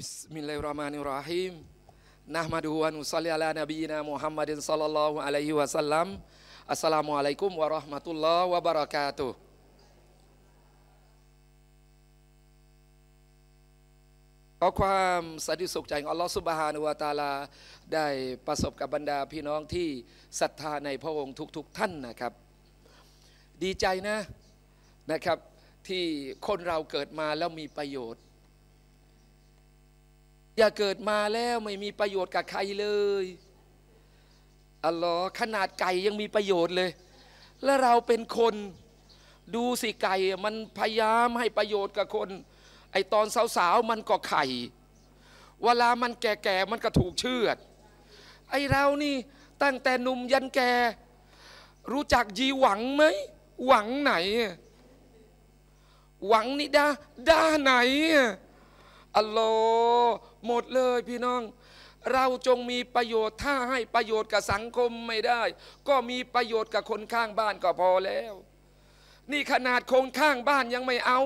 Bismillahirrahmanirrahim. Nahmaduhu wa nusalli ala nabiyyina Muhammadin sallallahu alaihi wasallam. Assalamualaikum warahmatullahi wabarakatuh. Kau ความสันติสุขใจของอัลลอฮฺสุบฮานุวาตาลาได้ประสบกับบรรดาพี่น้องที่ศรัทธาในพระองค์ทุก ๆท่านนะครับ ดีใจนะนะครับที่คนเราเกิดมาแล้วมีประโยชน์อย่าเกิดมาแล้วไม่มีประโยชน์กับใครเลยอัลลอ์ขนาดไก่ยังมีประโยชน์เลย แล้วเราเป็นคนดูสิไก่ มันพยายามให้ประโยชน์กับคน ไอตอนสาวๆมันก็ไข่ เวลามันแก่ๆมันก็ถูกเชือด ไอเรานี่ ตั้งแต่หนุ่มยันแก่ รู้จักยีหวังไหม หวังไหน หวังนี่ด้าด้าไหนอัลลอหมดเลยพี่น้องเราจงมีประโยชน์ถ้าให้ประโยชน์กับสังคมไม่ได้ ก็มีประโยชน์กับคนข้างบ้านก็พอแล้ว นี่ขนาดคนข้างบ้านยังไม่เอา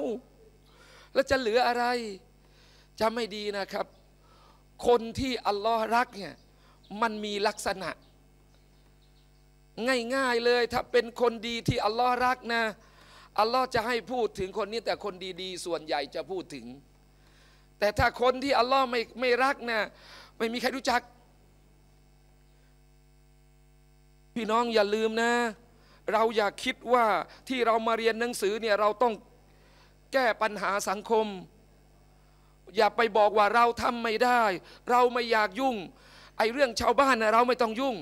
แล้วจะเหลืออะไร จะไม่ดีนะครับ คนที่อัลลอฮ์รักเนี่ยมันมีลักษณะ ง่ายๆเลยถ้าเป็นคนดีที่อัลลอฮ์รักนะ อัลลอฮ์จะให้พูดถึงคนนี้แต่คนดีๆ ส่วนใหญ่จะพูดถึงแต่ถ้าคนที่อัลลอฮ์ไม่ไม่รักนะ่ะไม่มีใครรู้จัก พี่น้องอย่าลืมนะ เราอย่าคิดว่าที่เรามาเรียนหนังสือเนี่ยเราต้องแก้ปัญหาสังคม อย่าไปบอกว่าเราทำไม่ได้ เราไม่อยากยุ่งไอ้เรื่องชาวบ้านนะเราไม่ต้องยุ่ง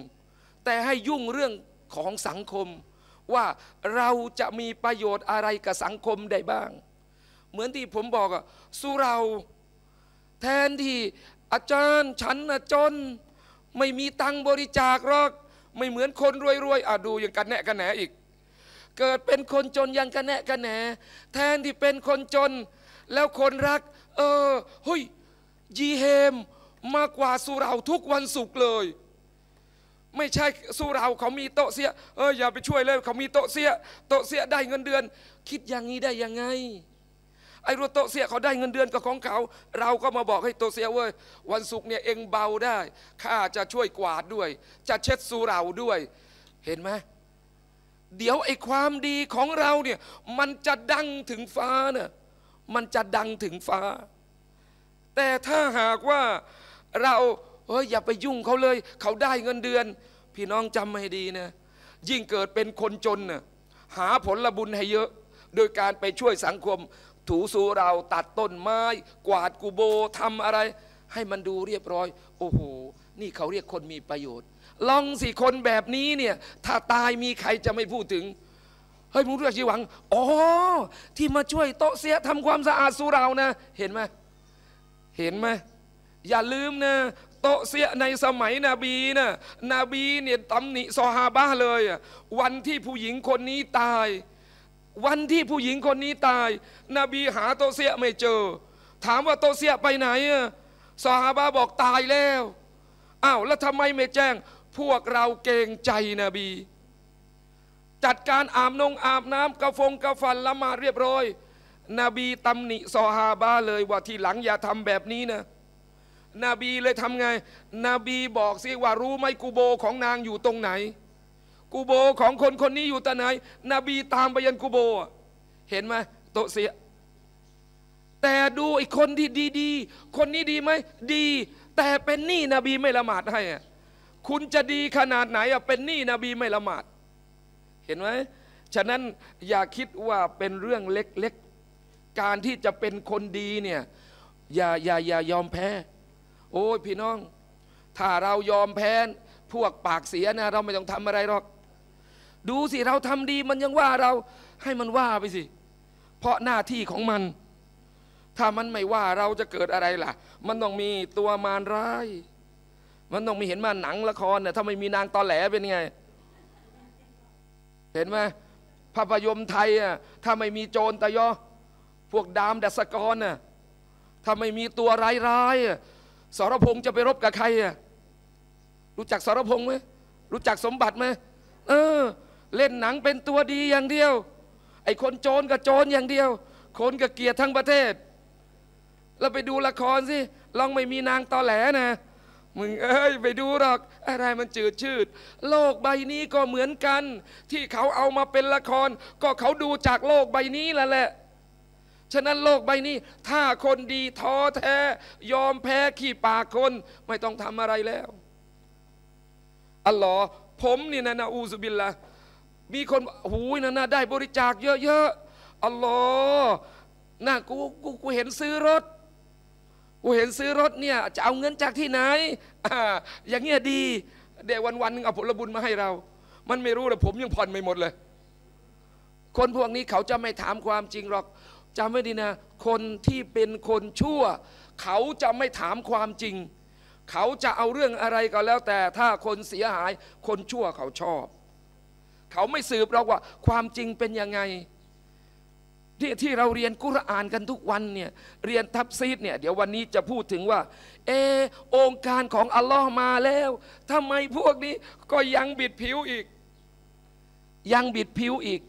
แต่ให้ยุ่งเรื่องของสังคมว่าเราจะมีประโยชน์อะไรกับสังคมได้บ้าง เหมือนที่ผมบอกอะสุเราแทนที่อาจารย์ ฉันนะจนไม่มีตังบริจาคหรอก ไม่เหมือนคนรวยๆ อ่ะดูอย่างกันแหนกันแหนอีก เกิดเป็นคนจนยังกันแหนกันแหนแทนที่เป็นคนจนแล้วคนรัก เออเฮ้ยยีเฮม มากกว่าสุราทุกวันศุกร์เลย ไม่ใช่สุราเขามีโต๊ะเสียเอออย่าไปช่วยเลยเขามีโต๊ะเสียโต๊ะเสียได้เงินเดือน คิดอย่างนี้ได้ยังไงไอ้รัวโตเสียเขาได้เงินเดือนกับของเขาเราก็มาบอกให้โตเสียเว้ยวันศุกร์เนี่ยเองเบาได้ข้าจะช่วยกวาดด้วยจะเช็ดสูเราด้วยเห็นไหมเดี๋ยวไอ้ความดีของเราเนี่ยมันจะดังถึงฟ้าเนี่ยมันจะดังถึงฟ้า แต่ถ้าหากว่าเราเฮ้ยอย่าไปยุ่งเขาเลยเขาได้เงินเดือนพี่น้องจำให้ดีนะยิ่งเกิดเป็นคนจนน่ะหาผลบุญให้เยอะ โดยการไปช่วยสังคมถูสูเราตัดต้นไม้ กวาดกูโบ ทำอะไร ให้มันดูเรียบร้อย โอ้โห นี่เขาเรียกคนมีประโยชน์ ลองสิคนแบบนี้เนี่ย ถ้าตายมีใครจะไม่พูดถึง เฮ้ยมึงรู้อกชีวังอ๋อที่มาช่วยโต๊ะเสีย ทำความสะอาดสุเรานะ เห็นไหม เห็นไหมอย่าลืมนะโตเสียในสมัยนบีนะนบีเนี่ย ตำหนิซอฮาบะเลย วันที่ผู้หญิงคนนี้ตายวันที่ผู้หญิงคนนี้ตาย นบีหาโตเซียไม่เจอ ถามว่าโตเซียไปไหนสหาบาบอกตายแล้ว อ้าวแล้วทำไมไม่แจ้ง พวกเราเกรงใจนบี จัดการอาบนงอาบน้ำกระฟงกระฟันละมาเรียบร้อย นบีตำหนิสหาบาเลยว่าทีหลังอย่าทำแบบนี้นะ นบีเลยทำไง นบีบอกสิว่ารู้ไหมกูโบของนางอยู่ตรงไหนกูโบของคนคนนี้อยู่ตะไหนนบีตามไปยันกูโบ เห็นไหมโตเสีย แต่ดูอีกคนที่ดีๆคนนี้ดีไหมดี แต่เป็นหนี้นบีไม่ละหมาดให้คุณจะดีขนาดไหนอะเป็นหนี้นบีไม่ละหมาด เห็นไหมฉะนั้นอย่าคิดว่าเป็นเรื่องเล็กๆ การที่จะเป็นคนดีเนี่ย อย่าอย่าอย่ายอมแพ้โอ้ยพี่น้อง ถ้าเรายอมแพ้ พวกปากเสียนะเราไม่ต้องทำอะไรหรอกดูสิเราทำดีมันยังว่าเรา ให้มันว่าไปสิเพราะหน้าที่ของมัน ถ้ามันไม่ว่าเราจะเกิดอะไรล่ะ มันต้องมีตัวมารร้าย มันต้องมีเห็นมาหนังละครเนี่ยถ้าไม่มีนางตอแหลเป็นไงเห็นไหมภาพยนตร์ไทยอ่ะถ้าไม่มีโจรตะยอพวกดามดัสกรน่ะถ้าไม่มีตัวร้ายร้ายสรพงษ์จะไปรบกับใครอ่ะรู้จักสรพงษ์ไหมรู้จักสมบัติไหมเออเล่นหนังเป็นตัวดีอย่างเดียว ไอ้คนโจรกับโจรอย่างเดียว คนกับเกียรติทั้งประเทศ แล้วไปดูละครสิลองไม่มีนางตอแหลนะมึงเอ้ยไปดูหรอกอะไรมันจืดชืด โลกใบนี้ก็เหมือนกัน ที่เขาเอามาเป็นละคร ก็เขาดูจากโลกใบนี้แหละแหละ ฉะนั้นโลกใบนี้ ถ้าคนดีท้อแท้ ยอมแพ้ขี้ปากคนไม่ต้องทำอะไรแล้วอัลลอผมนี่นะนะอูซุบิลละมีคนหูยนะน่าได้บริจาคเยอะๆ อัลลอฮ์น่ากูกูกูเห็นซื้อรถ กูเห็นซื้อรถเนี่ย จะเอาเงินจากที่ไหนออย่างเงี้ยดี เดี๋ยววันๆนึงเอาผลบุญมาให้เรา มันไม่รู้แต่ผมยังผ่อนไม่หมดเลย คนพวกนี้เขาจะไม่ถามความจริงหรอกจำไว้ดีนะ คนที่เป็นคนชั่ว เขาจะไม่ถามความจริง เขาจะเอาเรื่องอะไรก็แล้วแต่ถ้าคนเสียหาย คนชั่วเขาชอบเขาไม่สืบเราว่าความจริงเป็นยังไง ที่ที่เราเรียนกุรอานกันทุกวันเนี่ยเรียนทับซีดเนี่ยเดี๋ยววันนี้จะพูดถึงว่า เอองค์การของอัลลอฮ์มาแล้วทำไมพวกนี้ก็ยังบิดผิวอีก ยังบิดผิวอีก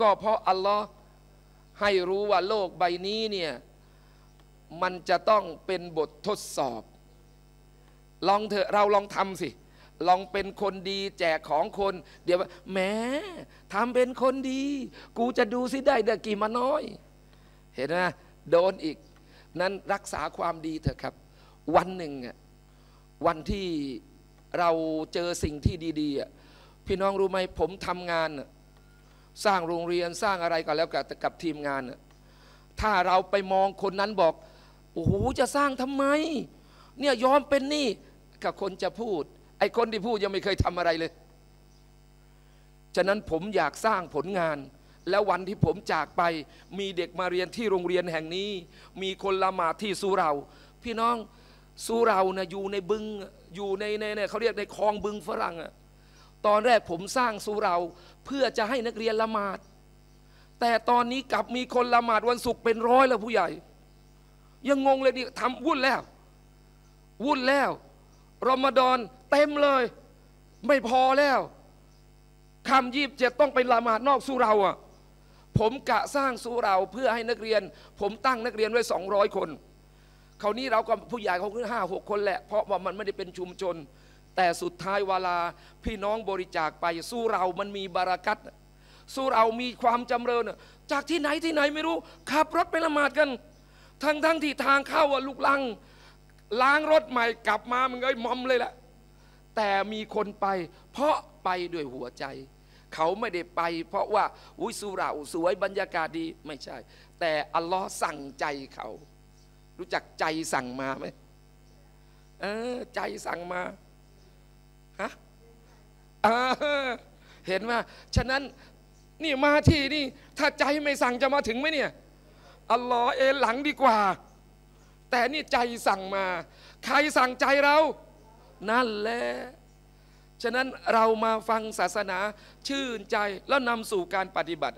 ก็เพราะอัลลอฮ์ให้รู้ว่าโลกใบนี้เนี่ยมันจะต้องเป็นบททดสอบลองเถอะเราลองทำสิลองเป็นคนดีแจกของคน เดี๋ยวแหมทำเป็นคนดี กูจะดูสิได้เด็กกี่มาน้อย เห็นไหมโดนอีก นั้นรักษาความดีเถอะครับ วันหนึ่ง วันที่เราเจอสิ่งที่ดี ๆ พี่น้องรู้ไหมผมทำงาน สร้างโรงเรียนสร้างอะไรก็แล้วกับกับทีมงาน ถ้าเราไปมองคนนั้นบอกโอ้โหจะสร้างทำไมเนี่ยยอมเป็นนี่กับคนจะพูดไอ้คนที่พูดยังไม่เคยทำอะไรเลย ฉะนั้นผมอยากสร้างผลงาน แล้ววันที่ผมจากไป มีเด็กมาเรียนที่โรงเรียนแห่งนี้ มีคนละหมาดที่สุเรา พี่น้องสุเรานะ่ยอยู่ในบึงอยู่ในในเขาเรียกในคลองบึงฝรั่งอะตอนแรกผมสร้างสุเราเพื่อจะให้นักเรียนละหมาด แต่ตอนนี้กลับมีคนละหมาดวันศุกร์เป็นร้อยแล้ว ผู้ใหญ่ ยังงงเลยดิทำวุ่นแล้ว วุ่นแล้วรอมฎอนเต็มเลย ไม่พอแล้วคำยีบเจ็ดต้องไปละหมาดนอกสุเราอ่ะผมกะสร้างสุเราเพื่อให้นักเรียน ผมตั้งนักเรียนไว้สองร้อยคนคราวนี้เราก็ผู้ใหญ่เขาขึ้นห้าหกคนแหละ เพราะว่ามันไม่ได้เป็นชุมชน แต่สุดท้ายเวลา พี่น้องบริจาคไปสู้เรามันมีบารากัตสู้เรามีความจำเริญ จากที่ไหนที่ไหนไม่รู้ ขับรถไปละหมาดกันทั้งทั้งที่ทางเข้าลูกลังล้างรถใหม่ กลับมามันก็มอมเลยแหละแต่มีคนไปเพราะไปด้วยหัวใจ เขาไม่ได้ไปเพราะว่า อุ้ยสุราสวยบรรยากาศดีไม่ใช่ แต่อัลลอฮ์สั่งใจเขา รู้จักใจสั่งมาไหมเออใจสั่งมา ฮะเห็นว่าฉะนั้นนี่มาที่นี่ ถ้าใจไม่สั่งจะมาถึงไหมเนี่ย อัลลอฮ์เอหลังดีกว่า แต่นี่ใจสั่งมา ใครสั่งใจเรานั่นแหละ ฉะนั้นเรามาฟังศาสนาชื่นใจแล้วนำสู่การปฏิบัติ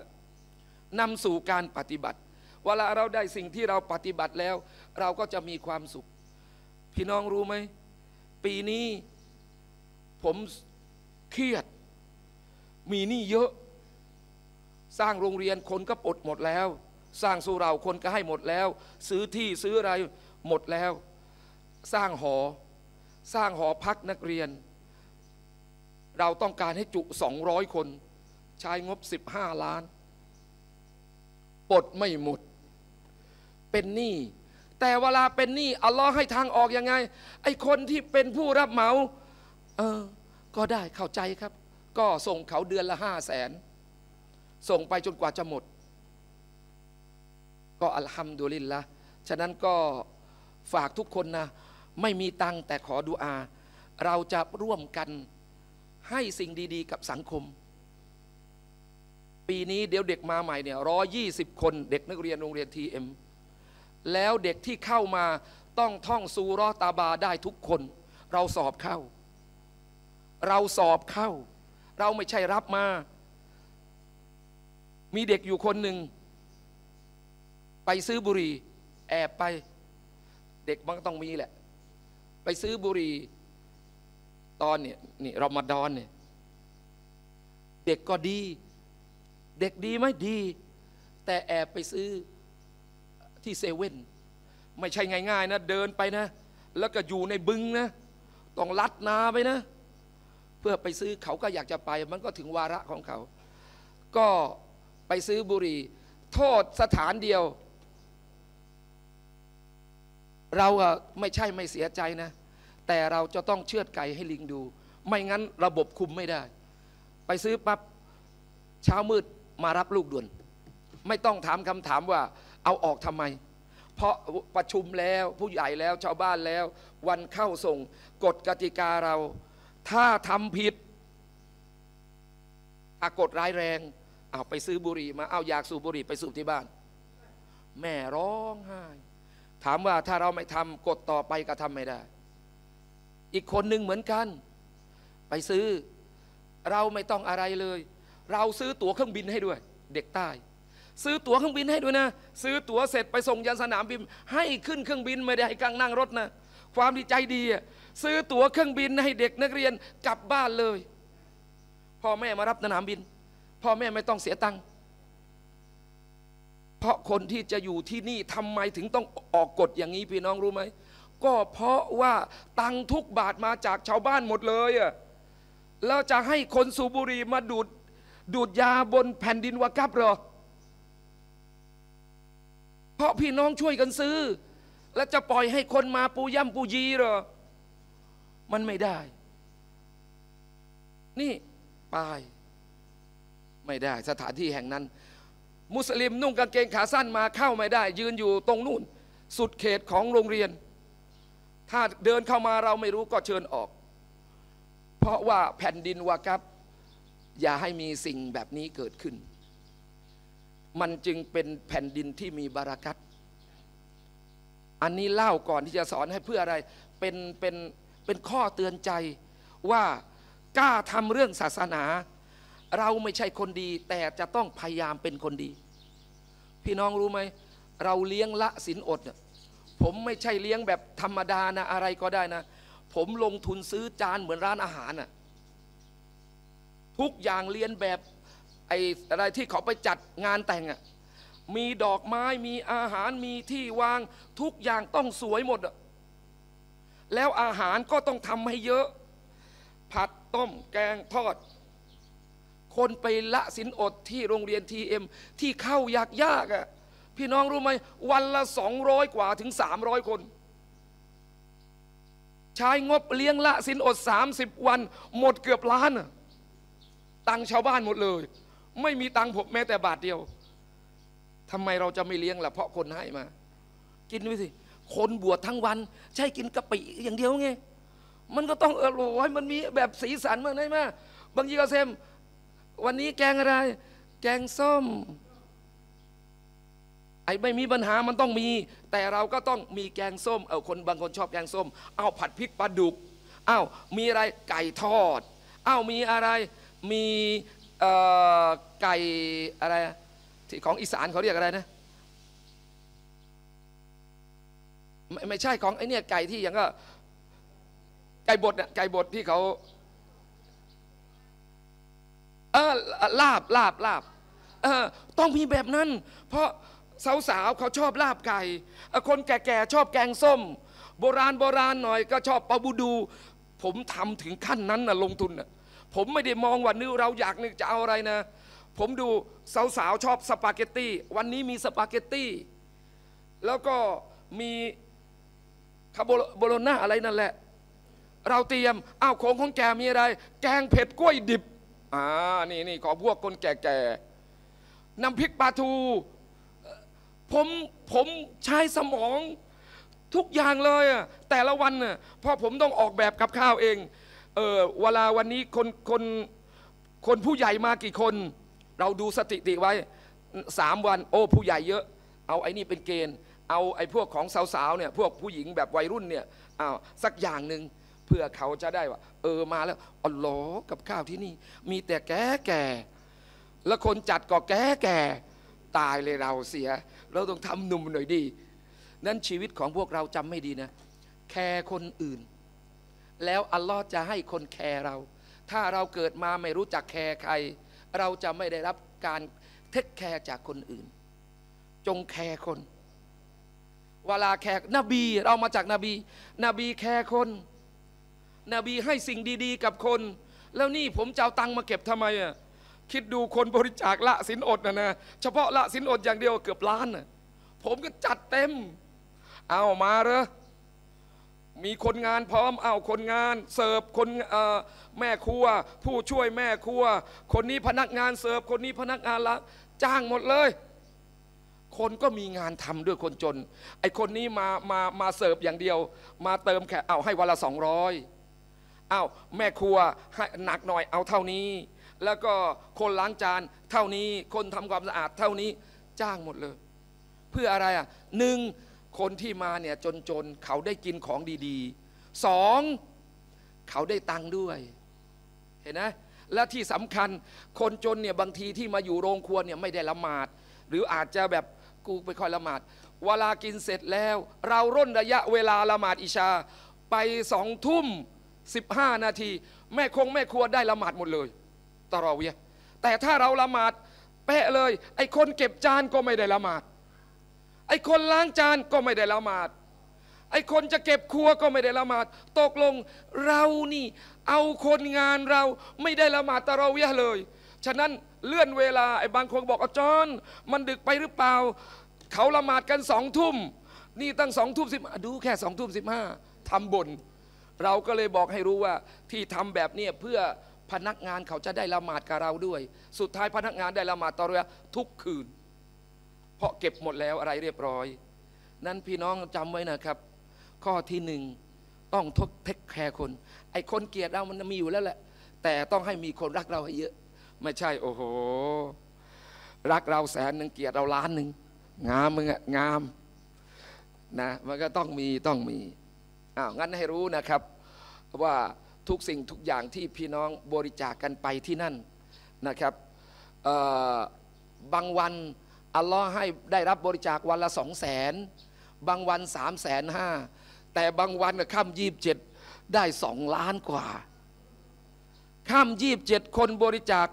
นำสู่การปฏิบัติ เวลาเราได้สิ่งที่เราปฏิบัติแล้ว เราก็จะมีความสุข พี่น้องรู้ไหม ปีนี้ ผมเครียด มีหนี้เยอะ สร้างโรงเรียนคนก็ปลดหมดแล้ว สร้างสู่เราคนก็ให้หมดแล้ว ซื้อที่ซื้ออะไรหมดแล้ว สร้างหอสร้างหอพักนักเรียน เราต้องการให้จุ 200 คน ใช้งบ 15 ล้าน ปดไม่หมด เป็นหนี้แต่เวลาเป็นหนี้ อัลลอฮ์ให้ทางออกยังไง ไอ้คนที่เป็นผู้รับเหมาเออก็ได้เข้าใจครับ ก็ส่งเขาเดือนละห้าแสนส่งไปจนกว่าจะหมด ก็อัลฮัมดุลิลละฉะนั้นก็ฝากทุกคนนะไม่มีตังแต่ขอดูอา เราจะร่วมกันให้สิ่งดีๆกับสังคม ปีนี้เดี๋ยวเด็กมาใหม่เนี่ยร้อยี่สิบคนเด็กนักเรียนโรงเรียนทีเอ็มแล้วเด็กที่เข้ามาต้องท่องซูรอตาบาได้ทุกคน เราสอบเข้า เราสอบเข้า เราไม่ใช่รับมา มีเด็กอยู่คนหนึ่ง ไปซื้อบุหรี่แอบไป เด็กมันต้องมีแหละไปซื้อบุหรี่ตอนเนี่ยนี่รอมฎอนเนี่ย เด็กก็ดี เด็กดีไหมดี แต่แอบไปซื้อที่เซเว่น ไม่ใช่ง่ายๆนะเดินไปนะแล้วก็อยู่ในบึงนะต้องลัดนาไปนะ เพื่อไปซื้อเขาก็อยากจะไปมันก็ถึงวาระของเขา ก็ไปซื้อบุหรี่ โทษสถานเดียวเราไม่ใช่ไม่เสียใจนะ แต่เราจะต้องเชือดไก่ให้ลิงดู ไม่งั้นระบบคุมไม่ได้ ไปซื้อปับ๊บเช้ามืดมารับลูกด่วนไม่ต้องถามคำถามว่าเอาออกทำไม เพราะประชุมแล้วผู้ใหญ่แล้วชาวบ้านแล้ว วันเข้าส่ง กฎกติกาเรา ถ้าทำผิดอากฎร้ายแรง เอาไปซื้อบุหรี่มาเอาอยากสูบบุหรี่ไปสูบที่บ้าน แม่ร้องไห้ถามว่าถ้าเราไม่ทำกดต่อไปก็ทำไม่ได้ อีกคนหนึ่งเหมือนกัน ไปซื้อเราไม่ต้องอะไรเลย เราซื้อตั๋วเครื่องบินให้ด้วย เด็กใต้ ซื้อตั๋วเครื่องบินให้ด้วยนะ ซื้อตั๋วเสร็จไปส่งยันสนามบิน ให้ขึ้นเครื่องบินไม่ได้ให้กางนั่งรถนะ ความดีใจดีซื้อตั๋วเครื่องบินให้เด็กนักเรียนกลับบ้านเลย พ่อแม่มารับสนามบินพ่อแม่ไม่ต้องเสียตังค์พราะคนที่จะอยู่ที่นี่ทำไมถึงต้องออกกฎอย่างนี้พี่น้องรู้ไหมก็เพราะว่าตังทุกบาทมาจากชาวบ้านหมดเลยอะแล้วจะให้คนสูบบุหรี่มาดูดดูดยาบนแผ่นดินวากับเหรอเพราะพี่น้องช่วยกันซื้อ แล้วจะปล่อยให้คนมาปูย่ำปูยีเหรอ มันไม่ได้ นี่ไป ไม่ได้สถานที่แห่งนั้นมุสลิมนุ่งกางเกงขาสั้นมาเข้าไม่ได้ ยืนอยู่ตรงนู่น สุดเขตของโรงเรียน ถ้าเดินเข้ามาเราไม่รู้ก็เชิญออก เพราะว่าแผ่นดินวากับ อย่าให้มีสิ่งแบบนี้เกิดขึ้น มันจึงเป็นแผ่นดินที่มีบารักัตอันนี้เล่าก่อนที่จะสอนให้เพื่ออะไรเป็นเป็นเป็นข้อเตือนใจว่ากล้าทำเรื่องศาสนาเราไม่ใช่คนดีแต่จะต้องพยายามเป็นคนดี พี่น้องรู้ไหม เราเลี้ยงละสินอดเนี่ยผมไม่ใช่เลี้ยงแบบธรรมดานะอะไรก็ได้นะ ผมลงทุนซื้อจานเหมือนร้านอาหารน่ะทุกอย่างเรียนแบบไอ้อะไรที่เขาไปจัดงานแต่งอ่ะมีดอกไม้มีอาหารมีที่วางทุกอย่างต้องสวยหมด แล้วอาหารก็ต้องทำให้เยอะ ผัดต้มแกงทอดคนไปละสินอดที่โรงเรียนทีเอ็มที่เข้ายากยากอะ่ะพี่น้องรู้ไหมวันละสองร้อยกว่าถึงสามร้อยคน ใช้งบเลี้ยงละสินอดสามสิบวัน หมดเกือบล้านตังชาวบ้านหมดเลย ไม่มีตังผมแม้แต่บาทเดียวทำไมเราจะไม่เลี้ยงล่ะเพราะคนให้มา กินดูสิคนบวชทั้งวัน ใช่กินกะปิอย่างเดียวไง มันก็ต้องอร่อยมันมีแบบสีสันมาไหนมาบางทีก็เซมวันนี้แกงอะไร แกงส้มไอ้ไม่มีปัญหามันต้องมี แต่เราก็ต้องมีแกงส้มเอาคนบางคนชอบแกงส้มเอาผัดพริกปลาดุกเอามีอะไร ไก่ทอดเอามีอะไร มีไก่อะไรที่ของอีสานเขาเรียกอะไรนะ ไม่ใช่ของไอเนี่ยไก่ที่อย่างก็ไก่บดเนี่ยไก่บดที่เขาเออลาบลาบลาบเออต้องมีแบบนั้น เพราะสาวๆเขาชอบลาบไก่ คนแก่ๆชอบแกงส้ม โบราณโบราณหน่อยก็ชอบปลาบูดู ผมทำถึงขั้นนั้นนะลงทุนนะผมไม่ได้มองว่านี้เราอยากนึกจะเอาอะไรนะ ผมดูสาวๆชอบสปาเกตตี้วันนี้มีสปาเกตตี้แล้วก็มีคาโบโลนาอะไรนั่นแหละ เราเตรียมอ้าวของของแกมีอะไร แกงเผ็ดกล้วยดิบอ่านี่นี่ขอพวกคนแก่ๆน้ำพริกปลาทู ผมผมใช้สมอง ทุกอย่างเลยอะแต่ละวันอ่ะพ่อผมต้องออกแบบกับข้าวเองเออเวลาวันนี้คนคนคนผู้ใหญ่มากี่คน เราดูสถิติไว้สามวัน โอ้ ผู้ใหญ่เยอะ เอาไอ้นี่เป็นเกณฑ์ เอาไอ้พวกของสาว ๆ เนี่ย พวกผู้หญิงแบบวัยรุ่นเนี่ย อ้าว สักอย่างหนึ่งเพื่อเขาจะได้ว่า เออมาแล้วอ๋อหลอกับข้าวที่นี่ มีแต่แก่แก่แล้วคนจัดก็แก่แก่ตายเลยเราเสีย เราต้องทำหนุ่มหน่อยดีนั้นชีวิตของพวกเราจำไม่ดีนะ แคร์คนอื่น แล้วอัลลอฮ์จะให้คนแคร์เรา ถ้าเราเกิดมาไม่รู้จักแคร์ใคร เราจะไม่ได้รับการเทคแคร์จากคนอื่น จงแคร์คน เวลาแคร์นบีเรามาจากนบี นบีแคร์คนนบีให้สิ่งดีๆกับคน แล้วนี่ผมจะเอาตังค์มาเก็บทำไมอ่ะ คิดดูคนบริจาคละสินอดนะนะ เฉพาะละสินอดอย่างเดียวเกือบล้านอ่ะ ผมก็จัดเต็ม เอามาเหรอมีคนงานพร้อมเอาคนงานเสิร์ฟคนแม่ครัวผู้ช่วยแม่ครัว คนนี้พนักงานเสิร์ฟคนนี้พนักงานละจ้างหมดเลย คนก็มีงานทำด้วยคนจน ไอคนนี้มามามาเสิร์ฟอย่างเดียว มาเติมแขกเอาให้วันละสองร้อยเอา้าแม่ครัวให้หนักหน่อยเอาเท่านี้ แล้วก็คนล้างจานเท่านี้คนทำความสะอาดเท่านี้จ้างหมดเลย เพื่ออะไรอ่ะหนึ่ง คนที่มาเนี่ยจน ๆ เขาได้กินของดีๆสองเขาได้ตังค์ด้วย เห็นไหมและที่สำคัญคนจนเนี่ย บางทีที่มาอยู่โรงครัวเนี่ยไม่ได้ละหมาด หรืออาจจะแบบกูไปคอยละหมาด เวลากินเสร็จแล้ว เราร่นระยะเวลาละหมาดอิชา ไปสองทุ่ม15นาทีแม่คงแม่ครัวได้ละหมาดหมดเลยตรอเวียแต่ถ้าเราละหมาดแปะเลยไอ้คนเก็บจานก็ไม่ได้ละหมาดไอ้คนล้างจานก็ไม่ได้ละหมาดไอ้คนจะเก็บครัวก็ไม่ได้ละหมาด ตกลงเรานี่เอาคนงานเราไม่ได้ละหมาดตะรอเวียเลย ฉะนั้นเลื่อนเวลาไอ้บางคนบอกอาจารย์มันดึกไปหรือเปล่า เขาละหมาดกันสองทุ่มนี่ตั้งสองทุ่มสิบดูแค่สองทุ่มสิบห้าทำบนเราก็เลยบอกให้รู้ว่าที่ทำแบบนี้เพื่อพนักงานเขาจะได้ละหมาดกับเราด้วย สุดท้ายพนักงานได้ละหมาดตอเรือทุกคืน เพราะเก็บหมดแล้วอะไรเรียบร้อย นั้นพี่น้องจำไว้นะครับ ข้อที่หนึ่งต้องทดเทคแคร์คน ไอ้คนเกลียดเรามันมีอยู่แล้วแหละ แต่ต้องให้มีคนรักเราให้เยอะ ไม่ใช่โอ้โห รักเราแสนหนึ่งเกลียดเราล้านหนึ่งงามมึงอะงามนะมันก็ต้องมีต้องมีอ้าว งั้นให้รู้นะครับ ว่าทุกสิ่งทุกอย่างที่พี่น้องบริจาคกกันไปที่นั่นนะครับบางวันอัลลอฮ์ให้ได้รับบริจาควันละสองแสนบางวันสามแสนห้าแต่บางวันข้ามยีบเจ็ดได้สองล้านกว่าข้ามยีบเจ็ดคนบริจาค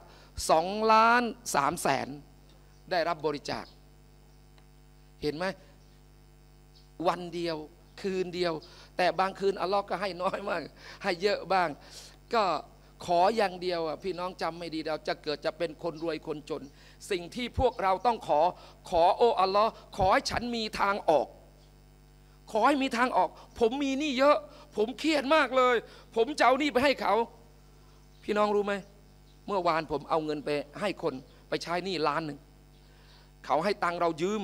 สองล้านสามแสนได้รับบริจาค เห็นไหมวันเดียวคืนเดียวแต่บางคืนอัลลอฮ์ก็ให้น้อยมาก ให้เยอะบ้าง ก็ขออย่างเดียวอ่ะพี่น้องจำไม่ดีเราจะเกิดจะเป็นคนรวยคนจน สิ่งที่พวกเราต้องขอ ขอโอ้อัลลอฮ์ขอให้ฉันมีทางออก ขอให้มีทางออก ผมมีหนี้เยอะ ผมเครียดมากเลย ผมจะเอาหนี้ไปให้เขา พี่น้องรู้ไหมเมื่อวานผมเอาเงินไปให้คนไปใช้หนี้ล้านหนึ่งเขาให้ตังเรายืม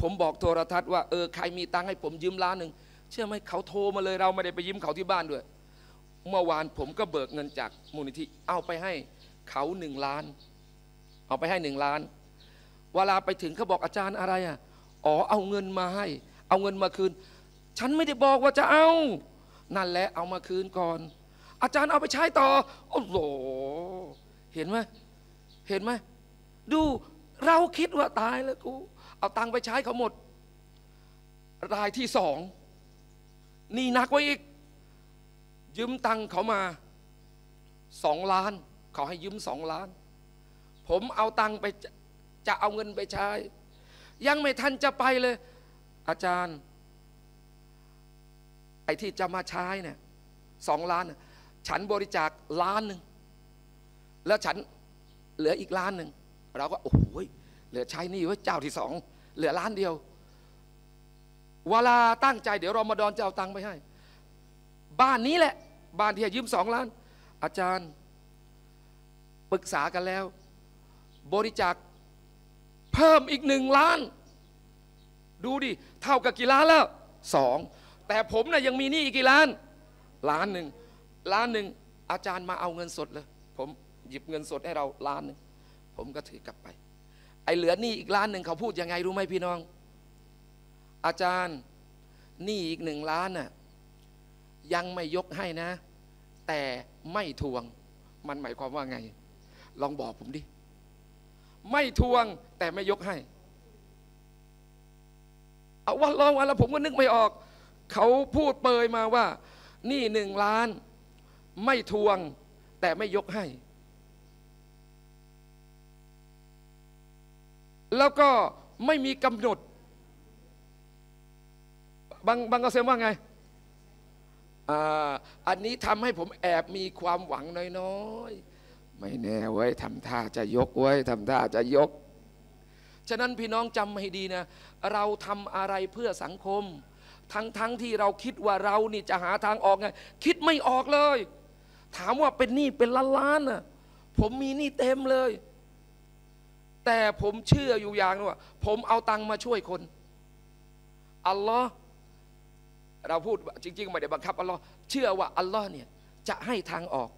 ผมบอกโทรทัศน์ว่าเออใครมีตังให้ผมยืมล้านหนึ่งเชื่อไหมเขาโทรมาเลย เราไม่ได้ไปยิ้มเขาที่บ้านด้วย เมื่อวานผมก็เบิกเงินจากมูลนิธิเอาไปให้เขาหนึ่งล้าน เอาไปให้หนึ่งล้าน เวลาไปถึงเขาบอกอาจารย์อะไรอ่ะ อ๋อเอาเงินมาให้ เอาเงินมาคืน ฉันไม่ได้บอกว่าจะเอา นั่นแหละเอามาคืนก่อน อาจารย์เอาไปใช้ต่อโอ้โหเห็นไหมเห็นไหมดู เราคิดว่าตายแล้วกูเอาตังค์ไปใช้เขาหมด รายที่สองนี่นักไว้อีกยืมตังเขามาสองล้าน เขาให้ยืมสองล้าน ผมเอาตังไปจะเอาเงินไปใช้ ยังไม่ทันจะไปเลย อาจารย์ไอ้ที่จะมาใช้เนี่ยสองล้าน ฉันบริจาคล้านหนึ่งแล้วฉันเหลืออีกล้านหนึ่งเราก็โอ้โหเหลือใช้นี่ไว้เจ้าที่สองเหลือล้านเดียวเวลาตั้งใจ เดี๋ยวรอมฎอนจะเอาตังค์ไปให้ บ้านนี้แหละบ้านที่ยืมสองล้าน อาจารย์ปรึกษากันแล้ว บริจาคเพิ่มอีกหนึ่งล้าน ดูดิ เท่ากับกี่ล้านแล้วสองแต่ผมนะ่ะยังมีหนี้อีกกี่ล้านล้านหนึ่งล้านหนึ่งอาจารย์มาเอาเงินสดเลยผมหยิบเงินสดให้เราล้านหนึ่งผมก็ถือกลับไปไอ้เหลือหนี้อีกล้านหนึ่งเขาพูดยังไงรู้ไหมพี่น้องอาจารย์นี่อีกหนึ่งล้านน่ะยังไม่ยกให้นะ แต่ไม่ทวง มันหมายความว่าไง ลองบอกผมดิ ไม่ทวงแต่ไม่ยกให้เอาว่าลองวะไลผมก็นึกไม่ออก เขาพูดเปยมาว่า นี่หนึ่งล้าน ไม่ทวงแต่ไม่ยกให้ แล้วก็ไม่มีกำหนดบางบางกระเซมว่าไงอันนี้ทำให้ผมแอบมีความหวังน้อยๆ ไม่แน่ไว้ททำท่าจะยกไว้ททำท่าจะยก ฉะนั้นพี่น้องจำให้ดีนะ เราทำอะไรเพื่อสังคม ทั้งๆทที่เราคิดว่าเรานี่จะหาทางออกไง คิดไม่ออกเลย ถามว่าเป็นหนี้เป็นล้านล้านนะผมมีหนี้เต็มเลย แต่ผมเชื่ออยู่อย่างนึงว่าผมเอาตังมาช่วยคน อัลลอฮ์เราพูดจริงๆไม่ได้บังคับอัลลอฮ์เชื่อว่าอัลลอฮ์เนี่ยจะให้ทางออก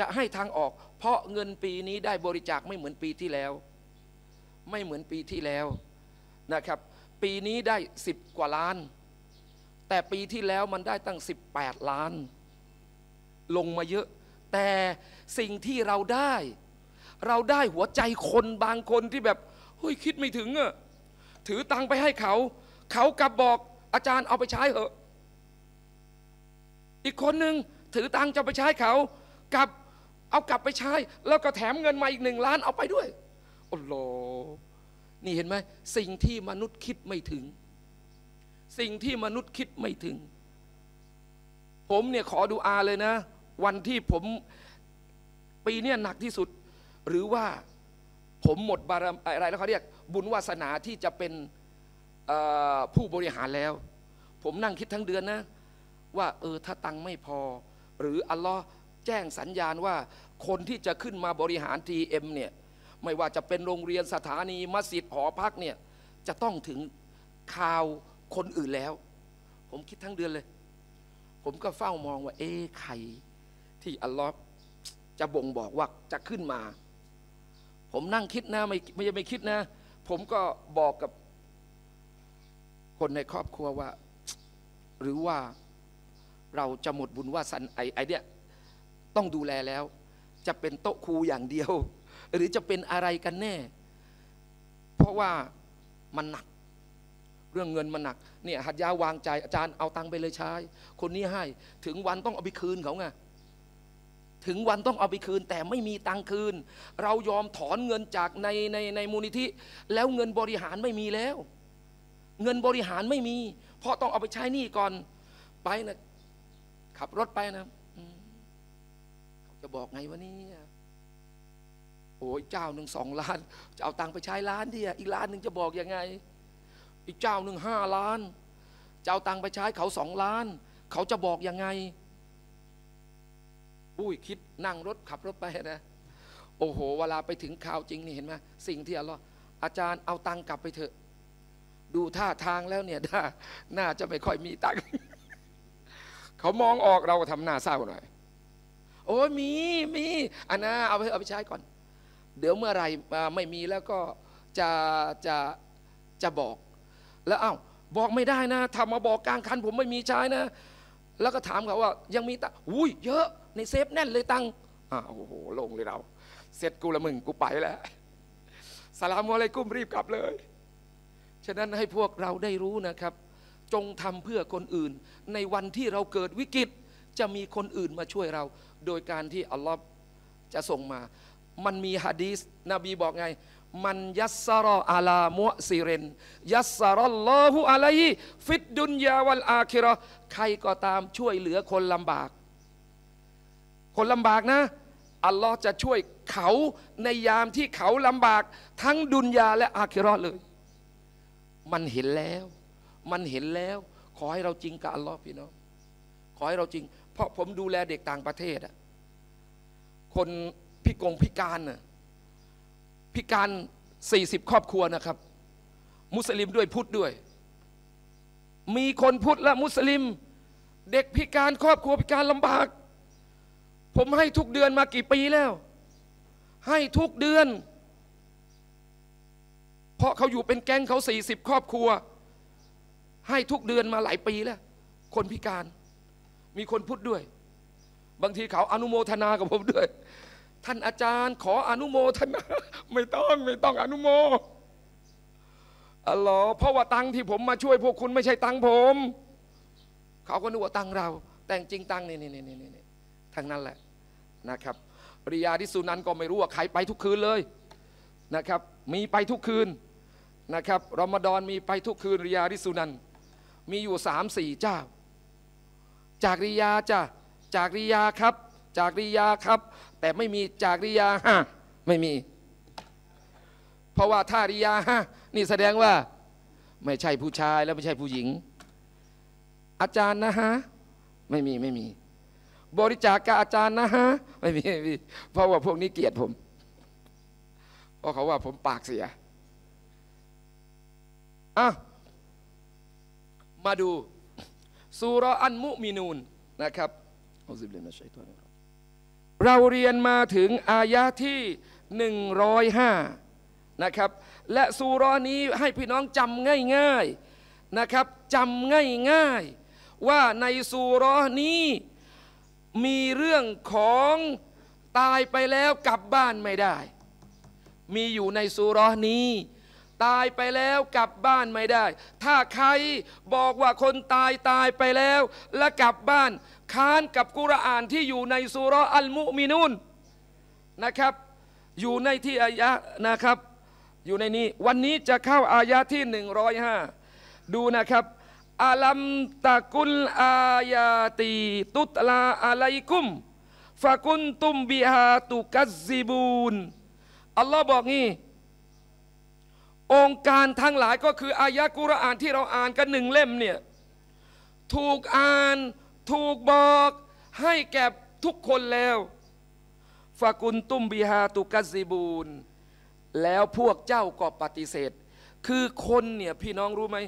จะให้ทางออก เพราะเงินปีนี้ได้บริจาคไม่เหมือนปีที่แล้ว ไม่เหมือนปีที่แล้วนะครับ ปีนี้ได้ 10 กว่าล้าน แต่ปีที่แล้วมันได้ตั้ง 18 ล้าน ลงมาเยอะ แต่สิ่งที่เราได้ เราได้หัวใจคนบางคนที่แบบ เฮ้ยคิดไม่ถึงอะถือตังไปให้เขา เขากลับบอกอาจารย์เอาไปใช้เหอะ อีกคนหนึ่งถือตังจะไปใช้เขา กับเอากลับไปใช้ แล้วก็แถมเงินมาอีกหนึ่งล้านเอาไปด้วย โอ้โหนี่เห็นไหม สิ่งที่มนุษย์คิดไม่ถึง สิ่งที่มนุษย์คิดไม่ถึง ผมเนี่ยขอดูอาเลยนะ วันที่ผม ปีเนี่ยหนักที่สุด หรือว่า ผมหมดบารมอะไร แล้วเขาเรียก บุญวาสนาที่จะเป็นผู้บริหารแล้ว ผมนั่งคิดทั้งเดือนนะ ว่าเออถ้าตังไม่พอ หรืออัลลอฮ์แจ้งสัญญาณว่าคนที่จะขึ้นมาบริหารทีเอ็มเนี่ยไม่ว่าจะเป็นโรงเรียนสถานีมัสยิดหอพักเนี่ยจะต้องถึงข่าวคนอื่นแล้ว ผมคิดทั้งเดือนเลย ผมก็เฝ้ามองว่าเอ๊ใคร ที่อัลลอฮ์จะบ่งบอกว่าจะขึ้นมา ผมนั่งคิดนะไม่ไม่ไม่คิดนะ ผมก็บอกกับคนในครอบครัวว่า หรือว่าเราจะหมดบุญว่าสันไอไอเนี่ยต้องดูแลแล้ว จะเป็นโต๊ะครูอย่างเดียว หรือจะเป็นอะไรกันแน่ เพราะว่ามันหนัก เรื่องเงินมันหนักเนี่ยหัดยาวางใจอาจารย์เอาตังไปเลยใช้ คนนี้ให้ถึงวันต้องเอาไปคืนเขาไงถึงวันต้องเอาไปคืนแต่ไม่มีตังคืน เรายอมถอนเงินจากในในในมูลนิธิแล้วเงินบริหารไม่มีแล้วเงินบริหารไม่มี เพราะต้องเอาไปใช้หนี้ก่อน ไปนะขับรถไปนะเขาจะบอกไงวะนี่โอ้ยเจ้าหนึ่งสองล้าน จะเอาตังค์ไปใช้ล้านเดียอีกล้านหนึ่งจะบอกยังไงอีกเจ้าหนึ่งห้าล้านจะเอาตังค์ไปใช้เขาสองล้าน เขาจะบอกยังไงอุ้ยคิดนั่งรถ ขับรถไปนะโอ้โหเวลาไปถึงข่าวจริงนี่เห็นไหมสิ่งที่อัลลอาจารย์เอาตังค์กลับไปเถอะดูท่าทางแล้วเนี่ยน่าน่าจะไม่ค่อยมีตังเขามองออกเราก็ทำหน้าเศร้าหน่อย โอ้มี มีอันนาเอาไปเอาไปใช้ก่อน เดี๋ยวเมื่อไรไม่มีแล้วก็จะจะจะบอก แล้วเอา้าบอกไม่ได้นะทำมาบอกกลางคันผมไม่มีใช้นะ แล้วก็ถามเขาว่ายังมีตังอุ้ยเยอะในเซฟแน่นเลยตังอ้าวโอ้โหลงเลยเรา เสร็จกูละมึงกูไปแล้วสลามอะไรกุ้มรีบกลับเลยฉะนั้นให้พวกเราได้รู้นะครับ จงทำเพื่อคนอื่น ในวันที่เราเกิดวิกฤตจะมีคนอื่นมาช่วยเรา โดยการที่อัลลอฮ์จะส่งมา มันมีฮะดีสนบีบอกไงมันยัสรออาลามุซีเรนยัสรอลลอฮุอะลัยฟิดดุนยา วัลอาคิรอใครก็ตามช่วยเหลือคนลำบาก คนลำบากนะ อัลลอฮ์จะช่วยเขาในยามที่เขาลำบาก ทั้งดุนยาและอาคิรอเลยมันเห็นแล้ว มันเห็นแล้ว ขอให้เราจริงกับอัลลอฮ์พี่น้อง ขอให้เราจริง เพราะผมดูแลเด็กต่างประเทศอะคนพิกงพิการน่ะ พิการสี่สิบครอบครัวนะครับ มุสลิมด้วยพุทธด้วย มีคนพุทธและมุสลิม เด็กพิการครอบครัวพิการลำบาก ผมให้ทุกเดือนมากี่ปีแล้ว ให้ทุกเดือนเพราะเขาอยู่เป็นแก๊งเขา 40 ครอบครัว ให้ทุกเดือนมาหลายปีแล้ว คนพิการ มีคนพูดด้วย บางทีเขาอนุโมทนากับผมด้วย ท่านอาจารย์ขออนุโมทนาไม่ต้องไม่ต้องอนุโมอ๋อเพราะว่าตังที่ผมมาช่วยพวกคุณไม่ใช่ตังผม เขาก็นึกว่าตังเรา แต่จริงตังนี่นี่นี่นี่นี่ทางนั้นแหละนะครับ ปริยาที่สุนันก็ไม่รู้ว่าใครไปทุกคืนเลยนะครับ มีไปทุกคืนนะครับรอมฎอนมีไปทุกคืนริยา ริสุนัน มีอยู่สามสี่เจ้า จากริยาจ้ะจากริยาครับ จากริยาครับ แต่ไม่มีจากริยาฮะไม่มี เพราะว่าถ้าริยาฮะนี่แสดงว่า ไม่ใช่ผู้ชายแล้วไม่ใช่ผู้หญิง อาจารย์นะฮะไม่มีไม่มี บริจาคกับอาจารย์นะฮะไม่มีไม่มีเพราะว่าพวกนี้เกลียดผม เพราะเขาว่าผมปากเสียอะมาดูสุรอันมุมินูนนะครับ เราเรียนมาถึงอายะที่ 105 นะครับ และสุรอนี้ให้พี่น้องจำง่ายๆนะครับจำง่ายๆว่าในสุรอนี้ มีเรื่องของตายไปแล้วกลับบ้านไม่ได้ มีอยู่ในสุรอนี้ตายไปแล้วกลับบ้านไม่ได้ ถ้าใครบอกว่าคนตายตายไปแล้วและกลับบ้านค้านกับกุรอานที่อยู่ในสุรอัลมุมินุนนะครับ อยู่ในที่อายะนะครับ อยู่ในนี้วันนี้จะเข้าอายะที่ 105ดูนะครับอัลัมตะกุลอายาตี ตุตลาอะไลกุมฟะกุนตุมบิฮาตุกัซซิบูนอัลลอฮ์บอกงี้องค์การทั้งหลายก็คืออายะกุรอานที่เราอ่านกันหนึ่งเล่มเนี่ย ถูกอ่านถูกบอกให้แก่ทุกคนแล้วฟากุลตุมบิฮาตุกัซิบูนแล้วพวกเจ้าก็ปฏิเสธ คือคนเนี่ย พี่น้องรู้ไหม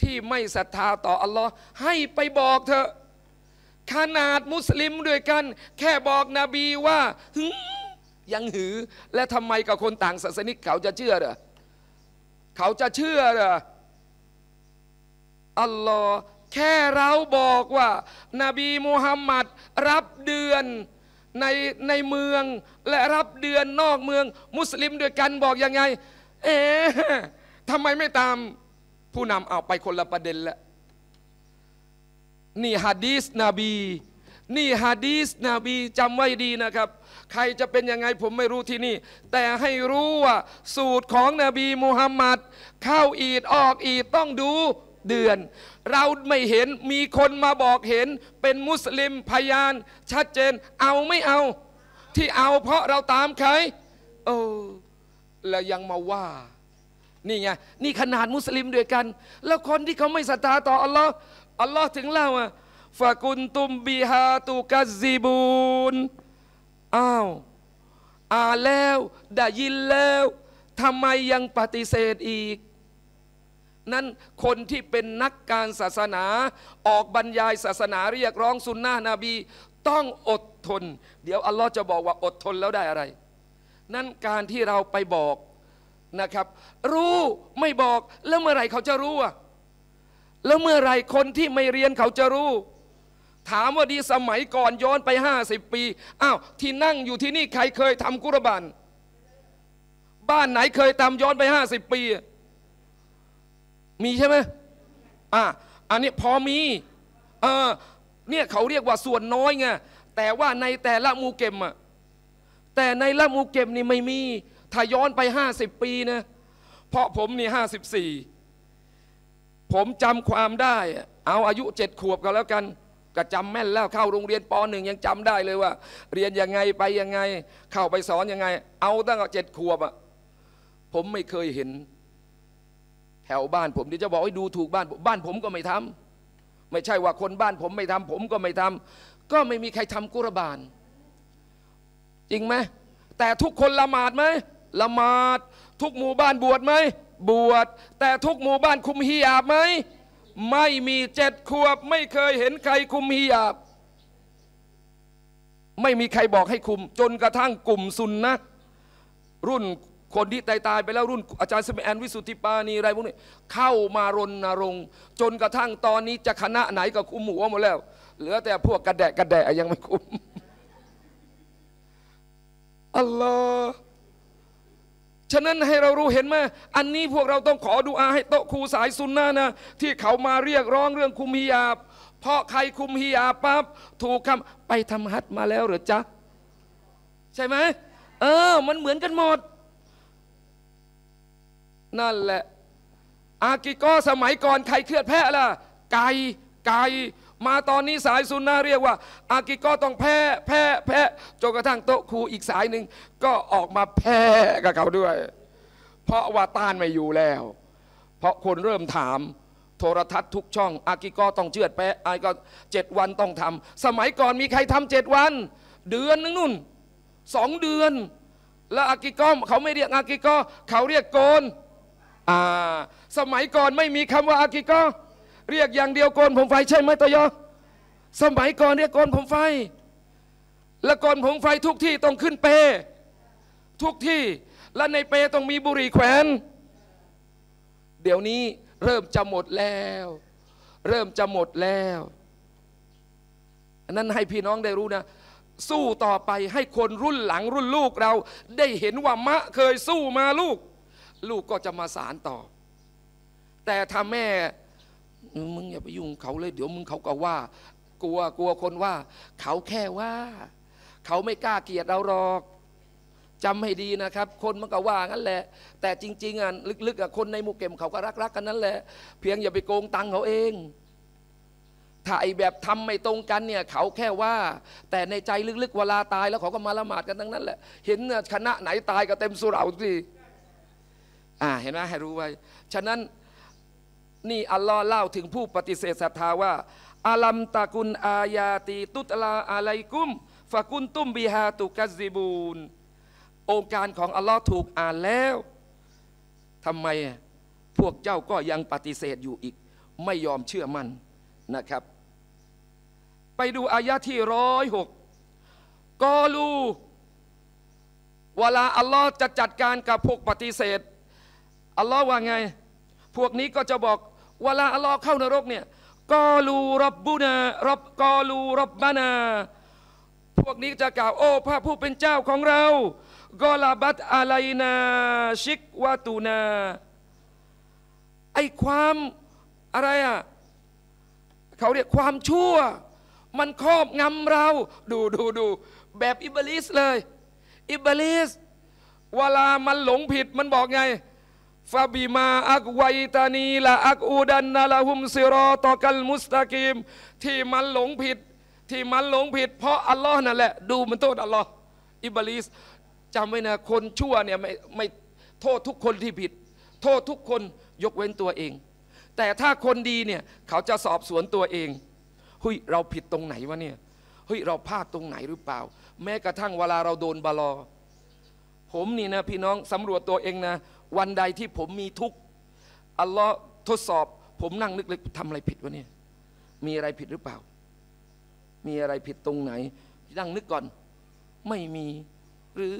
ที่ไม่ศรัทธาต่ออัลลอฮ์ให้ไปบอกเถอะขนาดมุสลิมด้วยกัน แค่บอกนบีว่าหึยังหือ และทำไมกับคนต่างศาสนิกเขาจะเชื่อเหรอเขาจะเชื่อเหรออัลลอฮ์แค่เราบอกว่านบีมูฮัมมัด รับเดือนในในเมือง และรับเดือนนอกเมือง มุสลิมด้วยกันบอกยังไง เอ๊ะทำไมไม่ตามผู้นำเอาไปคนละประเด็นละนี่ฮะดีสนบี นี่ฮะดีสนบีจำไว้ดีนะครับใครจะเป็นยังไงผมไม่รู้ที่นี่ แต่ให้รู้ว่า สูตรของนบีมูฮัมมัด เข้าอีดออกอีดต้องดูเดือน เราไม่เห็นมีคนมาบอกเห็นเป็นมุสลิมพยาน ชัดเจน เอาไม่เอา ที่เอาเพราะเราตามใคร เออแล้วยังมาว่า นี่ไง นี่ขนาดมุสลิมด้วยกัน แล้วคนที่เขาไม่ศรัทธาต่ออัลลอฮ์อัลลอฮ์ถึงเล่าอ่ะฟะกุนตุมบีฮาตุกัซีบูนอ้าวอ่านแล้วได้ยินแล้วทำไมยังปฏิเสธอีก นั่นคนที่เป็นนักการศาสนาออกบรรยายศาสนาเรียกร้องสุนนะนบี ต้องอดทน เดี๋ยวอัลลอฮ์จะบอกว่าอดทนแล้วได้อะไร นั่นการที่เราไปบอกนะครับ รู้ไม่บอก แล้วเมื่อไรเขาจะรู้อะแล้วเมื่อไรคนที่ไม่เรียนเขาจะรู้ถามว่าดีสมัยก่อนย้อนไป50ปีอ้าวที่นั่งอยู่ที่นี่ใครเคยทำกุรบานบ้านไหนเคยทำย้อนไป50ปี มีใช่ไหมอ่ะอันนี้พอมี เออ เนี่ยเขาเรียกว่าส่วนน้อยไงแต่ว่าในแต่ละมูเก็มอ่ะแต่ในละมูเก็มนี่ไม่มี ถ้าย้อนไป 50ปีนะเพราะผมนี่ห้าสิบสี่ผมจำความได้ เอาอายุเจ็ดขวบก็แล้วกันก็จำแม่นแล้วเข้าโรงเรียนปหนึ่งยังจำได้เลยว่า เรียนยังไงไปยังไง เข้าไปสอนยังไง เอาตั้งแต่เจ็ดขวบอะผมไม่เคยเห็น แถวบ้านผมที่จะบอกให้ดูถูกบ้านบ้านผมก็ไม่ทำ ไม่ใช่ว่าคนบ้านผมไม่ทำผมก็ไม่ทำ ก็ไม่มีใครทำกุรบานจริงไหม แต่ทุกคนละหมาดไหมละหมาด ทุกหมู่บ้านบวชไหมบวชแต่ทุกหมู่บ้านคุมฮิยาบไหมไม่มีเจ็ดขวบ ไม่เคยเห็นใครคุมฮิญาบไม่มีใครบอกให้คุม จนกระทั่งกลุ่มซุนนะ รุ่นคนที่ตายตายไปแล้ว รุ่นอาจารย์สมัยแอน วิสุทธิปานีอะไรพวกนี้ เข้ามารณรงค์ จนกระทั่งตอนนี้จะคณะไหนก็คุมหัวหมดแล้ว เหลือแต่พวกกระแดะกระแดะยังไม่คุมอัลลอฮ์ฉะนั้นให้เรารู้เห็นไหมอันนี้พวกเราต้องขอดูอาให้โตครูสายซุนนะนะที่เขามาเรียกร้องเรื่องคุมฮิยาบ เพราะใครคุมฮิยาปั๊บถูกคำไปทำฮัตมาแล้วหรือจ๊ะ ใช่ไหม เออมันเหมือนกันหมด นั่นแหละ อากิโกสมัยก่อนใครเคลือดแพะล่ะไก่ไก่มาตอนนี้สายซุนนะเรียกว่า อากิก็ต้องแพ้แพ้แพ้จนกระทั่งโต๊ะครูอีกสายหนึ่งก็ออกมาแพ้กับเขาด้วย เพราะว่าต้านไม่อยู่แล้ว เพราะคนเริ่มถาม โทรทัศน์ทุกช่อง อากิก็ต้องเชือดแพะอากิ็เจ็ดวันต้องทำ สมัยก่อนมีใครทำเจ็ดวัน เดือนนึงนู่นสองเดือน แล้วอากิก็เขาไม่เรียกอากิก็เขาเรียกโกนอ่าสมัยก่อนไม่มีคำว่าอากิก็เรียกอย่างเดียวโกนผมไฟใช่ไหมตยอสมัยก่อนเรียกโกนผมไฟ และโกนผมไฟทุกที่ต้องขึ้นเปทุกที่และในเปต้องมีบุหรี่แขวนเดี๋ยวนี้เริ่มจะหมดแล้ว เริ่มจะหมดแล้วอันนั้นให้พี่น้องได้รู้นะ สู้ต่อไปให้คนรุ่นหลังรุ่นลูกเราได้เห็นว่ามะเคยสู้มาลูก ลูกก็จะมาสารต่อ แต่ถ้าแม่มึงอย่าไปยุ่งเขาเลยเดี๋ยวมึงเขาก็ว่า กลัวกลัวคนว่า เขาแค่ว่า เขาไม่กล้าเกลียดเราหรอกจำให้ดีนะครับคนมันก็ว่างั้นแหละ แต่จริงๆอ่ะลึกๆอ่ะคนในหมู่เก็มเขาก็รักๆกันนั่นแหละเพียงอย่าไปโกงตังเขาเองถ้าไอแบบทำไม่ตรงกันเนี่ยเขาแค่ว่า แต่ในใจลึกๆเวลาตาย แล้วเขาก็มาละหมาดกันทั้งนั้นแหละเห็นคณะไหนตายก็เต็มสุราสิอ่าเห็นไหมให้รู้ไว้ฉะนั้นนี่อัลลอฮ์เล่าถึงผู้ปฏิเสธศรัทธาว่าอาลัมตะกุนอายาตีตุตลาอะไลกุมฟะกุนตุมบิฮาตุกัซิบูนองค์การของอัลลอฮ์ถูกอ่านแล้วทำไมพวกเจ้าก็ยังปฏิเสธอยู่อีกไม่ยอมเชื่อมันนะครับ ไปดูอายะที่ร้อยหกกอลูเวลาอัลลอฮ์จะจัดการกับพวกปฏิเสธอัลลอฮ์ว่าไง พวกนี้ก็จะบอกเวลาอัลลอฮ์เข้านรกเนี่ยกอลูรับบุนารับกอลูรับบานา พวกนี้จะกล่าวโอ้พระผู้เป็นเจ้าของเรา กอลาบัตอะไลนาชิกวาตูนาไอความอะไรอ่ะเขาเรียกความชั่ว มันครอบงำเรา ดูดูดูแบบอิบลิสเลย อิบลิสเวลามันหลงผิดมันบอกไงฟาบิมาอักวัยตานีละอักอูดันนาลาหุมซิรอตอกัลมุสตากิมที่มันหลงผิด ที่มันหลงผิด เพราะอัลลอฮ์นั่นแหละ ดูมันโทษอัลลอฮ์อิบลิส จำไว้นะ คนชั่วเนี่ย ไม่ไม่โทษทุกคนที่ผิด โทษทุกคนยกเว้นตัวเอง แต่ถ้าคนดีเนี่ย เขาจะสอบสวนตัวเอง เฮ้ยเราผิดตรงไหนวะเนี่ย เฮ้ยเราพลาดตรงไหนหรือเปล่า แม้กระทั่งเวลาเราโดนบาลอผมนี่นะพี่น้องสำรวจตัวเองนะวันใดที่ผมมีทุกข์อัลลอฮ์ทดสอบผมนั่งนึกเลยทำอะไรผิดวะเนี่ย มีอะไรผิดหรือเปล่า มีอะไรผิดตรงไหน นั่งนึกก่อน ไม่มี หรือ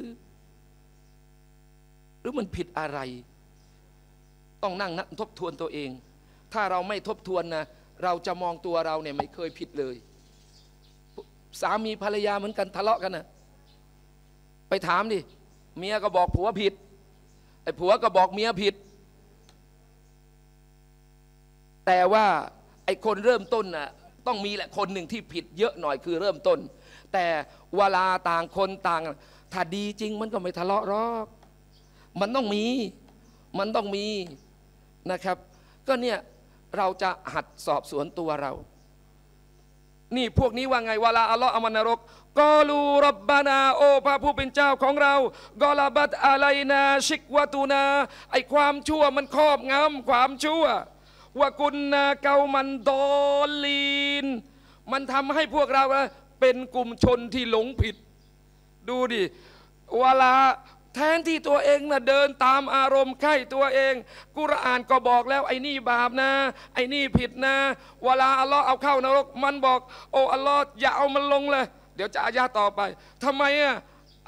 หรือมันผิดอะไร ต้องนั่งนะทบทวนตัวเอง ถ้าเราไม่ทบทวนนะ เราจะมองตัวเราเนี่ยไม่เคยผิดเลย สามีภรรยาเหมือนกันทะเลาะกันนะไปถามดิ เมียก็บอกผัวผิดไอ้ผัวก็บอกเมียผิด แต่ว่าไอ้คนเริ่มต้นน่ะต้องมีแหละคนหนึ่งที่ผิดเยอะหน่อยคือเริ่มต้น แต่เวลาต่างคนต่างถ้าดีจริง มันก็ไม่ทะเลาะรอก มันต้องมี มันต้องมีนะครับ ก็เนี่ยเราจะหัดสอบสวนตัวเรา นี่พวกนี้ว่าไงเวลาอัลลอฮ์อามันนรกกอลูรับบานาโอพระผู้เป็นเจ้าของเรากอลาบัตอะไรนาชิกวตูนาไอความชั่วมันครอบงำความชั่วว่ากุณนาเกามันดอลีน มันทำให้พวกเรา เป็นกลุ่มชนที่หลงผิด ดูดิเวลาแทนที่ตัวเองนะเดินตามอารมณ์ไข้ตัวเอง กุรอานก็บอกแล้วไอ้นี่บาปนะ ไอ้นี่ผิดนะเวลาอัลลอฮ์เอาเข้านรก มันบอก โอ้อัลลอฮ์อย่าเอามันลงเลยเดี๋ยวจะอายาต่อไป ทำไมอ่ะ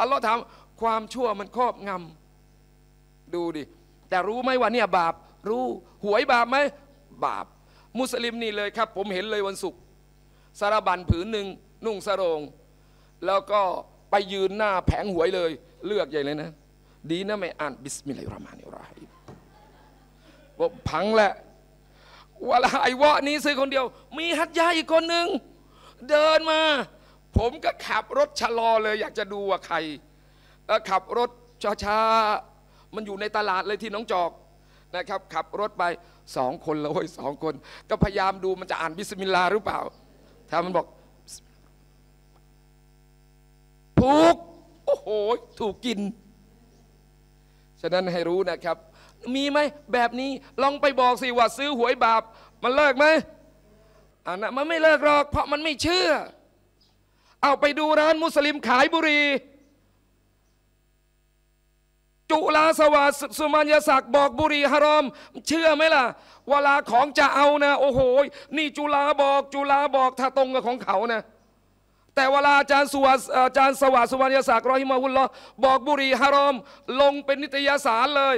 อัลลอฮ์ถาม ความชั่วมันครอบงำ ดูดิ แต่รู้ไหมว่าเนี่ยบาป รู้หวยบาปไหม บาป มุสลิมนี่เลยครับ ผมเห็นเลยวันศุกร์สารบันผืนหนึ่ง นุ่งสรง แล้วก็ไปยืนหน้าแผงหวยเลย เลือกใหญ่เลยนะ ดีนะไม่อ่านบิสมิลลาฮิรราะห์มานิรราฮีมบอกพังแหละวลาไอ้วะนี้ซื้อคนเดียว มีฮัตยาอีกคนหนึ่งเดินมาผมก็ขับรถชะลอเลย อยากจะดูว่าใครขับรถช้า ๆ มันอยู่ในตลาดเลยที่น้องจอกนะครับขับรถไปสองคนแล้วเว้ยสองคน ก็พยายามดูมันจะอ่านบิสมิลลาหรือเปล่า ถ้ามันบอกถูก โอ้โห ถูกกิน ฉะนั้นให้รู้นะครับ มีไหมแบบนี้ลองไปบอกสิว่าซื้อหวยบาปมันเลิกไหมอันนะมันไม่เลิกหรอก เพราะมันไม่เชื่อเอาไปดูร้านมุสลิมขายบุหรี่จุลาสวัสดิ์สุมัญญศักดิ์บอกบุรีฮารอม เชื่อไหมล่ะ เวลาของจะเอานะโอ้โหนี่จุลาบอกจุลาบอกถ้าตรงกับของเขานะ แต่เวลาอาจารย์สวัสดิ์อาจารย์สวัสดิ์สุวรรณศักดิ์รอฮิมาฮุลลอบอกบุรีฮารอม ลงเป็นนิตยสารเลย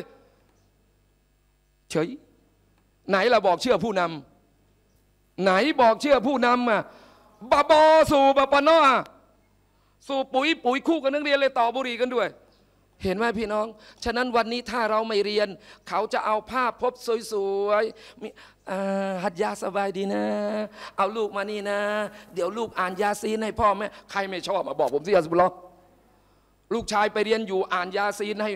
เฉย ไหนล่ะบอกเชื่อผู้นำไหนบอกเชื่อผู้นำอ่ะบาบอสู่บาปนอสู่ปุ๋ยปุ๋ยคู่กับนักเรียนเลยต่อบุหรี่กันด้วย เห็นไหมพี่น้อง ฉะนั้นวันนี้ถ้าเราไม่เรียน เขาจะเอาภาพพบสวยๆมีหัดยาสบายดีนะ เอาลูกมานี่นะ เดี๋ยวลูกอ่านยาซีน ให้พ่อแม่ใครไม่ชอบมาบอกผมสิอาสุบลอลูกชายไปเรียนอยู่อ่านยาซีนให้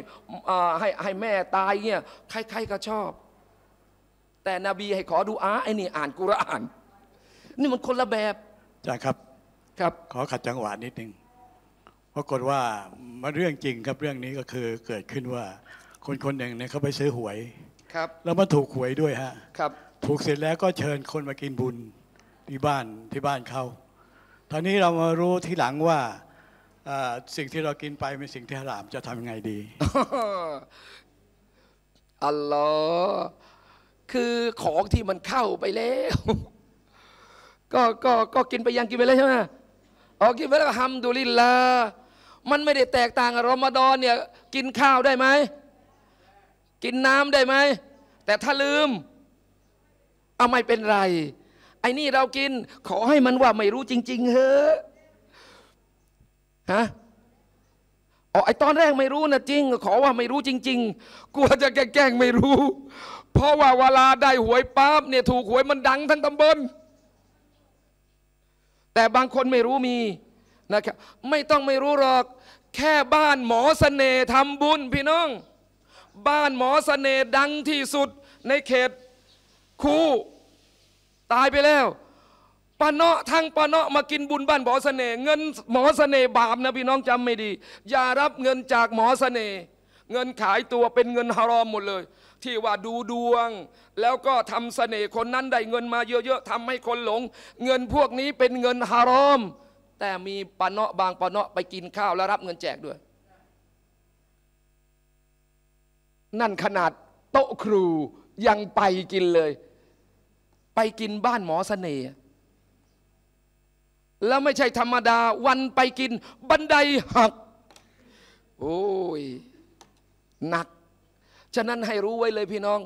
ให้ให้แม่ตายเงี้ยใคร ๆก็ชอบ แต่นบีให้ขอดูอาไอ้นี่อ่านกุรอานนี่มันคนละแบบจารย์ครับ ครับ ขอขัดจังหวะนิดนึงปรากฏว่ามาเรื่องจริงครับเรื่องนี้ก็คือเกิดขึ้นว่าคนคนหนึ่งเนี่ยเขาไปซื้อหวย ครับ แล้วมาถูกหวยด้วยฮะ ครับ ถูกเสร็จแล้วก็เชิญคนมากินบุญที่บ้านที่บ้านเขาตอนนี้เรามารู้ที่หลังว่าสิ่งที่เรากินไปเป็นสิ่งที่หรามจะทำยังไงดีอัลลอคือของที่มันเข้าไปแล้วก็ก็ก็กินไปยังกินไปแล้วใช่ไหมออกินไปแล้วก็ทำดูลิลามันไม่ได้แตกต่างรอมฎอนเนี่ยกินข้าวได้ไหม กินน้ำได้ไหม แต่ถ้าลืมเอาไม่เป็นไร ไอ้นี่เรากิน ขอให้มันว่าไม่รู้จริง ๆ เฮ้ฮะอ๋อไอตอนแรกไม่รู้นะจริง ขอว่าไม่รู้จริง ๆกลัวจะแกล้งไม่รู้ เพราะว่าเวลาได้หวยปั๊บเนี่ยถูกหวยมันดังทั้งตำบลแต่บางคนไม่รู้มีนะครับ ไม่ต้องไม่รู้หรอก แค่บ้านหมอสเสน่ห์ทำบุญพี่น้อง บ้านหมอสเสน่ห์ดังที่สุดในเขต คูตายไปแล้วปะเนาะทั้งปะเนาะมากินบุญบ้านหมอสเสน่ห์เงินหมอสเสน่ห์บาปนะพี่น้องจำไม่ดี อย่ารับเงินจากหมอสเสน่ห์เงินขายตัวเป็นเงินฮารอมหมดเลยที่ว่าดูดวง แล้วก็ทำเสน่ห์คนนั้นได้เงินมาเยอะ ๆทำให้คนหลง เงินพวกนี้เป็นเงินฮารอม แต่มีปะเนาะบาง ปะเนาะไปกินข้าวแล้ว รับเงินแจกด้วย นั่นขนาดโต๊ะครูยังไปกินเลย ไปกินบ้านหมอเสน่ห์แล้วไม่ใช่ธรรมดาวันไปกินบันไดหัก โอ้ยหนักฉะนั้นให้รู้ไว้เลยพี่น้อง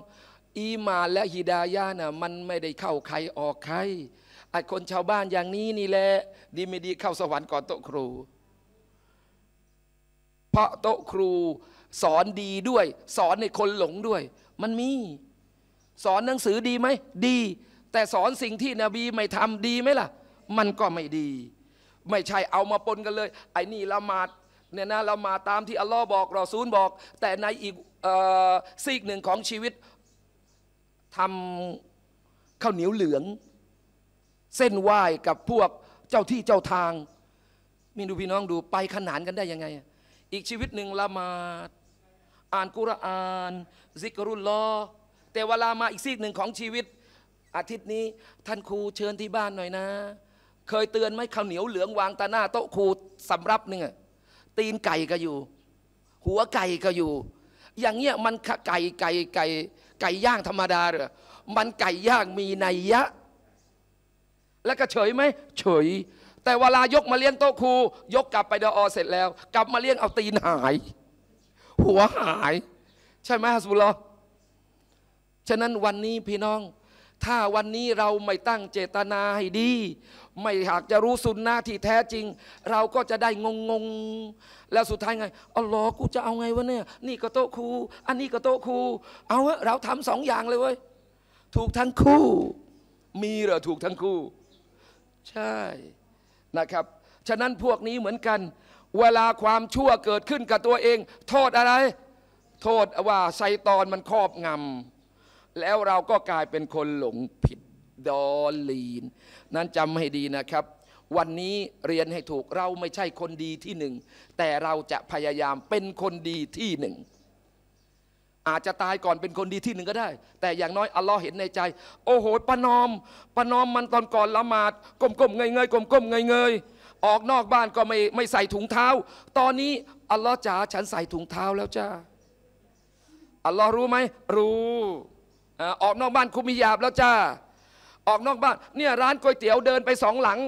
อีมาและฮิดายานะ่ะมันไม่ได้เข้าใครออกใครไอคนชาวบ้านอย่างนี้นี่แหละ ดีไม่ดีเข้าสวรรค์ก่อนโต๊ะครูเพราะโต๊ะครูสอนดีด้วย สอนในคนหลงด้วย มันมี สอนหนังสือดีไหมดี แต่สอนสิ่งที่นบีไม่ทำดีไหมล่ะ มันก็ไม่ดี ไม่ใช่เอามาปนกันเลย ไอ้นี่ละหมาด เนี่ยนะละหมาดตามที่อัลลอฮ์บอกรอซูลบอก แต่ในอีกซีกหนึ่งของชีวิตทำข้าวเหนียวเหลือง เส้นไหว้กับพวกเจ้าที่เจ้าทาง มีดูพี่น้องดูไปขนานกันได้ยังไง อีกชีวิตหนึ่งละมา อ่านกุรอานซิกรุลลอแต่เวลามาอีกซีกหนึ่งของชีวิต อาทิตย์นี้ท่านครูเชิญที่บ้านหน่อยนะ เคยเตือนไหมข้าวเหนียวเหลืองวางตาหน้าโต๊ะครูสำรับหนึ่งตีนไก่ก็อยู่ หัวไก่ก็อยู่อย่างเงี้ยมันไก่ไก่ไก่ไก่ย่างธรรมดาเหรอมันไก่ย่างมีนัยยะ แล้วก็เฉยไหมเฉย แต่เวลายกมาเลี้ยงโต๊ะครูยกกลับไปดออเสร็จแล้ว กลับมาเลี้ยงเอาตีนหาย หัวหาย ใช่ไหมฮัสบุลลอฉะนั้นวันนี้พี่น้องถ้าวันนี้เราไม่ตั้งเจตนาให้ดี ไม่หากจะรู้สุนนะที่แท้จริง เราก็จะได้งงงแล้วสุดท้ายไงอ๋อหรอกูจะเอาไงวะเนี่ยนี่ก็โต๊ะครูอันนี้ก็โต๊ะครูเอาเถอะเราทำสองอย่างเลยเว้ยถูกทั้งคู่ มีเหรอถูกทั้งคู่ ใช่นะครับ ฉะนั้นพวกนี้เหมือนกัน เวลาความชั่วเกิดขึ้นกับตัวเอง โทษอะไร โทษว่าไซตอนมันครอบงำแล้วเราก็กลายเป็นคนหลงผิดดอลีน นั้นจำให้ดีนะครับ วันนี้เรียนให้ถูกเราไม่ใช่คนดีที่หนึ่ง แต่เราจะพยายามเป็นคนดีที่หนึ่ง อาจจะตายก่อนเป็นคนดีที่หนึ่งก็ได้ แต่อย่างน้อยอัลลอฮ์เห็นในใจ โอ้โหปนอมปนอมมันตอนก่อนละหมาดก้มๆเงยๆก้มๆเงยๆ ออกนอกบ้านก็ไม่ไม่ใส่ถุงเท้า ตอนนี้อัลลอฮ์จ๋าฉันใส่ถุงเท้าแล้วจ้าอัลลอฮ์รู้ไหมรู้ออกนอกบ้านคุมิยาบแล้วจ้าออกนอกบ้านเนี่ยร้านก๋วยเตี๋ยวเดินไปสองหลัง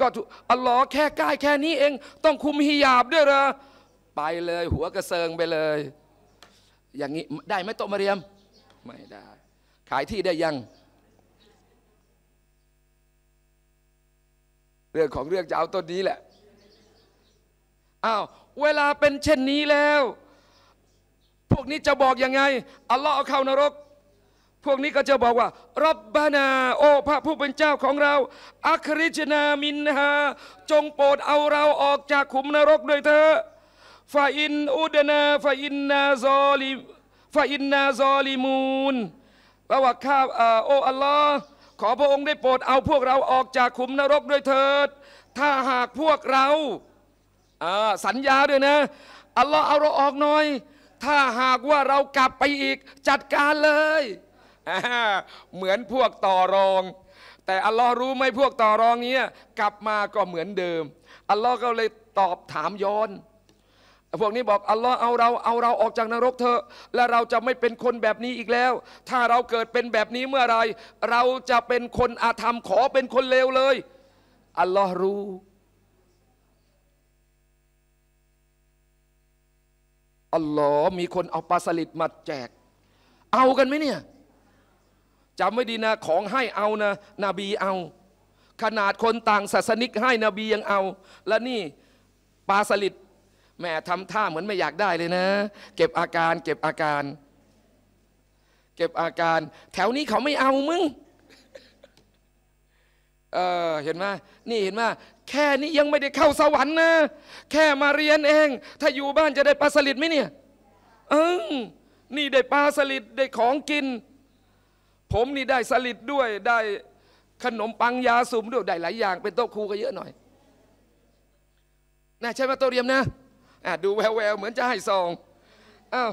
ก็อัลลอฮ์แค่ใกล้แค่นี้เอง ต้องคุมฮิยาบด้วยเหรอไปเลย หัวกระเซิงไปเลย อย่างนี้ได้ไหมโตมาเรียมไม่ได้ขายที่ได้ยัง เรื่องของเรื่องจะเอาต้นนี้แหละอ้าวเวลาเป็นเช่นนี้แล้ว พวกนี้จะบอกยังไงอัลลอฮ์เอาเข้านรกพวกนี้ก็จะบอกว่ารับบานาโอพระผู้เป็นเจ้าของเราอัคริชนามินฮาจงโปรดเอาเราออกจากขุมนรกด้วยเถอะฟาอินอุดนาฟาอินนาซอลิฟาอินนาซอลิมูนเราว่าข้าโออัลลอฮ์ขอพระองค์ได้โปรดเอาพวกเราออกจากขุมนรกด้วยเถิด ถ้าหากพวกเรา สัญญาด้วยนะ อัลลอฮ์เอาเราออกหน่อย ถ้าหากว่าเรากลับไปอีกจัดการเลยเหมือนพวกต่อรอง แต่อัลลอฮ์รู้ไหมพวกต่อรองเนี้ยกลับมาก็เหมือนเดิม อัลลอฮ์ก็เลยตอบถามย้อน พวกนี้บอกอัลลอฮ์เอาเราเอาเราออกจากนรกเถอะ และเราจะไม่เป็นคนแบบนี้อีกแล้ว ถ้าเราเกิดเป็นแบบนี้เมื่อไร เราจะเป็นคนอาธรรมขอเป็นคนเลวเลย อัลลอฮ์รู้อัลลอฮ์มีคนเอาปลาสลิดมาแจก เอากันไหมเนี่ยจำไว้ดีนะของให้เอานะนบีเอา ขนาดคนต่างศาสนิกให้นบียังเอา และนี่ปลาสลิดแม่ทำท่าเหมือนไม่อยากได้เลยนะ เก็บอาการเก็บอาการ เก็บอาการ แถวนี้เขาไม่เอามึงเออเห็นไหมนี่เห็นไหมแค่นี้ยังไม่ได้เข้าสวรรค์นะ แค่มาเรียนเอง ถ้าอยู่บ้านจะได้ปลาสลิดไหมเนี่ย เออนี่ได้ปลาสลิดได้ของกินผมนี่ได้สลิดด้วยได้ขนมปังยาสุมด้วย ได้หลายอย่างเป็นโต๊ะครูก็เยอะหน่อยนะใช่ไหมโตเรียมนะะดูแววแววเหมือนจะให้ซองเอ้า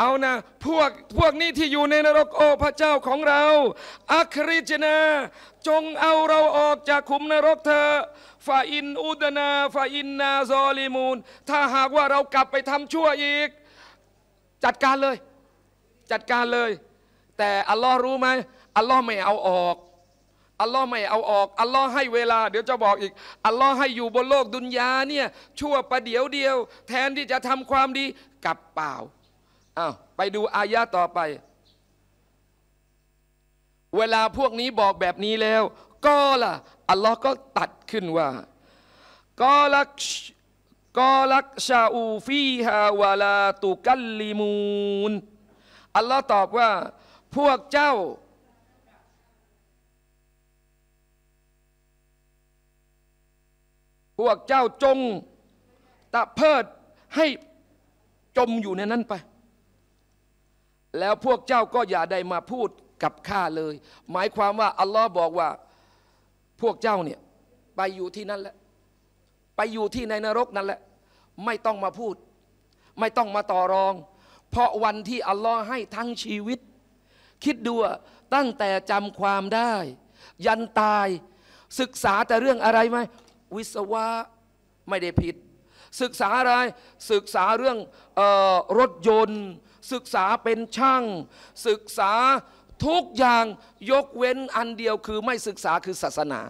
เอานะพวกพวกนี้ที่อยู่ในนรกโอพระเจ้าของเรา อัคริจนา จงเอาเราออกจากขุมนรกเธอฟาอินอุดนาฟาอินนา ซอลิมูน ถ้าหากว่าเรากลับไปทำชั่วอีกจัดการเลยจัดการเลย แต่อัลลอฮ์รู้ไหมอัลลอฮ์ไม่เอาออก อัลลอฮ์ไม่เอาออกอัลลอฮ์ให้เวลาเดี๋ยวจะบอกอีกอัลลอฮ์ให้อยู่บนโลกดุนยาเนี่ยชั่วประเดี๋ยวเดียวแทนที่จะทำความดีกลับเปล่าอ้าวไปดูอายะต่อไป เวลาพวกนี้บอกแบบนี้แล้ว ก็ล่ะ อัลลอฮ์ก็ตัดขึ้นว่าก็ละกอลักชาอูฟีฮาวาลาตุกัลลิมูน อัลลอฮ์ตอบว่าพวกเจ้า พวกเจ้าจงตะเพิดให้จมอยู่ในนั้นไป แล้วพวกเจ้าก็อย่าได้มาพูดกับข้าเลย หมายความว่า อัลลอฮ์บอกว่าพวกเจ้าเนี่ยไปอยู่ที่นั่นแหละไปอยู่ที่ในนรกนั่นแหละไม่ต้องมาพูด ไม่ต้องมาต่อรอง เพราะวันที่อัลลอฮ์ให้ทั้งชีวิต คิดดูตั้งแต่จำความได้ ยันตาย ศึกษาแต่เรื่องอะไรไหมวิศวะไม่ได้ผิด ศึกษาอะไร ศึกษาเรื่องออรถยนต์ ศึกษาเป็นช่าง ศึกษาทุกอย่างยกเว้นอันเดียวคือไม่ศึกษา คือศาสนา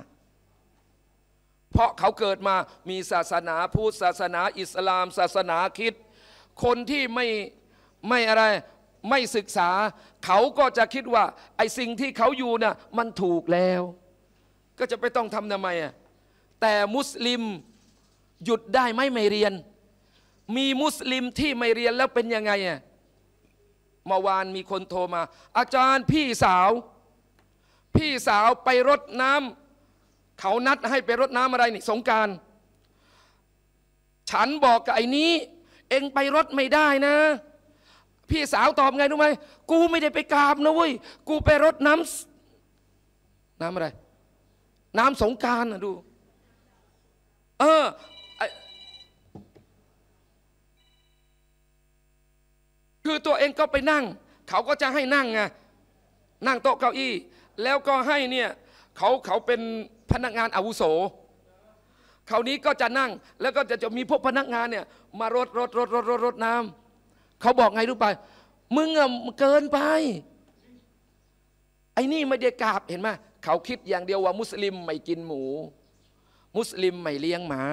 เพราะเขาเกิดมามีศาสนาพุทธศาสนา อิสลาม ศาสนาคิดคนที่ไม่ไม่อะไรไม่ศึกษา เขาก็จะคิดว่าไอ้สิ่งที่เขาอยู่น่ะมันถูกแล้ว ก็จะไปต้องทำทำไมอ่ะแต่มุสลิมหยุดได้ไหมไม่เรียน มีมุสลิมที่ไม่เรียนแล้วเป็นยังไงอ่ะเมื่อวานมีคนโทรมา อาจารย์พี่สาว พี่สาวไปรดน้ำเขานัดให้ไปรดน้ำอะไรนี่สงการ ฉันบอกกับไอ้นี้ เองไปรดไม่ได้นะ พี่สาวตอบไงรู้ไหมกูไม่ได้ไปกราบนะเว้ย กูไปรดน้ำน้ำอะไร น้ำสงการนะดู เออคือตัวเองก็ไปนั่ง เขาก็จะให้นั่งไงนั่งโต๊ะเก้าอี้แล้วก็ให้เนี่ย เขาเขาเป็นพนักงานอาวุโสคราวนี้ก็จะนั่งแล้วก็จะจะมีพวกพนักงานเนี่ยมารดรดรดรดรดรดน้ำเขาบอกไงรู้ป่ะ มึงอะเกินไป ไอ้นี่ไม่ได้กราบเห็นไหมเขาคิดอย่างเดียวว่า มุสลิมไม่กินหมู มุสลิมไม่เลี้ยงหมา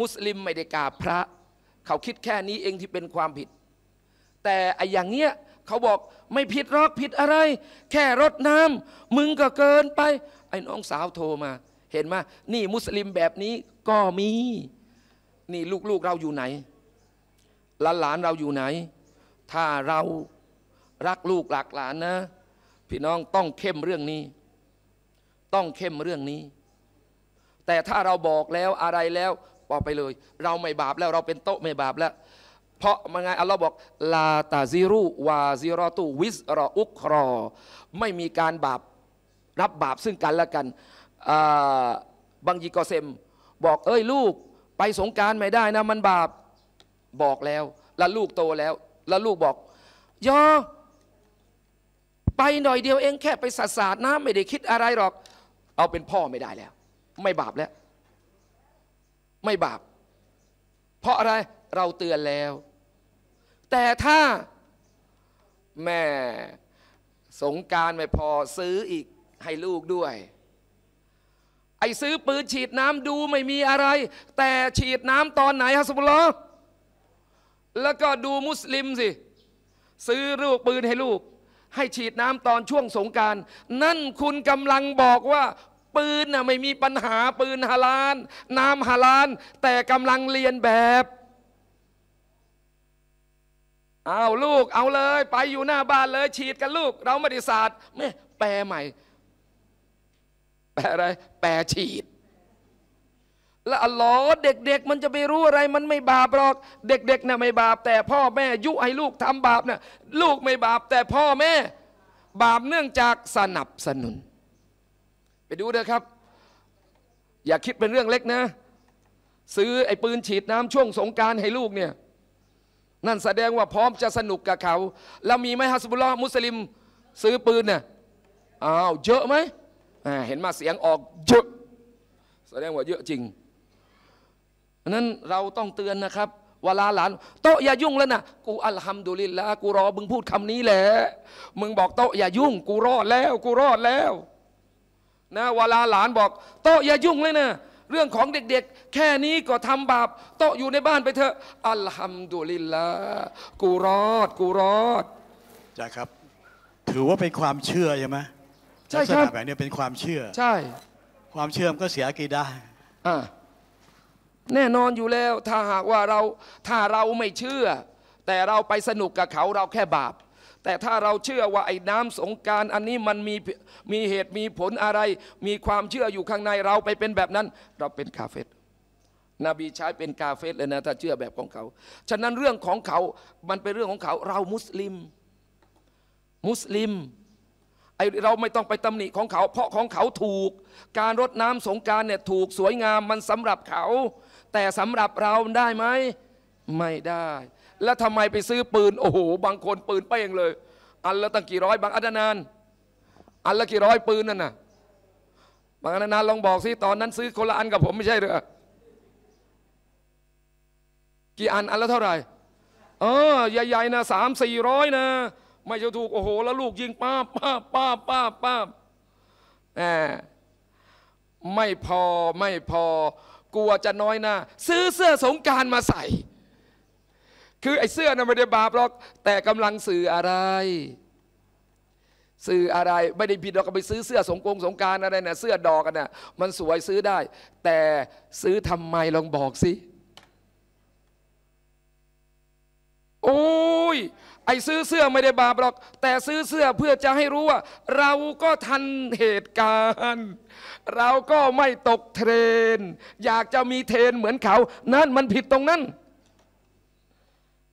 มุสลิมไม่ได้กราบพระ เขาคิดแค่นี้เองที่เป็นความผิด แต่ไอ้อย่างเงี้ยเขาบอกไม่ผิดรอกผิดอะไร แค่รดน้ำ มึงก็เกินไปไอ้น้องสาวโทรมา เห็นไหมนี่มุสลิมแบบนี้ก็มี นี่ลูกๆเราอยู่ไหนหลานเราอยู่ไหน ถ้าเรารักลูกหลักหลานนะพี่น้องต้องเข้มเรื่องนี้ ต้องเข้มเรื่องนี้ แต่ถ้าเราบอกแล้วอะไรแล้วบอกไปเลย เราไม่บาปแล้ว เราเป็นโต๊ะไม่บาปแล้วเพราะมันไงอัลลอฮ์บอกลาตาซิรุวาซิรอตุวิสรออุครอ ไม่มีการบาปรับบาปซึ่งกันและกัน บางยีกอเซม บอกเอ้ยลูกไปสงการไม่ได้นะ มันบาปบอกแล้ว แล้วลูกโตแล้ว แล้วลูกบอก ยอ ไปหน่อยเดียวเอง แค่ไปสาสาดนะไม่ได้คิดอะไรหรอก เอาเป็นพ่อไม่ได้แล้ว ไม่บาปแล้ว ไม่บาปเพราะอะไร เราเตือนแล้วแต่ถ้าแม่สงการไม่พอซื้ออีกให้ลูกด้วย ไอ้ซื้อปืนฉีดน้ำดูไม่มีอะไร แต่ฉีดน้ำตอนไหนฮะสมุล์แล้วก็ดูมุสลิมสิ ซื้อลูกปืนให้ลูก ให้ฉีดน้ำตอนช่วงสงการ นั่นคุณกำลังบอกว่า ปืนน่ะไม่มีปัญหาปืนฮาลาน น้ำฮาลาน แต่กำลังเรียนแบบเอาลูกเอาเลยไปอยู่หน้าบ้านเลย ฉีดกันลูก เราไม่ได้ศาสตร์แม่แปลใหม่แปลอะไร แปลฉีดแล้วหลอเด็กๆมันจะไปรู้อะไรมันไม่บาปหรอก เด็กๆนะ่ะไม่บาปแต่พ่อแม่ ยุ ให้ลูกทำบาปนะ่ะลูกไม่บาปแต่พ่อแม่ บาปเนื่องจากสนับสนุน ไปดูเด้อครับ อย่าคิดเป็นเรื่องเล็กนะ ซื้อไอ้ปืนฉีดน้ำช่วงสงการให้ลูกเนี่ยนั่นแสดงว่าพร้อมจะสนุกกับเขาแล้วมีไหมฮัสบุลลอมุสลิมซื้อปืนเนี่ยอ้าวเยอะไหม เห็นมาเสียงออกเยอะแสดงว่าเยอะจริงนั้นเราต้องเตือนนะครับเวลาหลานโตอย่ายุ่งแล้วนะกูอัลฮัมดุลิลละกูรอมึงพูดคำนี้แหละมึงบอกโตอย่ายุ่ง กูรอดแล้ว กูรอดแล้วนะเวลาหลานบอกโตอย่ายุ่งเลยนะเรื่องของเด็กๆ แค่นี้ก็ทำบาปโตอยู่ในบ้านไปเถอะอัลฮัมดุลิลล์กูรอด กูรอดจ้ะครับ ถือว่าเป็นความเชื่อใช่ไหมใช่ครับแบบนี้เป็นความเชื่อ ใช่ความเชื่อมก็เสียกีได้อ่าแน่นอนอยู่แล้วถ้าหากว่าเราถ้าเราไม่เชื่อ แต่เราไปสนุกกับเขาเราแค่บาปแต่ถ้าเราเชื่อว่าไอ้น้ำสงการอันนี้มันมีมีเหตุมีผลอะไร มีความเชื่ออยู่ข้างในเราไปเป็นแบบนั้น เราเป็นคาเฟตนบีใช้เป็นกาเฟตเลยนะถ้าเชื่อแบบของเขา ฉะนั้นเรื่องของเขา มันเป็นเรื่องของเขาเรามุสลิม มุสลิมไอเราไม่ต้องไปตำหนิของเขา เพราะของเขาถูก การรดน้ำสงการเนี่ยถูกสวยงามมันสำหรับเขา แต่สำหรับเราได้ไหมไม่ได้แล้วทำไมไปซื้อปืน โอ้โห บางคนปืนเป้งเลย อันละตั้งกี่ร้อยบางอันนานอันละกี่ร้อย ปืนนั่นน่ะ บางอันนานลองบอกสิ ตอนนั้น ซื้อคนละอันกับผมไม่ใช่หรือกี่อัน อันละเท่าไหร่เออใหญ่ๆนะสามสี่ร้อยนะไม่จะถูก โอ้โห แล้วลูกยิงป้า ป้า ป้า ป้า ป้าแหมไม่พอ ไม่พอ กลัวจะน้อยนะซื้อเสื้อสงการมาใส่คือไอ้เสื้อนั้นไม่ได้บาปหรอก แต่กำลังสื่ออะไรสื่ออะไรไม่ได้ผิดเราก็ไปซื้อเสื้อสงกงสงการอะไรเนะ่ยเสื้อดอกกันนะ่ะมันสวยซื้อได้ แต่ซื้อทำไมลองบอกสิโอ้ยไอ้ซื้อเสื้อไม่ได้บาปหรอก แต่ซื้อเสื้อเพื่อจะให้รู้ว่า เราก็ทันเหตุการณ์ เราก็ไม่ตกเทรนอยากจะมีเทรนเหมือนเขา นั่นมันผิดตรงนั้น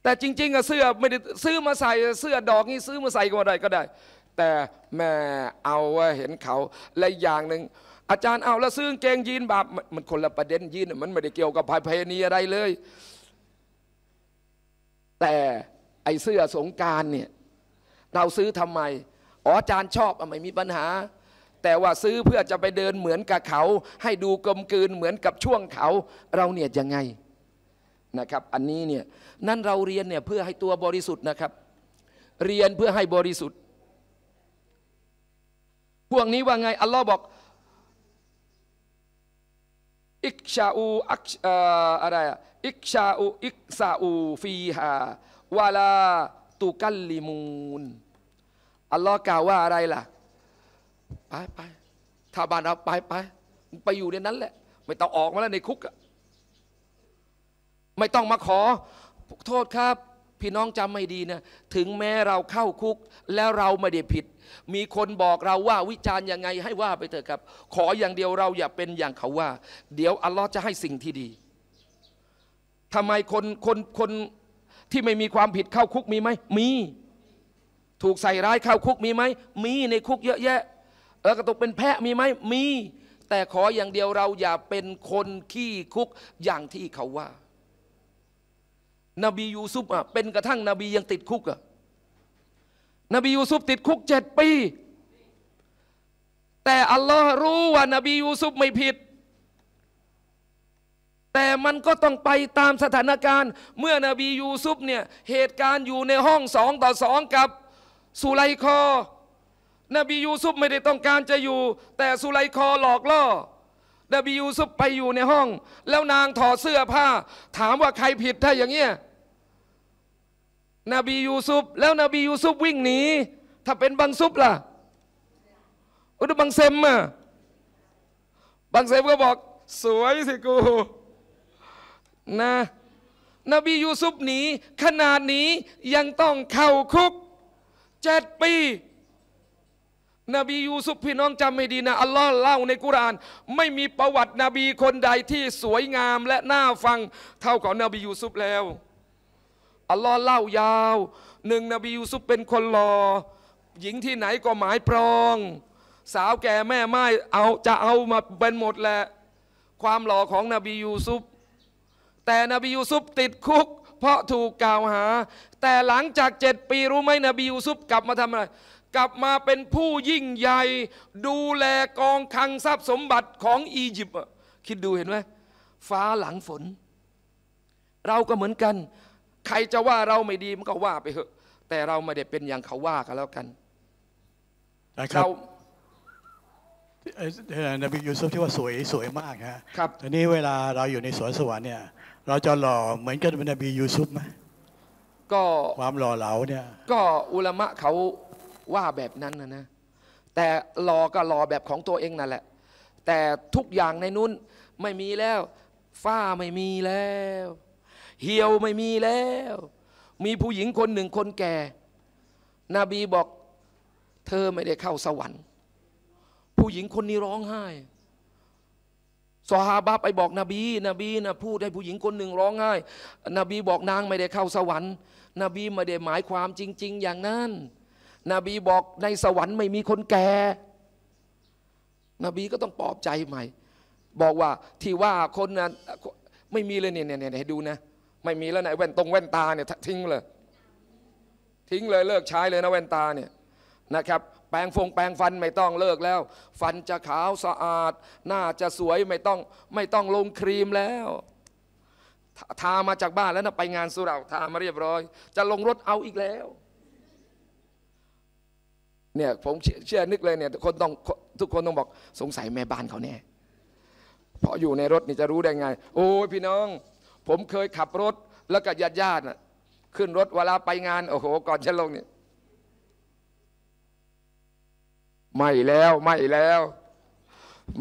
แต่จริงๆอะเสื้อไม่ได้ซื้อมาใส่เสื้อดอกนี่ซื้อมาใส่ก็ได้ก็ได้ แต่แม่เอาเห็นเขาและอย่างหนึ่งอาจารย์เอาแล้วซื้อเกงยีนบาปมันคนละประเด็นยีนมันไม่ได้เกี่ยวกับภายเพณีอะไรเลย แต่ไอเสื้อสงการเนี่ยเราซื้อทำไมอ๋ออาจารย์ชอบอไม่มีปัญหา แต่ว่าซื้อเพื่อจะไปเดินเหมือนกับเขา ให้ดูกลมกลืนเหมือนกับช่วงเขา เราเนี่ยยังไงนะครับ อันนี้เนี่ยนั่นเราเรียนเนี่ยเพื่อให้ตัวบริสุทธิ์นะครับ เรียนเพื่อให้บริสุทธิ์พวกนี้ว่าไง อัลลอฮ์บอกอิกชาอูอักอะไรอิกชาอูอิกซาอูฟีฮาวาลาตุกัลลิมูนอัลลอฮ์กล่าวว่าอะไรล่ะ ไปไปถ้าบ้านเราไปไปไปอยู่ในนั้นแหละ ไม่ต้องออกมาแล้วในคุกไม่ต้องมาขอโทษครับพี่น้องจำไม่ดีนะ ถึงแม้เราเข้าคุก แล้วเราไม่ได้ผิด มีคนบอกเราว่าวิจารณ์ยังไงให้ว่าไปเถอะครับ ขออย่างเดียวเราอย่าเป็นอย่างเขาว่า เดี๋ยวอัลลอฮ์จะให้สิ่งที่ดีทำไมคนคนคนที่ไม่มีความผิดเข้าคุกมีไหม มี ถูกใส่ร้ายเข้าคุกมีไหมมีในคุกเยอะแยะแล้วก็ตกเป็นแพะมีไหมมี แต่ขออย่างเดียวเราอย่าเป็นคนขี้คุกอย่างที่เขาว่านบียูซุปอ่ะเป็นกระทั่งนบียังติดคุกอ่ะนบียูซุปติดคุกเจ็ดปี แต่อัลลอฮ์รู้ว่านบียูซุปไม่ผิด แต่มันก็ต้องไปตามสถานการณ์ เมื่อนบียูซุปเนี่ยเหตุการณ์อยู่ในห้องสองต่อสองกับสุไลคอ นบียูซุปไม่ได้ต้องการจะอยู่ แต่สุไลคอหลอกล่อ นบียูซุปไปอยู่ในห้อง แล้วนางถอดเสื้อผ้า ถามว่าใครผิดถ้าอย่างเงี้ยนบียูซุฟแล้วนบียูซุฟวิ่งหนีถ้าเป็นบังซุปล่ะอุดบังเซมอ่ะบังเซมก็บอกสวยสิกูนะนบียูซุฟหนีขนาดนี้ยังต้องเข้าคุกเจ็ดปี นบียูซุฟพี่น้องจำให้ดีนะอัลลอฮ์เล่าในกุราน ไม่มีประวัตินบีคนใดที่สวยงามและน่าฟัง เท่ากับนบียูซุฟแล้วอัลลอฮ์เล่ายาว หนึ่งนบียูซุปเป็นคนหลอ่อหญิงที่ไหนก็หมายปรอง สาวแก่แม่ไม้เอาจะเอามา เป็นหมดแหละ ความหล่อของนบียูซุปแต่นบียูซุปติดคุก เพราะถูกกล่าวหา แต่หลังจากเจ็ดปีรู้ไหมนบียูซุปกลับมาทำอะไรกลับมาเป็นผู้ยิ่งใหญ่ ดูแลกองคลังทรัพย์สมบัติของอียิปต์คิดดูเห็นไหมฟ้าหลังฝน เราก็เหมือนกันใครจะว่าเราไม่ดีมันก็ว่าไปเถอะแต่เราไม่ได้เป็นอย่างเขาว่ากันแล้วกันนะครับนบียูซุฟที่ว่าสวยสวยมากฮะครับทีนี้เวลาเราอยู่ในสวนสวรรค์เนี่ยเราจะหล่อเหมือนกับนบียูซุฟไหมก็ความหล่อเหลาเนี่ย ก็อุลามะเขาว่าแบบนั้นนะนะแต่หล่อก็หล่อแบบของตัวเองนั่นแหละแต่ทุกอย่างในนู้นไม่มีแล้วฝ้าไม่มีแล้วเหี่ยวไม่มีแล้ว มีผู้หญิงคนหนึ่งคนแก่นบีบอกเธอไม่ได้เข้าสวรรค์ ผู้หญิงคนนี้ร้องไห้สฮาบะไปบอกนบีนบีนะพูดให้ผู้หญิงคนหนึ่งร้องไห้นบีบอกนางไม่ได้เข้าสวรรค์นบีไม่ได้หมายความจริง ๆ อย่างนั้นนบีบอกในสวรรค์ไม่มีคนแก่นบีก็ต้องปลอบใจใหม่บอกว่าที่ว่าคนนั้นไม่มีเลยเนี่ยเนี่ยดูนะไม่มีแล้วนะแว่นตรงแว่นตาเนี่ยทิ้งเลย ทิ้งเลยเลิกใช้เลยนะแว่นตาเนี่ยนะครับแปรงฟงแปรงฟันไม่ต้องเลิกแล้ว ฟันจะขาวสะอาดหน้าจะสวยไม่ต้องไม่ต้องลงครีมแล้ว ทามาจากบ้านแล้วนะไปงานสุราทามาเรียบร้อย จะลงรถเอาอีกแล้วเนี่ยผมเชื่อนึกเลยเนี่ยคนต้องทุกคนต้องบอกสงสัยแม่บ้านเขาแน่พออยู่ในรถนี่จะรู้ได้ไงโอ้ยพี่น้องผมเคยขับรถแล้วก็ญาติญาติขึ้นรถเวลาไปงานโอ้โหก่อนฉะลงเนี่ยไม่แล้วไม่แล้ว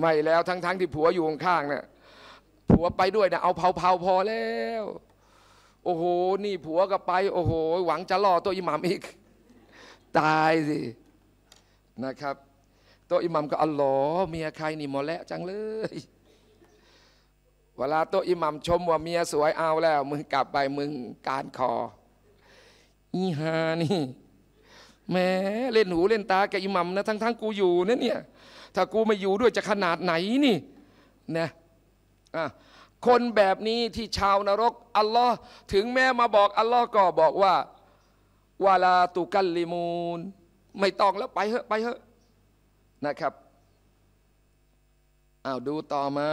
ไม่แล้ว ทั้งๆทที่ผัวอยู่ข้างๆเนะ่ยผัวไปด้วยนะเอาเผาๆ พอแล้วโอ้โห นี่ผัวก็ไปโอ้โห หวังจะล่อตัวอิหมัมอีก ตายสิ นะครับ ตัวอิหมัมก็อ๋อเมียใครนี่หมอและจังเลยเวลาโตอิหมัมชมว่าเมียสวยเอาแล้วมึงกลับไปมึงการคออีฮานี่แม่เล่นหูเล่นตาแกอิหมัมนะทั้งๆงกูอยู่นะเนี่ยถ้ากูไม่อยู่ด้วยจะขนาดไหนนี่นะ่ะคนแบบนี้ที่ชาวนรกอัลลอฮ์ถึงแม้มาบอกอัลลอฮ์ก็บอกว่าวาลาตุกัลลิมูนไม่ต้องแล้วไปเถอะไปเถอะนะครับอ้าวดูต่อมา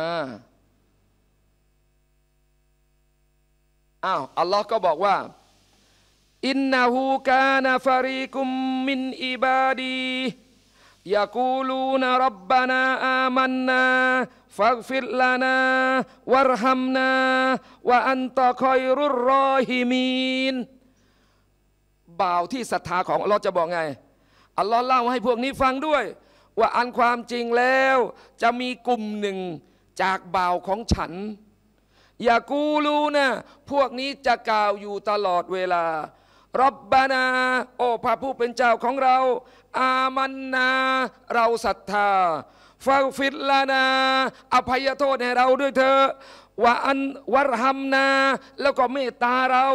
อ้าว อัลลอฮ์ก็บอกว่าอินนาฮูกานาฟารีกุมมินอิบาดียากูลูนรับบานาอามันนาฟักฟิลลานาวรหัมนาวะอันตะคอยรุรรอฮิมีน บ่าวที่ศรัทธาของอัลลอฮ์จะบอกไง อัลลอฮ์เล่าให้พวกนี้ฟังด้วย ว่าอันความจริงแล้ว จะมีกลุ่มหนึ่ง จากบ่าวของฉันยากูลูนะ พวกนี้จะกล่าวอยู่ตลอดเวลารับบานา โอพระผู้เป็นเจ้าของเรา อามันนา เราศรัทธา ฟังฟิลลานา อภัยโทษให้เราด้วยเถอววะอันวรหัมนา แล้วก็เมตตาเรา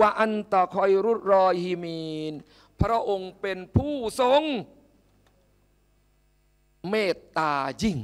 วะอันตะคอยรุดรอยฮิมีน พระองค์เป็นผู้ทรง เมตตายิ่ง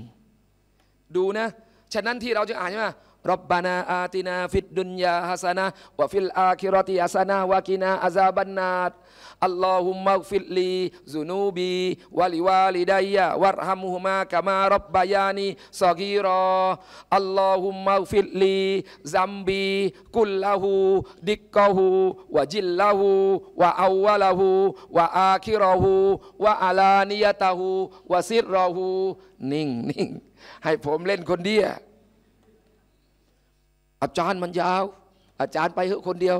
ดูนะ ฉะนั้นที่เราจะอ่านใช่ไหม Rabbana atina fid dunya hasanah wa fil akhirati hasanah wa qina azabannar. Allahumma li zunubi wa walidayya warhamhuma kama rabbayani saghira. Allahumma li zambi kullahu dikkahu wa jillahu wa awwalahu wa akhirahu wa alaniyatahu wa sirrahu ning ning ให้ผมเล่นคนเดียวอาจารย์มันยาวอาจารย์ไปเหอะคนเดียว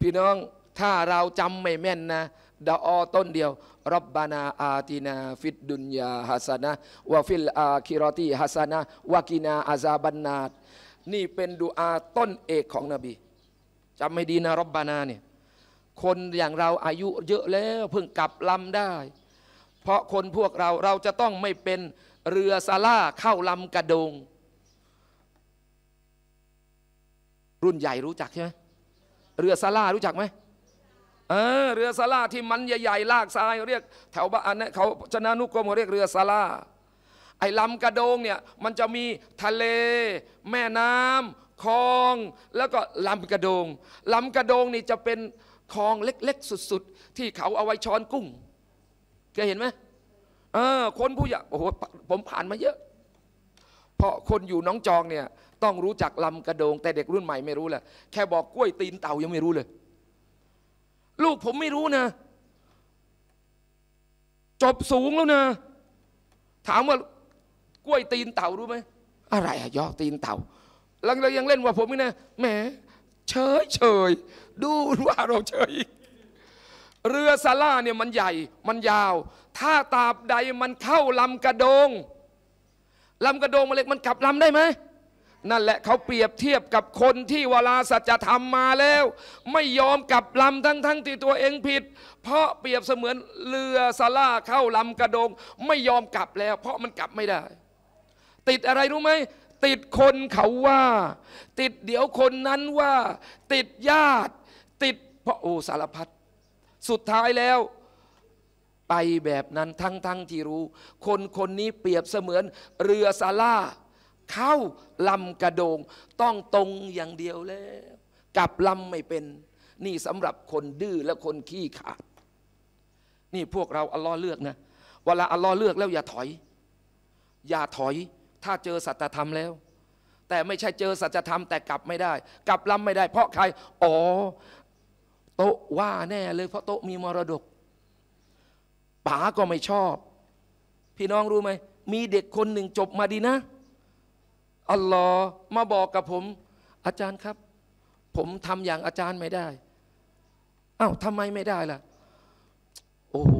พี่น้อง ถ้าเราจำไม่แม่นนะดาอต้นเดียวรับบานาอาตินาฟิดดุนยาฮัสนะวาฟิลอาคิรอตีฮัสนะวากินาอาซาบันนาดนี่เป็นดูอาต้นเอกของนบีจำไม่ดีนะรับบานาเนี่ยคนอย่างเราอายุเยอะแล้วเพิ่งกลับลำได้ เพราะคนพวกเราเราจะต้องไม่เป็นเรือซาล่าเข้าลำกระดงรุ่นใหญ่รู้จักใช่ไหมเรือซาร่ารู้จักไหมเออเรือซาร่าที่มันใหญ่ๆลากทราย เรียกแถวบ้านเนี่ยเขาชนะนุกรมเรียกเรือซาร่าไอ้ลำกระโดงเนี่ยมันจะมีทะเล แม่น้ำคลองแล้วก็ลำกระโดงลำกระโดงนี่จะเป็นคลองเล็กๆสุดๆที่เขาเอาไว้ช้อนกุ้งเคยเห็นไหมเออคนผู้ใหญ่โอ้โหผมผ่านมาเยอะ เพราะคนอยู่น้องจองเนี่ยต้องรู้จักลำกระโดง แต่เด็กรุ่นใหม่ไม่รู้แหละแค่บอกกล้วยตีนเต่ายังไม่รู้เลย ลูกผมไม่รู้นะ จบสูงแล้วนะ ถามว่ากล้วยตีนเต่ารู้ไหมอะไรอะยอตีนเต่าแล้วเรายังเล่นว่าผมนี่นะแหมเฉยเฉยดูว่าเราเฉยเรือซาล่าเนี่ยมันใหญ่มันยาว ถ้าตาบใดมันเข้าลำกระโดงลำกระโดงมาเล็ก มันกลับลำได้ไหมนั่นแหละเขาเปรียบเทียบกับคนที่เวลาสัจธรรมมาแล้ว ไม่ยอมกลับลำทั้งทั้งที่ตัวเองผิด เพราะเปรียบเสมือนเรือสล่าเข้าลำกระดง ไม่ยอมกลับแล้ว เพราะมันกลับไม่ได้ ติดอะไรรู้ไหมติดคนเขาว่า ติดเดี๋ยวคนนั้นว่า ติดญาติ ติดเพราะโอสารพัดสุดท้ายแล้ว ไปแบบนั้นทั้งๆทที่รู้ คนคนนี้เปรียบเสมือนเรือสาล่าเข้าลำกระโดง ต้องตรงอย่างเดียวแล้วกับลำไม่เป็นนี่สำหรับคนดื้อและคนขี้ขาดนี่พวกเราอัลลอฮ์เลือกนะ เวลาอัลลอฮ์เลือกแล้วอย่าถอย อย่าถอย ถ้าเจอสัจธรรมแล้ว แต่ไม่ใช่เจอสัจธรรมแต่กลับไม่ได้ กลับลำไม่ได้เพราะใคร อ๋อโต๊ะว่าแน่เลยเพราะโต๊ะมีมรดกป๋าก็ไม่ชอบ พี่น้องรู้ไหมมีเด็กคนหนึ่งจบมาดีนะอัลลอฮ์มาบอกกับผม อาจารย์ครับ ผมทำอย่างอาจารย์ไม่ได้อ้าวทำไมไม่ได้ล่ะโอ้โห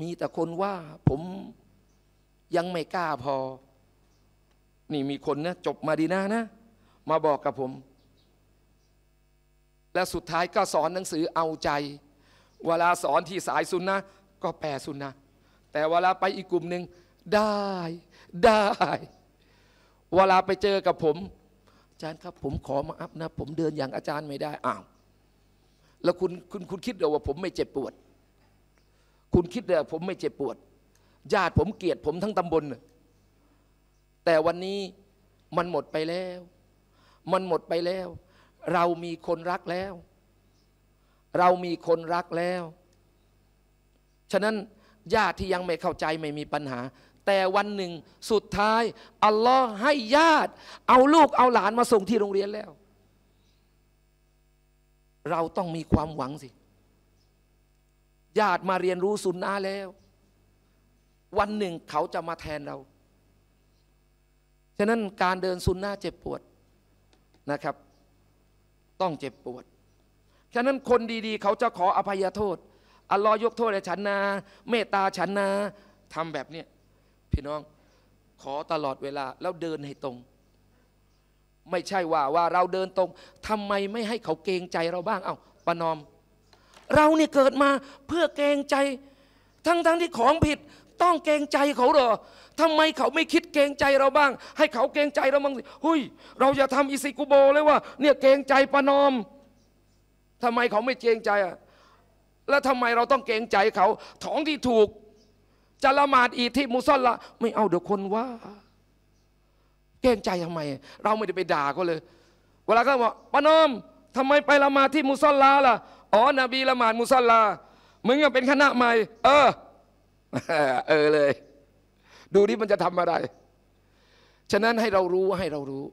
มีแต่คนว่า ผมยังไม่กล้าพอ นี่มีคนนะจบมาดีนานะ มาบอกกับผม และสุดท้ายก็สอนหนังสือเอาใจ เวลาสอนที่สายสุนนะ ก็แปลสุนนะ แต่เวลาไปอีกกลุ่มหนึ่งได้ได้ เวลาไปเจอกับผม อาจารย์ ครับผมขอมาอัพนะ ผมเดินอย่างอาจารย์ไม่ได้อ้าวแล้วคุณคุณคุณคิดเี๋อว่าผมไม่เจ็บปวด คุณคิดเ๋ยอผมไม่เจ็บปวด ญาติผมเกลียดผมทั้งตำบลแต่วันนี้มันหมดไปแล้ว มันหมดไปแล้ว เรามีคนรักแล้ว เรามีคนรักแล้ว ฉะนั้นญาติที่ยังไม่เข้าใจไม่มีปัญหาแต่วันหนึ่งสุดท้าย อัลลอฮ์ให้ญาติ เอาลูกเอาหลานมาส่งที่โรงเรียนแล้ว เราต้องมีความหวังสิ ญาติมาเรียนรู้สุนนะแล้ว วันหนึ่งเขาจะมาแทนเรา ฉะนั้นการเดินสุนนะเจ็บปวดนะครับ ต้องเจ็บปวด ฉะนั้นคนดีๆ เขาจะขออภัยโทษอัลลอฮ์ยกโทษให้ฉันนะเมตตาฉันนะทำแบบเนี้ยพี่น้องขอตลอดเวลาแล้วเดินให้ตรง ไม่ใช่ว่าว่าเราเดินตรง ทำไมไม่ให้เขาเกรงใจเราบ้าง เอา้าปนอม เราเนี่ยเกิดมาเพื่อเกรงใจ ทั้งๆทที่ของผิด ต้องเกรงใจเขาเหรอ ทำไมเขาไม่คิดเกรงใจเราบ้าง ให้เขาเกรงใจเราบ้างสิหุยเราอย่าทำอิซิกุโบเลยว่า เนี่ยเกรงใจปนอม ทำไมเขาไม่เกรงใจอ่ะแล้วทำไมเราต้องเกรงใจเขาของที่ถูกจะละหมาดอีที่มุซอลละไม่เอาเดี๋ยวคนว่าเกรงใจทำไมเราไม่ได้ไปด่าก็เลย เวลาก็บอกป้านอม ทำไมไปละหมาดที่มุซอลลาล่ะอ๋อนบีละหมาดมุซอลลามึงเป็นคณะใหม่ เออ เออเลย ดูนี่มันจะทำอะไร ฉะนั้นให้เรารู้ให้เรารู้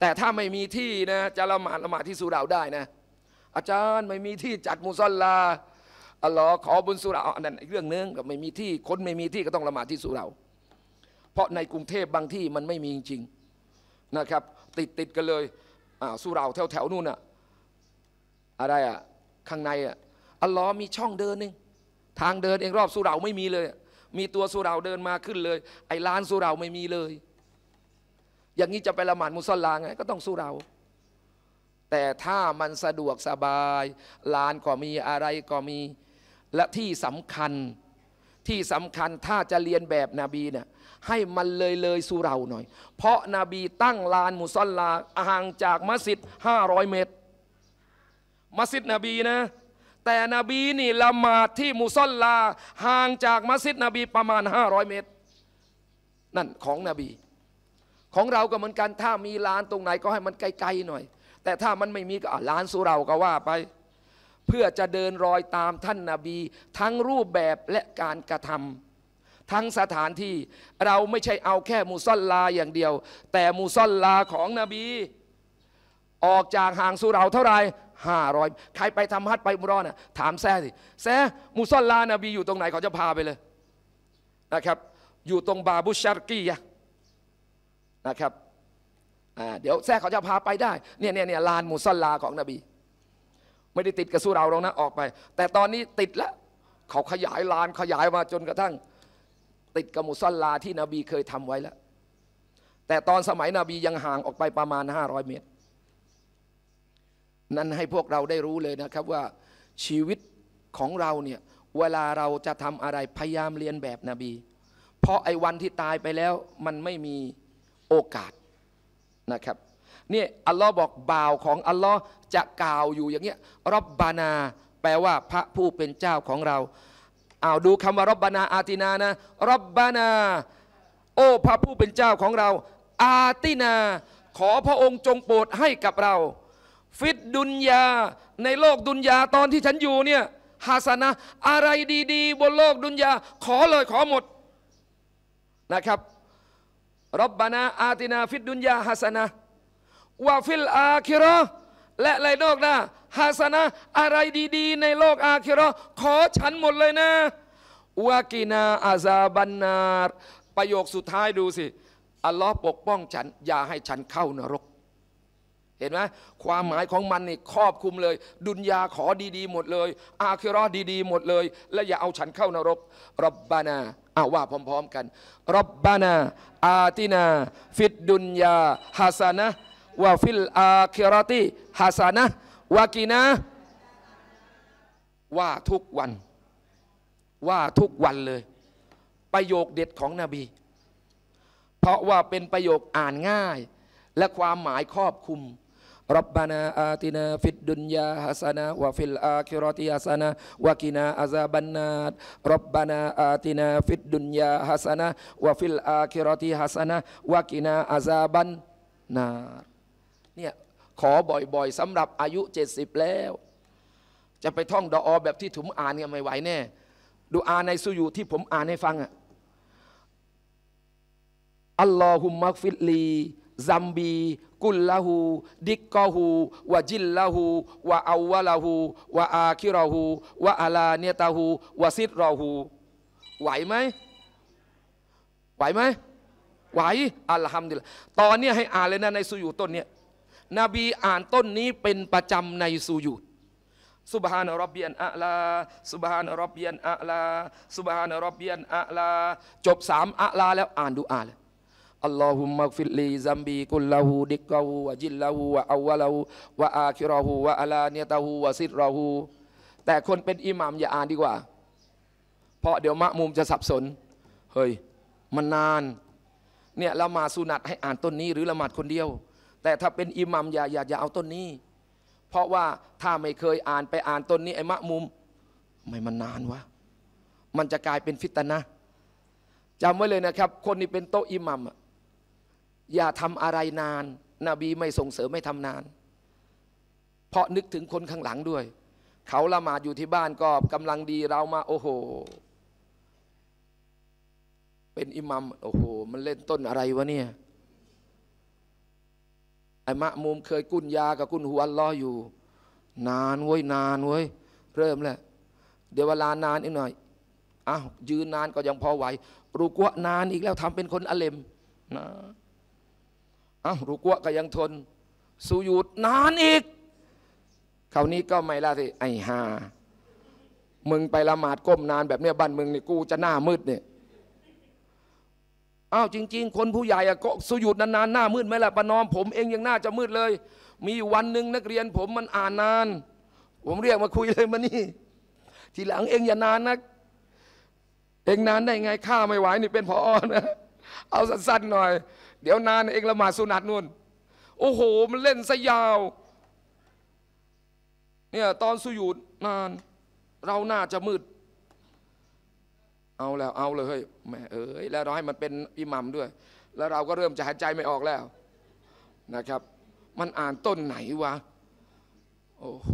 แต่ถ้าไม่มีที่นะจะละหมาด ละหมาดที่สุราได้นะ อาจารย์ไม่มีที่จัดมุซอลลาอัลลอฮ์ขอบุญสุราอันนั้นเรื่องนึงก็ไม่มีที่คนไม่มีที่ก็ต้องละหมาดที่สุรา เพราะในกรุงเทพบางที่มันไม่มีจริงนะครับ ติดติดกันเลยสุราแถวแถวนู่นอะอะไรอะข้างในอะอัลลอฮ์มีช่องเดินึ่งทางเดินเองรอบสุราไม่มีเลย มีตัวสุราเดินมาขึ้นเลย ไอ้ลานสุราไม่มีเลย อย่างนี้จะไปละหมาดมุสลิมไง ก็ต้องสุราแต่ถ้ามันสะดวกสบายลานก็มีอะไรก็มีและที่สำคัญที่สำคัญถ้าจะเรียนแบบนบีเนี่ยให้มันเลยเลยสุเราหน่อย เพราะนาบีตั้งลานมุสลาห่างจากมัสยิด 500 เมตรมัสยิดนบีนะ แต่นบีนี่ละหมาดที่มุสลาห่างจากมัสยิดนบีประมาณ 500 เมตร นั่นของนบี ของเราก็เหมือนกัน ถ้ามีลานตรงไหนก็ให้มันไกลๆหน่อย แต่ถ้ามันไม่มีก็ลานสุเราก็ว่าไปเพื่อจะเดินรอยตามท่านนาบี ทั้งรูปแบบและการกระทำทั้งสถานที่เราไม่ใช่เอาแค่มูซอลลาอย่างเดียว แต่มูซอลลาของนบี ออกจากห่างสุเราเท่าไรห้าร้อยใครไปทำฮัทไปมุรอนะ่ะถามแซ่สิแซ่มูซอลลานาบีอยู่ตรงไหนเขาจะพาไปเลยนะครับ อยู่ตรงบาบุชาร์กี้นะครับเดี๋ยวแซ่เขาจะพาไปได้เนี่ยเนี่ยเนี่ยลานมูซอลลาของนบีไม่ได้ติดกับสู้เราหรอกนะออกไป แต่ตอนนี้ติดแล้วเขาขยายลานขยายมาจนกระทั่ง ติดกับมุซลลา ที่นบีเคยทำไว้แล้วแต่ตอนสมัยนบียังห่างออกไปประมาณ 500 เมตรนั่นให้พวกเราได้รู้เลยนะครับว่าชีวิตของเราเนี่ยเวลาเราจะทำอะไรพยายามเรียนแบบนบี เพราะไอ้วันที่ตายไปแล้วมันไม่มีโอกาสนะครับนี่อัลลอฮ์บอกบ่าวของอัลลอฮ์จะกล่าวอยู่อย่างเงี้ยรบบานาแปลว่าพระผู้เป็นเจ้าของเราเอาดูคำว่ารบบานาอาตินานะรบบานาโอ้พระผู้เป็นเจ้าของเรา อาตินาขอพระองค์จงโปรดให้กับเรา ฟิดดุนยาในโลกดุนยาตอนที่ฉันอยู่เนี่ยฮาสนะ อะไรดี ๆ บนโลกดุนยาขอเลยขอหมดนะครับรับบานาอาตินาฟิดดุนยาฮาสนะวาฟิลอาคิรอและไรนอกนะฮาสนะ อะไรดี ๆ ในโลกอาคิรอขอฉันหมดเลยนะวากินาอาซาบันนาประโยคสุดท้ายดูสิอัลลอฮ์ปกป้องฉัน อย่าให้ฉันเข้านรก เห็นไหมความหมายของมันนี่ครอบคลุมเลย ดุนยาขอดีๆ หมดเลย อาคิรอดีๆหมดเลย และอย่าเอาฉันเข้านรกรับบานาอาว่าพร้อมๆกันรับบานา อาตินา ฟิดดุนยาฮาสานะวาฟิลอาคิรติฮาสานะวากีนะว่าทุกวัน ว่าทุกวันเลย ประโยคเด็ดของนบีเพราะว่าเป็นประโยคอ่านง่าย และความหมายครอบคลุมรับบานาอาตินาฟิดดุนยาฮัสนะวะฟิลอาคิรติฮัสนะวะกินาอาซาบันนาดรับบานาอาตินาฟิดดุนยาฮัสนะวะฟิลอาคิรติฮัสนะวะกินาอาซาบันนาดเนี่ยขอบ่อยๆสำหรับอายุ 70 แล้ว จะไปท่องดออแบบที่ถุมอ่านกันไม่ไหวแน่ดูอาในสุยุที่ผมอ่านให้ฟังอ่ะอัลลอฮุมมักฟิดลีซัมบีกุลละหูดิกกอหูวะจิลละหูวะอาวะละหูวะอาคิรอหูวะอาลาเนตาหูวะซิดรอหูไหวไหมไหวไหมไหว อัลฮัมดุลิลตอนนี้ให้อ่านเลยนะในสุยุต้นเนี่ยนบีอ่านต้นนี้เป็นประจำในสุยุดสุบฮานรบบียนอัลาสุบฮานรบบียนอัลาสุบฮานรบบียนอัลา จบสามอะลา แล้วอ่านดูอานลอัลลอฮุมะฟิลีซัมบีกุลลาหูดิกาหูวะจิลลาหูวะอาวะลาหูวะอาคิรหูวะอาลาเนตาหูวะซิดรหูแต่คนเป็นอิหมัมอย่าอ่านดีกว่า เพราะเดี๋ยวมะมุมจะสับสน เฮ้ย มันนาน เนี่ยละมาสุนัตให้อ่านต้นนี้ หรือละหมาดคนเดียวแต่ถ้าเป็นอิหมัมอย่าอย่าอย่าเอาต้นนี้ เพราะว่าถ้าไม่เคยอ่านไปอ่านต้นนี้ไอ้มะมุมไม่มันนานวะมันจะกลายเป็นฟิตนะจำไว้เลยนะครับ คนนี้เป็นโตอิหมัมอย่าทำอะไรนานนบีไม่ส่งเสริมไม่ทำนาน เพราะนึกถึงคนข้างหลังด้วย เขาละหมาดอยู่ที่บ้านก็กำลังดีเรามาโอ้โห เป็นอิหมัมโอ้โห มันเล่นต้นอะไรวะเนี่ยไอ้มะมุมเคยกุญยากับกุญหัวล้ออยู่ นานเว้ยนานเว้ยเริ่มแล้วเดี๋ยวเวลานานอีกหน่อยอ้าวยืนนานก็ยังพอไหวรูกัวนานอีกแล้วทำเป็นคนอเลมนะอ้าวรูกัวก็ยังทน สูยุดนานอีกคราวนี้ก็ไม่ละสิไอ้ฮามึงไปละหมาดก้มนานแบบเนี้ยบ้านมึงนี่กูจะหน้ามืดเนี่ยอ้าวจริงๆ คนผู้ใหญ่ก็สยุดนานๆหน้ามืดไหมล่ะประนอมผมเองยังหน้าจะมืดเลย มีวันหนึ่งนักเรียนผมมันอ่านนาน ผมเรียกมาคุยเลยมานี่ ทีหลังเองอย่านานนะเองนานได้ไงข้าไม่ไหวนี่เป็นพออนะเอาสั้นๆหน่อย เดี๋ยวนานเองละหมาดสุนัตนุ่นโอ้โหมันเล่นซะยาวเนี่ยตอนสุยุดนาน เราหน้าจะมืดเอา แล้วเอาเลยแม่เอ้ยแล้วเราให้มันเป็นอิหมัมด้วย แล้วเราก็เริ่มจะหายใจไม่ออกแล้วนะครับ มันอ่านต้นไหนวะโอ้โห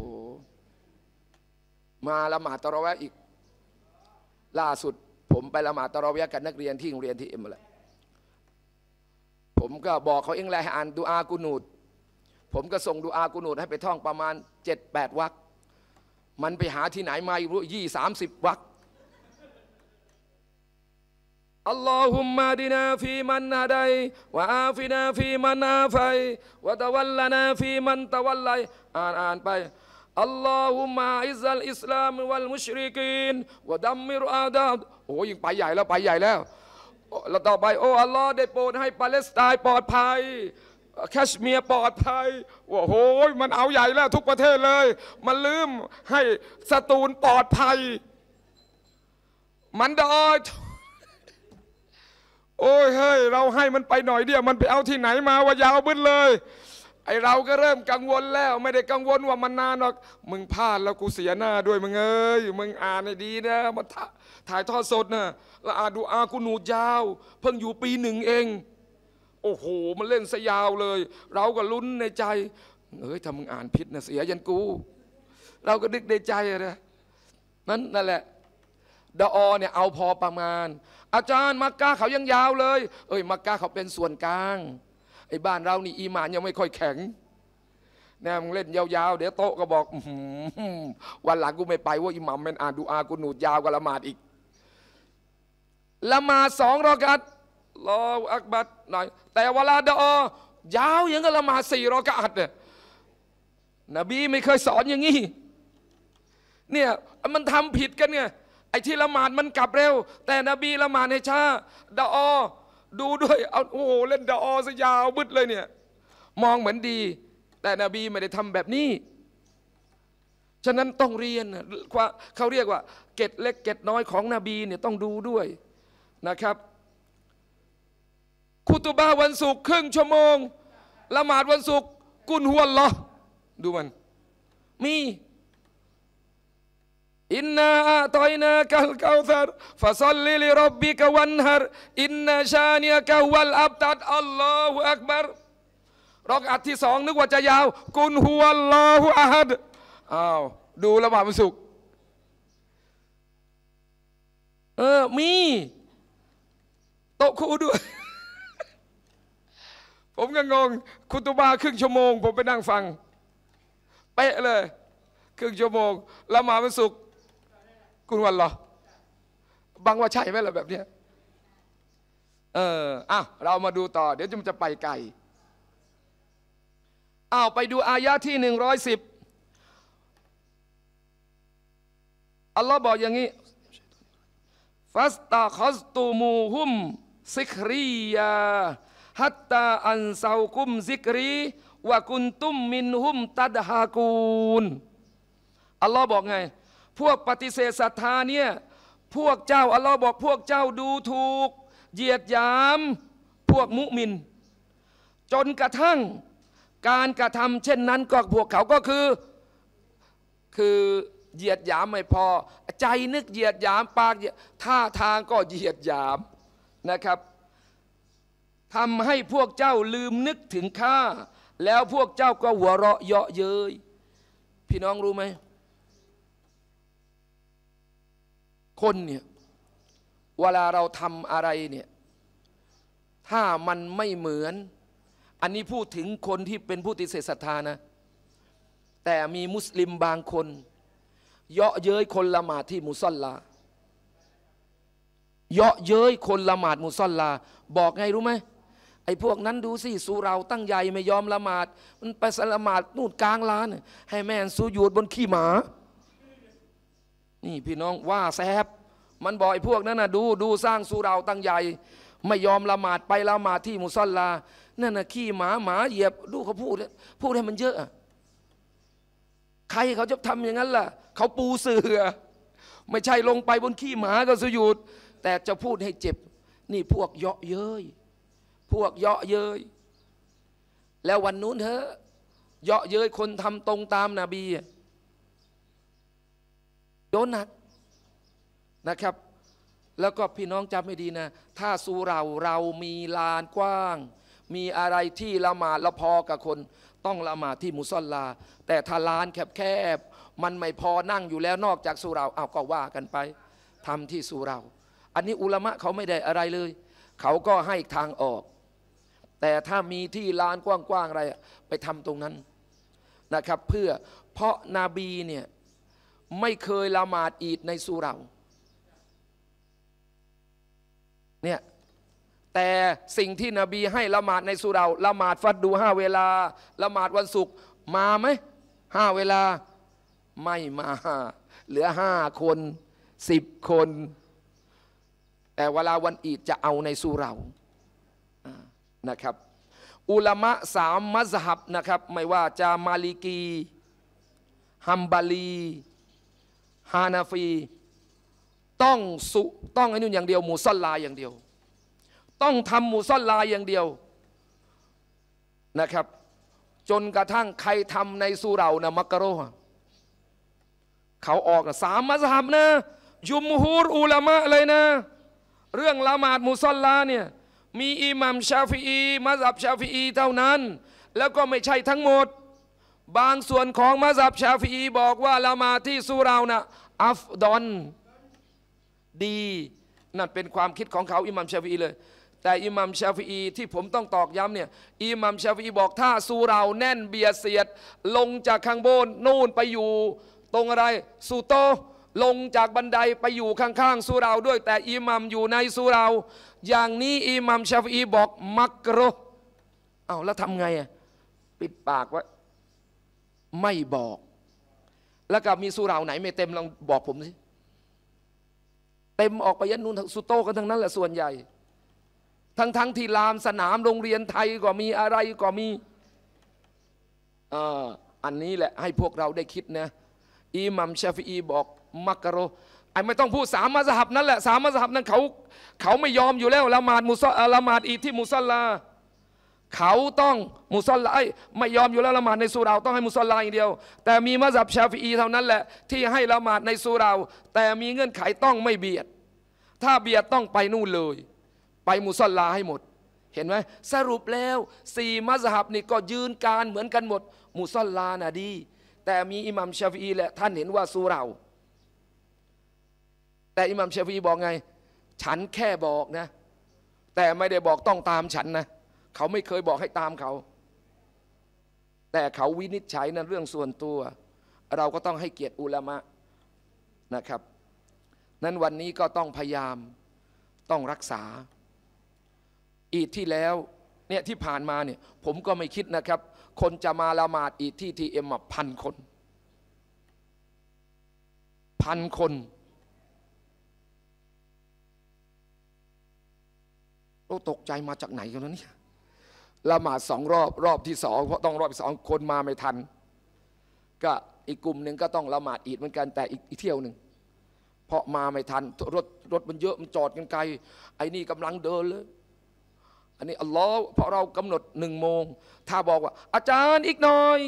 มาละหมาดตะระแวะอีกล่าสุด ผมไปละหมาดตะระแวะกับนักเรียนที่โรงเรียนที่เอ็มแลลวผมก็บอกเขาเองแหละให้อ่านดูอากูนูดผมก็ส่งดูอากูนูดให้ไปท่องประมาณ7ดวักมันไปหาที่ไหนมาอีกรู้ยี่สามสิบวัก اللهم اهدنا วะตะวัลลานาฟีมันตะวัล ي ت وتولنا فيمن ت و ل ล ت آن آ ม ب อิซัลอิสลามวัลมุชริกีนวะดัมมิรอาด ا ดโอ้ยไปใหญ่แล้ว ไปใหญ่แล้วแล้วต่อไป โอ้อัลลอฮ์ได้โปรดให้ปาเลสไตน์ปลอดภัยแคชเมียร์ปลอดภัยโอ้โหมันเอาใหญ่แล้ว ทุกประเทศเลย มันลืมให้สตูลปลอดภัย มันดอโอ้ยเฮ้ยเราให้มันไปหน่อยเดียวมันไปเอาที่ไหนมาว่ายาวบึ้นเลย ไอเราก็เริ่มกังวลแล้ว ไม่ได้กังวลว่ามันนานหรอกมึงพลาดแล้วกูเสียหน้าด้วยมึงเอ้ยมึงอ่านให้ดีนะมาถ่ายทอดสดนะละอาดูอากูหนูยาวเพิ่งอยู่ปีหนึ่งเอง โอ้โหมันเล่นสยาวเลย เราก็ลุ้นในใจ เอ้ยทำามึงอ่านผิดนะเสียยันกู เราก็ดึกในใจนะ นั้นนั่นแหละดอเนี่ยเอาพอประมาณอาจารย์มักกะเขายังยาวเลย เอ้ยมักกะเขาเป็นส่วนกลาง ไอ้บ้านเรานี่อีหมานยังไม่ค่อยแข็งน่มึงเล่นยาวๆเดี๋ยวโต๊ะก็บอก วันหลังกูไม่ไปว่าอิหมัมมันอ่านดูอา กูหนูดยาวกว่าละหมาดอีกละหมาดสองรอกัดรออักบัดหน่อยแต่เวลาดอยาวยังก็ละหมาดสี่รอกัดเนี่ยนบีไม่เคยสอนอย่างนี้เนี่ยมันทำผิดกันไงไอ้ที่ละหมาดมันกลับเร็ว แต่นบีละหมาดในชาดาอดูด้วยเอาโอ้โหเล่นดาอสซะยาวบึดเลยเนี่ยมองเหมือนดี แต่นบีไม่ได้ทำแบบนี้ฉะนั้นต้องเรียนเขาเรียกว่าเกตเล็กเกตน้อยของนบีเนี่ยต้องดูด้วยนะครับ คุตุบาวันศุกร์ครึ่งชั่วโมงละหมาดวันศุกร์กุนหัวลอดูมันมีอินนาอัตอยนากัลกาวซาร์ฟาสัลลิลิรับบิกวันฮาร์อินนาชาเนียกาวัลอับตัดอัลลอฮฺอักบาร์รอกอัดที่สองนึกว่าจะยาวกุนฮุวัลลอฮฺอัฮัดอ้าวดูละหมาดมันุกเออมีโต๊ะคูด้วยผมก็งงคุตุบาครึ่งชั่วโมง ผมไปนั่งฟัง เป๊ะเลย ครึ่งชั่วโมงละหมาดมันุกคุณวันเหรอบางว่าใช่ไหมล่ะแบบเนี้ยเอออ่ะเรามาดูต่อ เดี๋ยวจะไปไกล อ้าวไปดูอายะที่ 110อัลลอฮ์บอกอย่างนี้ฟัสตาคอสตูมูฮุมซิกรียาฮัตตาอันซาวคุมซิกรี วะกุนตุมมินฮุมตัดฮากูนอัลลอฮ์บอกไงพวกปฏิเสธศรัทธาเนี่ย พวกเจ้าอัลลอฮ์บอกพวกเจ้าดูถูก เหยียดหยาม พวกมุมิน จนกระทั่งการกระทำ เช่นนั้นก็พวกเขาก็คือคือเหยียดหยามไม่พอใจนึกเหยียดหยามปากท่าทางก็เหยียดหยามนะครับทำให้พวกเจ้าลืมนึกถึงข้า แล้วพวกเจ้าก็หัวเราะเยาะเย้ยพี่น้องรู้ไหมคนเนี่ยเวลาเราทำอะไรเนี่ยถ้ามันไม่เหมือน อันนี้พูดถึงคนที่เป็นผู้ติเสศรัทธานะ แต่มีมุสลิมบางคน เยาะเย้ยคนละหมาดที่มุซอลลา เยาะเย้ยคนละหมาด มุซอลลา บอกไงรู้ไหมไอ้พวกนั้นดูสิสูเราตั้งใหญ่ไม่ยอมละหมาดมันไปสละหมาดนู่นกลางลาน ให้แม่สูยูดบนขี้หมานี่พี่น้องว่าแซบมันบอกไอ้พวกนั้นนะดูดูสร้างสุ่เราตั้งใหญ่ ไม่ยอมละหมาดไปละหมาดที่มุสลลานั่นนะขี้หมาหมาเหยียบลูกเขาพูดพูดให้มันเยอะใครเขาจะทำอย่างนั้นล่ะ เขาปูเสือไม่ใช่ลงไปบนขี้หมาก็สยุด แต่จะพูดให้เจ็บ นี่พวกเยาะเย้ยพวกเยาะเย้ยแล้ววันนู้นเถอะเยาะเย้ยคนทำตรงตามนาบีโดนหนักนะครับ แล้วก็พี่น้องจำให้ดีนะ ถ้าสูเราเรามีลานกว้าง มีอะไรที่ละหมาดละพอกับคน ต้องละหมาดที่มุซอลลา แต่ถ้าลานแคบๆ มันไม่พอนั่งอยู่แล้ว นอกจากสูเราเอาก็ว่ากันไปทำที่สูเรา อันนี้อุลามะเขาไม่ได้อะไรเลย เขาก็ให้ทางออก แต่ถ้ามีที่ลานกว้างๆอะไร ไปทำตรงนั้นนะครับเพื่อเพราะนาบีเนี่ยไม่เคยละหมาดอีดในสุเราเนี่ยแต่สิ่งที่นบีให้ละหมาดในสุเราละหมาดฟัดดูห้าเวลาละหมาดวันศุกร์มาไหมห้าเวลา ไม่มาเหลือห้าคนสิบคน แต่เวลาวันอีดจะเอาในสุเรานะครับ อุลามะสามมัสฮับนะครับ ไม่ว่าจะมาลิกีฮัมบาลีฮานาฟีต้องสุต้องไอ้นู่นอย่างเดียวมูซัลลาอย่างเดียว ต้องทำมูซัลลาอย่างเดียวนะครับ จนกระทั่งใครทำในสุเรานะมักกะโรเขาออกนะสามมัสฮับนะยุมฮูรอุลามะเลยนะ เรื่องละหมาดมูซัลลาเนี่ยมีอิหมัมชาฟีอีมัซับชาฟีอีเท่านั้น แล้วก็ไม่ใช่ทั้งหมดบางส่วนของมัซับชาฟีบอกว่าละมาที่สู้เรานะอัฟดอน ดี นั่นเป็นความคิดของเขาอิหมัมชาฟีเลย แต่อิหมัมชาฟีที่ผมต้องตอกย้ำเนี่ยอิหมัมชาฟีบอกถ้าสู้เราแน่นเบียดเสียด ลงจากข้างบน นู่นไปอยู่ ตรงอะไรสูโตลงจากบันไดไปอยู่ข้างๆสุเราด้วย แต่อิหมัมอยู่ในสุเราอย่างนี้อิหมัมชาฟีบอกมักรุเอาแล้วทำไงอ่ะปิดปากไว้ไม่บอก แล้วก็มีสุราไหนไม่เต็มลองบอกผมสิ เต็มออกไปยันนู่นสุโต้กันทั้งนั้นแหละส่วนใหญ่ ทั้งทั้งที่ลามสนามโรงเรียนไทยก็มีอะไรก็มีออันนี้แหละ ให้พวกเราได้คิดนะอิหมัมชาฟีอี บอกมักกะโรไอ้ไม่ต้องพูดสามมาสหับนั่นแหละสามมาสหับนั้นเขาเขาไม่ยอมอยู่แล้วละหมาดมุสละหมาดอีที่มุสลาเขาต้องมุซอลลาไม่ยอมอยู่แล้วละหมาดในสุราต้องให้มุซอลลาอย่างเดียว แต่มีมัซับชาฟีอีเท่านั้นแหละที่ให้ละหมาดในสุราแต่มีเงื่อนไขต้องไม่เบียด ถ้าเบียดต้องไปนู่นเลย ไปมุซอลลาให้หมด เห็นไหมสรุปแล้วสี่มัสฮับนี่ก็ยืนการเหมือนกันหมด มุซอลลาน่ะดี แต่มีอิหมัมชาฟีแหละท่านเห็นว่าสุราแต่อิหมัมชาฟีบอกไง ฉันแค่บอกนะ แต่ไม่ได้บอกต้องตามฉันนะเขาไม่เคยบอกให้ตามเขา แต่เขาวินิจฉัยนั้นเรื่องส่วนตัว เราก็ต้องให้เกียรติอุลามะนะครับ นั้นวันนี้ก็ต้องพยายาม ต้องรักษา อีดที่แล้วเนี่ยที่ผ่านมาเนี่ยผมก็ไม่คิดนะครับ คนจะมาละหมาดอีดที่ทีเอ็มพันคน พันคน โอ้ตกใจมาจากไหนกันแล้วเนี่ยละหมาดสองรอบรอบที่สองเพราะต้องรอบที่สองคนมาไม่ทัน ก็อีกกลุ่มหนึ่งก็ต้องละหมาดอีกเหมือนกันแต่อีกเที่ยวหนึ่ง เพราะมาไม่ทัน รถรถมันเยอะมันจอดกันไกลไอ้นี่กำลังเดินเลยอันนี้อัลลอฮ์เพราะเรากำหนดหนึ่งโมงถ้าบอกว่าอาจารย์อีกหน่อย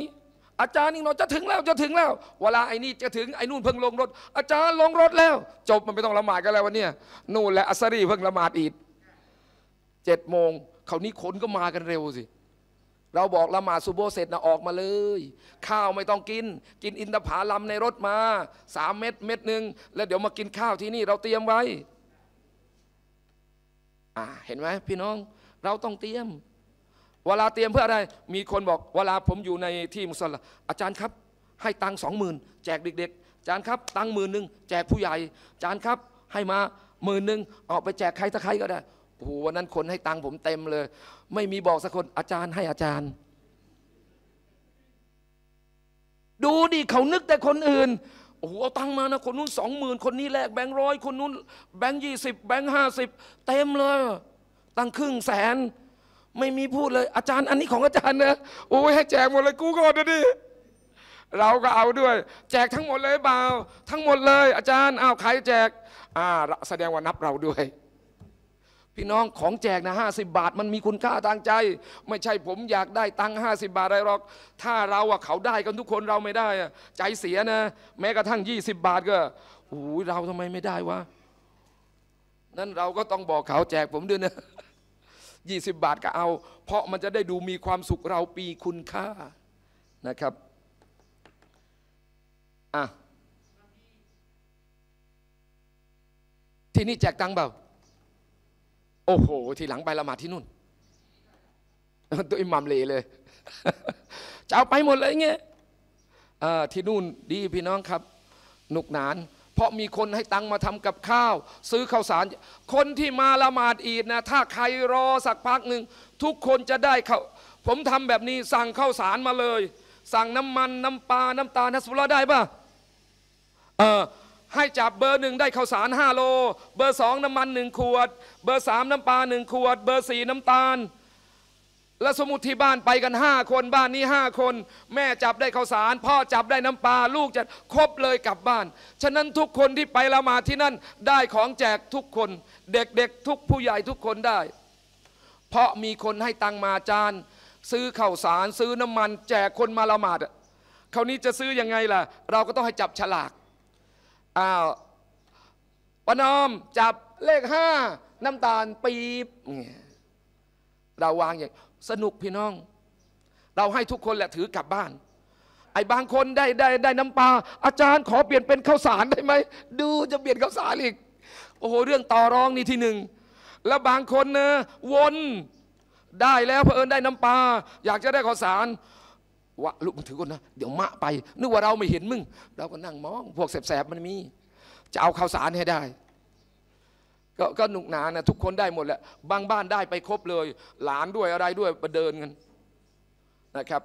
อาจารย์อีกหน่อยจะถึงแล้วจะถึงแล้วเวลาไอ้นี่จะถึงไอ้นู่นเพิ่งลงรถ อาจารย์ลงรถแล้ว จบมันไม่ต้องละหมาดกันแล้ววันนี้นู่นแหละอัสรีเพิ่งละหมาดอีกเจ็ดโมงขานี้คนก็มากันเร็วสิ เราบอกละหมาดซูโบเสร็จนะออกมาเลย ข้าวไม่ต้องกิน กินอินทผาลัมในรถมา สามเม็ดเม็ดหนึ่ง แล้วเดี๋ยวมากินข้าวที่นี่เราเตรียมไว้อ่าเห็นไหมพี่น้อง เราต้องเตรียม เวลาเตรียมเพื่ออะไร มีคนบอก เวลาผมอยู่ในที่มุสลิมอาจารย์ครับ ให้ตังสองหมื่นแจกเด็กๆ อาจารย์ครับ ตังหมื่นหนึ่งแจกผู้ใหญ่ อาจารย์ครับให้มาหมื่นหนึ่งออกไปแจกใครตะใครก็ได้โอ้โหวันนั้นคนให้ตังผมเต็มเลย ไม่มีบอกสักคนอาจารย์ให้อาจารย์ ดูดิเขานึกแต่คนอื่นโอ้โหเอาตังมานะคนนู้นสองหมื่นคนนี้แลกแบงค์ร้อยคนนู้นแบงค์ยี่สิบแบงค์ห้าสิบเต็มเลย ตังครึ่งแสน ไม่มีพูดเลย อาจารย์ อันนี้ของอาจารย์นะโอ้ยให้แจกหมดเลยกูก่อนนะดิเราก็เอาด้วย แจกทั้งหมดเลยเปล่าทั้งหมดเลย อาจารย์เอาใครแจกอ่าแสดงว่านับเราด้วยพี่น้องของแจกนะห้าสิบาทมันมีคุณค่าทางใจ ไม่ใช่ผมอยากได้ตังห้าสิบาทอะไรหรอก ถ้าเราอะเขาได้กันทุกคนเราไม่ได้อะใจเสียนะแม้กระทั่ง 20 บาทก็โอ้ยเราทำไมไม่ได้วะนั่นเราก็ต้องบอกเขาแจกผมด้วยนะยี่สิบบาทก็เอา เพราะมันจะได้ดูมีความสุขเราปีคุณค่านะครับอ่ะที่นี่แจกตังเปล่าโอ้โหทีหลังไปละหมาดที่นู่นตัวอิหมัมเลเลยจะเอาไปหมดเลยเงี้ยที่นู่นดีพี่น้องครับหนุกหนาน เพราะมีคนให้ตังมาทำกับข้าว ซื้อข้าวสาร คนที่มาละหมาดอีดนะ ถ้าใครรอสักพักหนึ่งทุกคนจะได้ข้าวผมทำแบบนี้ สั่งข้าวสารมาเลย สั่งน้ำมัน น้ำปลาน้ำตาลนัสบุลาได้ปะเออให้จับเบอร์หนึ่งได้ข้าวสาร 5 โล เบอร์สองน้ำมันหนึ่งขวด เบอร์สามน้ำปลาหนึ่งขวด เบอร์สี่น้ำตาล และสมุดที่บ้านไปกันห้าคน บ้านนี้ห้าคน แม่จับได้ข้าวสาร พ่อจับได้น้ำปลาลูกจะครบเลยกลับบ้านฉะนั้นทุกคนที่ไปละมาที่นั่น ได้ของแจกทุกคน เด็กๆทุกผู้ใหญ่ทุกคนได้ เพราะมีคนให้ตังมาจานซื้อข้าวสาร ซื้อน้ำมัน แจกคนมาละหมาดคราวนี้จะซื้อยังไงล่ะ เราก็ต้องให้จับฉลาก้าวประนอมจับเลขห้าน้ำตาลปีบ เราวางอย่างสนุกพี่น้อง เราให้ทุกคนแหละถือกลับบ้าน ไอ้บางคนได้ได้ได้น้ำปลาอาจารย์ขอเปลี่ยนเป็นข้าวสารได้ไหม ดูจะเปลี่ยนข้าวสารอีก โอ้โหเรื่องต่อรองนี่ที่หนึ่ง แล้วบางคนนะวนได้แล้วเพอเอิญได้น้ำปลาอยากจะได้ข้าวสารวะลูกมึงถือก่อนนะเดี๋ยวมะไป นึกว่าเราไม่เห็นมึงเราก็นั่งมอง พวกแสบๆมันมี จะเอาข่าวสารให้ได้ ก็ก็หนุกหนานะทุกคนได้หมดแหละบางบ้านได้ไปครบเลย หลานด้วยอะไรด้วยมาเดินกันนะครับ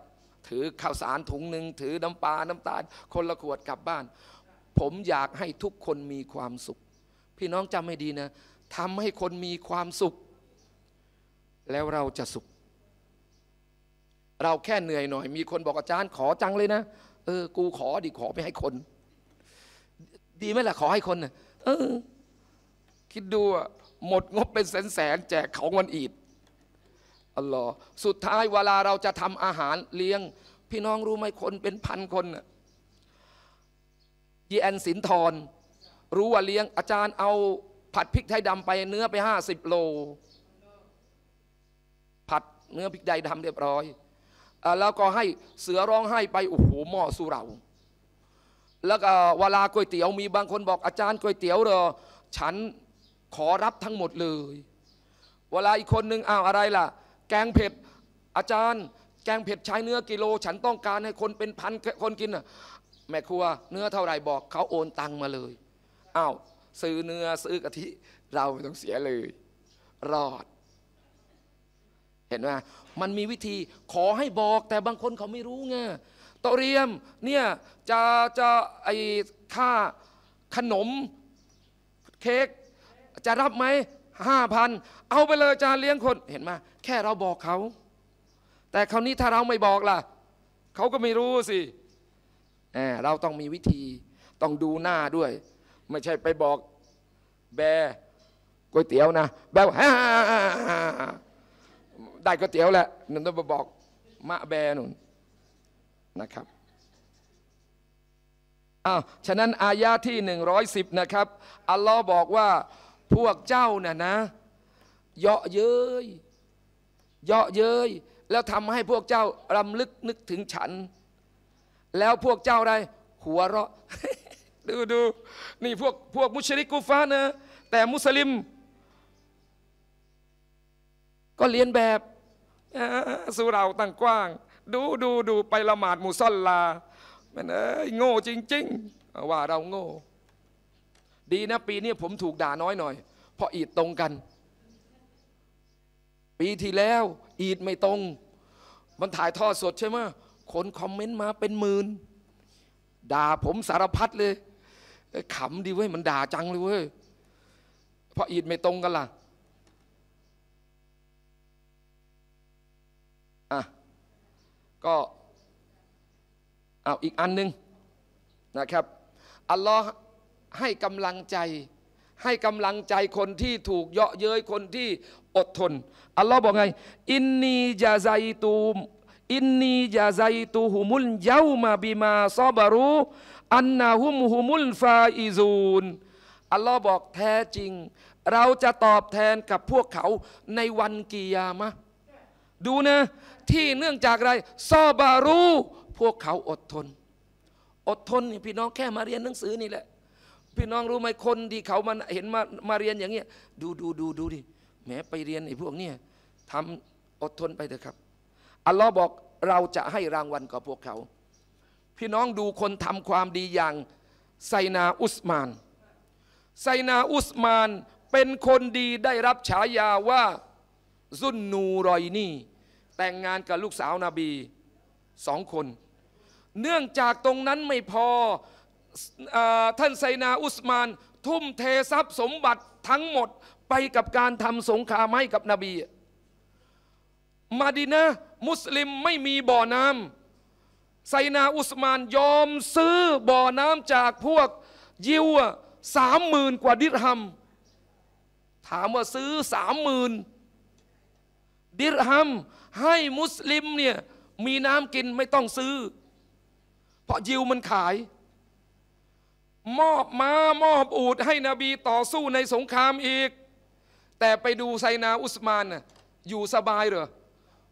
ถือข้าวสารถุงหนึ่ง ถือน้ำปลาน้ำตาล คนละขวดกลับบ้าน ผมอยากให้ทุกคนมีความสุข พี่น้องจำให้ดีนะทำให้คนมีความสุข แล้วเราจะสุขเราแค่เหนื่อยหน่อยมีคนบอกอาจารย์ขอจังเลยนะเออ กูขอดิขอไม่ให้คน ดีไหมล่ะขอให้คนนะเออคิดดูหมดงบเป็นแสนแสนแจกของวันอีดอัลลอฮ์สุดท้ายเวลาเราจะทำอาหารเลี้ยง พี่น้องรู้ไหมคนเป็นพันคนยีแอนสินทรรู้ว่าเลี้ยงอาจารย์เอา ผัดพริกไทยดำไปเนื้อไปห้าสิบโล ผัดเนื้อพริกไทยดำเรียบร้อยแล้วก็ให้เสือร้องไห้ไปโอ้โหหม้อสุรา แล้วก็เวลาก๋วยเตี๋ยวมีบางคนบอกอาจารย์ก๋วยเตี๋ยวเหรอ ฉันขอรับทั้งหมดเลย เวลาอีกคนนึงอ้าวอะไรล่ะแกงเผ็ดอาจารย์ แกงเผ็ดใช้เนื้อกิโล ฉันต้องการให้คนเป็นพันคนกินน่ะ แม่ครัว เนื้อเท่าไหร่บอกเขาโอนตังมาเลยอ้าวซื้อเนื้อซื้อกะทิเราไม่ต้องเสียเลย รอด เห็นไหมมันมีวิธีขอให้บอกแต่บางคนเขาไม่รู้ไงตอเรียมเนี่ยจะจะไอ้ค่าขนมเค้กจะรับไหมห้าพันเอาไปเลยจาเลี้ยงคนเห็นไหมแค่เราบอกเขา แต่คราวนี้ถ้าเราไม่บอกล่ะ เขาก็ไม่รู้สิเราต้องมีวิธีต้องดูหน้าด้วย ไม่ใช่ไปบอกแบก๋วยเตี๋ยวนะ แบบฮ่าได้ก๋วยเตี๋ยวแหละนั่นต้องบอกมะแบนุนนะครับอ้าวฉะนั้นอายาที่ 110 นะครับ อัลลอฮ์บอกว่า พวกเจ้า น่ะนะ เยาะเย้ยเยาะเย้ยแล้วทำให้พวกเจ้ารำลึกนึกถึงฉัน แล้วพวกเจ้าได้หัวเราะ ดูดูนี่พวกพวกมุชริกูฟ้านะแต่มุสลิม ก็เรียนแบบสุเราตั้งกว้าง ดูดูดูไปละหมาดมุซัลลา มันเอ้ย โง่จริง ๆ ว่าเราโง่ ดีนะ ปีนี้ผมถูกด่าน้อยหน่อย เพราะอีดตรงกัน ปีที่แล้วอีดไม่ตรง มันถ่ายทอดสดใช่ไหมคนคอมเมนต์มาเป็นหมื่น ด่าผมสารพัดเลย ขำดีเว้ย มันด่าจังเลยเว้ย เพราะอีดไม่ตรงกันล่ะก็เอาอีกอันนึง นะครับอัลลอฮ์ให้กำลังใจ ให้กำลังใจคนที่ถูกเยาะเย้ยคนที่อดทนอัลลอฮ์บอกไง อินนียาไซตูมอินนียาไซตูฮุมุลเยามาบิมาซอบารู อันนาฮุมฮุมุลฟาอิซูนอัลลอฮ์บอกแท้จริง เราจะตอบแทนกับพวกเขาในวันกิยามะดูนะที่เนื่องจากอะไรซอบารูพวกเขาอดทน อดทนนี่พี่น้องแค่มาเรียนหนังสือนี่แหละ พี่น้องรู้ไหมคนที่เขามันเห็นมามาเรียนอย่างเงี้ยดูดูดูดูดิ แม้ไปเรียนไอ้พวกเนี้ยทำอดทนไปเถอะครับอัลลอฮ์บอกเราจะให้รางวัลกับพวกเขา พี่น้องดูคนทำความดีอย่างไซนาอุสมานไซนาอุสมาน เป็นคนดีได้รับฉายาว่าซุนนูรอยนี่แต่งงานกับลูกสาวนาบีสองคน เนื่องจากตรงนั้นไม่พออท่านไซนาอุสมาน ทุ่มเททรัพย์สมบัติทั้งหมดไปกับการทำสงครามให้กับนบีมาดินะมุสลิมไม่มีบ่อน้ำไซนาอุสมานยอมซื้อบ่อน้ำจากพวกยิวสามหมื่นกว่าดิรฮัมถามว่าซื้อสามหมื่นดิรฮัมให้มุสลิมเนี่ยมีน้ำกินไม่ต้องซื้อ เพราะยิวมันขาย มอบมา้ามอบอูดให้นบีต่อสู้ในสงครามอีก แต่ไปดูไซนาอุสมานน่ะอยู่สบายเหรอ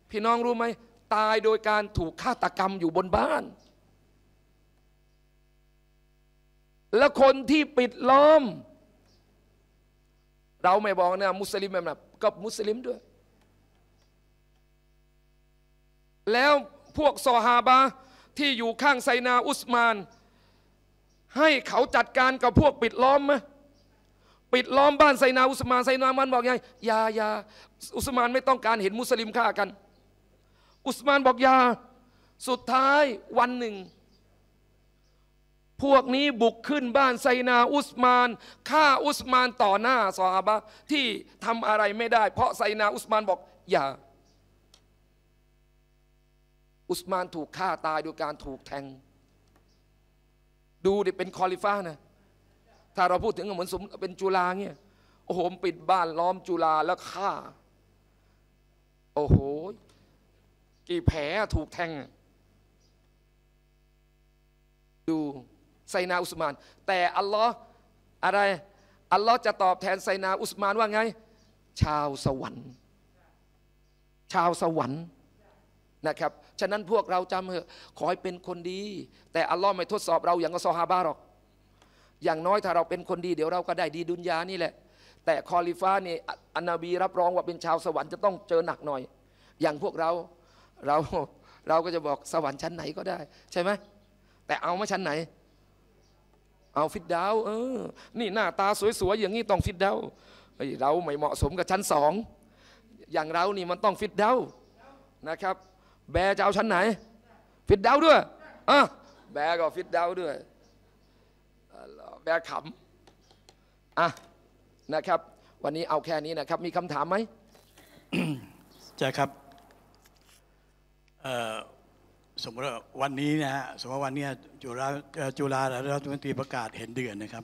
พี่น้องรู้ไหมตายโดยการถูกฆาตกรรมอยู่บนบ้าน และคนที่ปิดล้อม เราไม่บอกนะมุสลิมแบบก็มุสลิมด้วยแล้วพวกซอฮาบะที่อยู่ข้างไซนาอุสมาน ให้เขาจัดการกับพวกปิดล้อมไหมปิดล้อมบ้านไซนาอุสมานไซนามันบอกไงยายาอุสมานไม่ต้องการเห็นมุสลิมฆ่ากัน อุสมานบอกยา สุดท้ายวันหนึ่ง พวกนี้บุกขึ้นบ้านไซนาอุสมานฆ่าอุสมานต่อหน้าซอฮาบะที่ทำอะไรไม่ได้ เพราะไซนาอุสมานบอกอย่าอุสมานถูกฆ่าตายโดยการถูกแทง ดูดิเป็นคอลิฟ้านะ ถ้าเราพูดถึงเหมือนสมเป็นจุลาเงี้ย โอ้โหปิดบ้านล้อมจุลาแล้วฆ่า โอ้โห กี่แผลถูกแทง ดูไซนาอุสมาน แต่อัลลอฮ์อะไรอัลลอฮ์จะตอบแทนไซนาอุสมานว่าไง ชาวสวรรค์ ชาวสวรรค์นะครับ ฉะนั้นพวกเราจำเถอะ ขอให้เป็นคนดี แต่อัลลอฮ์ไม่ทดสอบเรา อย่างกับซอฮาบะหรอก อย่างน้อยถ้าเราเป็นคนดี เดี๋ยวเราก็ได้ดีดุนยานี่แหละ แต่คอลิฟ้านี่อันนบีรับรองว่าเป็นชาวสวรรค์จะต้องเจอหนักหน่อย อย่างพวกเรา เรา เราก็จะบอกสวรรค์ชั้นไหนก็ได้ ใช่ไหม แต่เอามาชั้นไหน เอาฟิดดาวเออ นี่หน้าตาสวยๆอย่างนี้ต้องฟิดดาวเราไม่เหมาะสมกับชั้นสอง อย่างเรานี่มันต้องฟิตเดานะครับแบจะเอาชั้นไหน ฟิตดาวด้วยอ่ะแบก็ฟิตดาวด้วยแบขำอ่ะนะครับ วันนี้เอาแค่นี้นะครับ มีคำถามไหมจะครับ สมมติวันนี้นะฮะ สมมติวันนี้จุฬาจุฬารัฐมนตรีประกาศเห็นเดือนนะครับ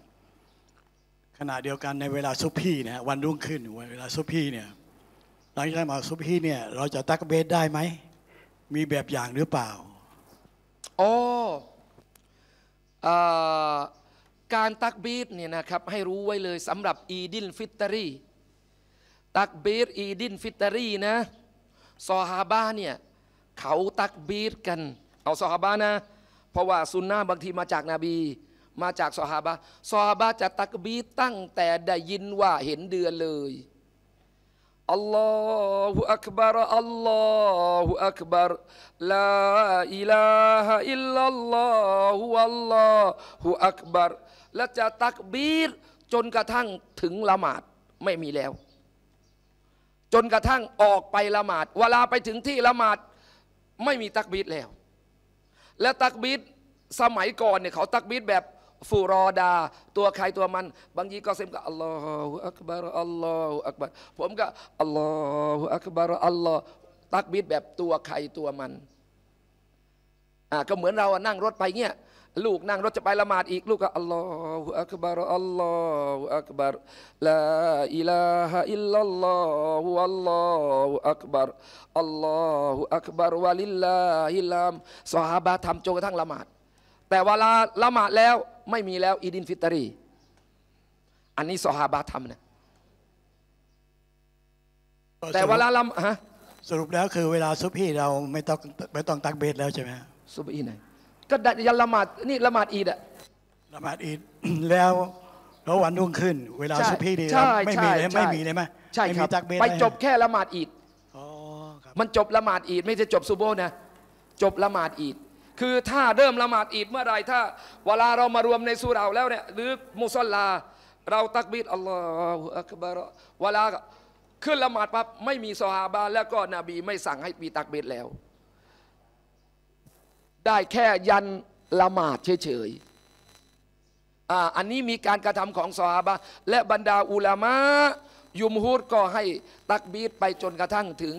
ขณะเดียวกันในเวลาซุปพี่นะวันรุ่งขึ้นเวลาซุปพี่เนี่ยหลังจากมาซุปพี่เนี่ยเราจะตักเบสได้ไหมมีแบบอย่างหรือเปล่าโอ้การตักบีดเนี่ยนะครับให้รู้ไว้เลยสำหรับอีดินฟิตรีตักบีดอีดินฟิตรีนะ ซอฮาบะเนี่ยเขาตักบีดกันเอาซอฮาบะนะเพราะว่าซุนนะบางทีมาจากนาบี มาจากซอฮาบะซอฮาบะจะตักบีดตั้งแต่ได้ยินว่าเห็นเดือนเลย a ل ل a أكبر الله أكبر لا إله إلا الله والله أكبر และจะตักบีรจนกระทั่งถึงละหมาดไม่มีแล้ว จนกระทั่งออกไปละหมาด เวลาไปถึงที่ละหมาด ไม่มีตักบีรแล้ว และตักบีรสมัยก่อนเนี่ยเขาตักบีรแบบฟูรอดาตัวใครตัวมัน บางทีก็เซมก็อัลลอฮฺอักบารอัลลอฮฺอักบารผมก็อัลลอฮฺอักบารอัลลอฮฺตักบิดแบบตัวใครตัวมันอ่าก็เหมือนเรานั่งรถไปเงี้ย ลูกนั่งรถจะไปละหมาดอีกลูกก็อัลลอฮฺอักบารอัลลอฮฺอักบารลาอิลาฮะอิลลัลลอฮฺอัลลอฮฺอักบารอัลลอฮฺอักบารวะลิลลาฮิลามสหาบะทำจนกระทั่งละหมาดแต่เวลาละหมาดแล้วไม่มีแล้ว อีดินฟิตรีอันนี้สหาบาทำนะแต่เวลาละฮะสรุปแล้วคือ เวลาซุบฮีเราไม่ต้องไม่ต้องตักเบสแล้วใช่ไหมซุบฮีไหนก็ดัยันละหมาดนี่ละหมาดอีดอะละหมาดอีดแล้วแล้ววันรุ่งขึ้น เวลาซุบฮีดีไม่มีเลยไม่มีเลยไหมใช่ครับไปจบแค่ละหมาดอีดมันจบละหมาดอีดไม่ใช่จบซูโบนะจบละหมาดอีดคือ ถ้าเริ่มละหมาดอีดเมื่อไรถ้า เวลาเรามารวมในสุเราแล้วเนี่ยหรือมุสลา เราตักบิดอัลลอฮฺอักบารเวลาขึ้นละหมาดปั๊บไม่มีสหาบาแล้วก็นบีไม่สั่งให้มีตักบิดแล้ว ได้แค่ยันละหมาดเฉยๆอันนี้มีการกระทำของสหาบาและบรรดาอุลามะยุมฮูดก็ให้ตักบีดไปจนกระทั่งถึง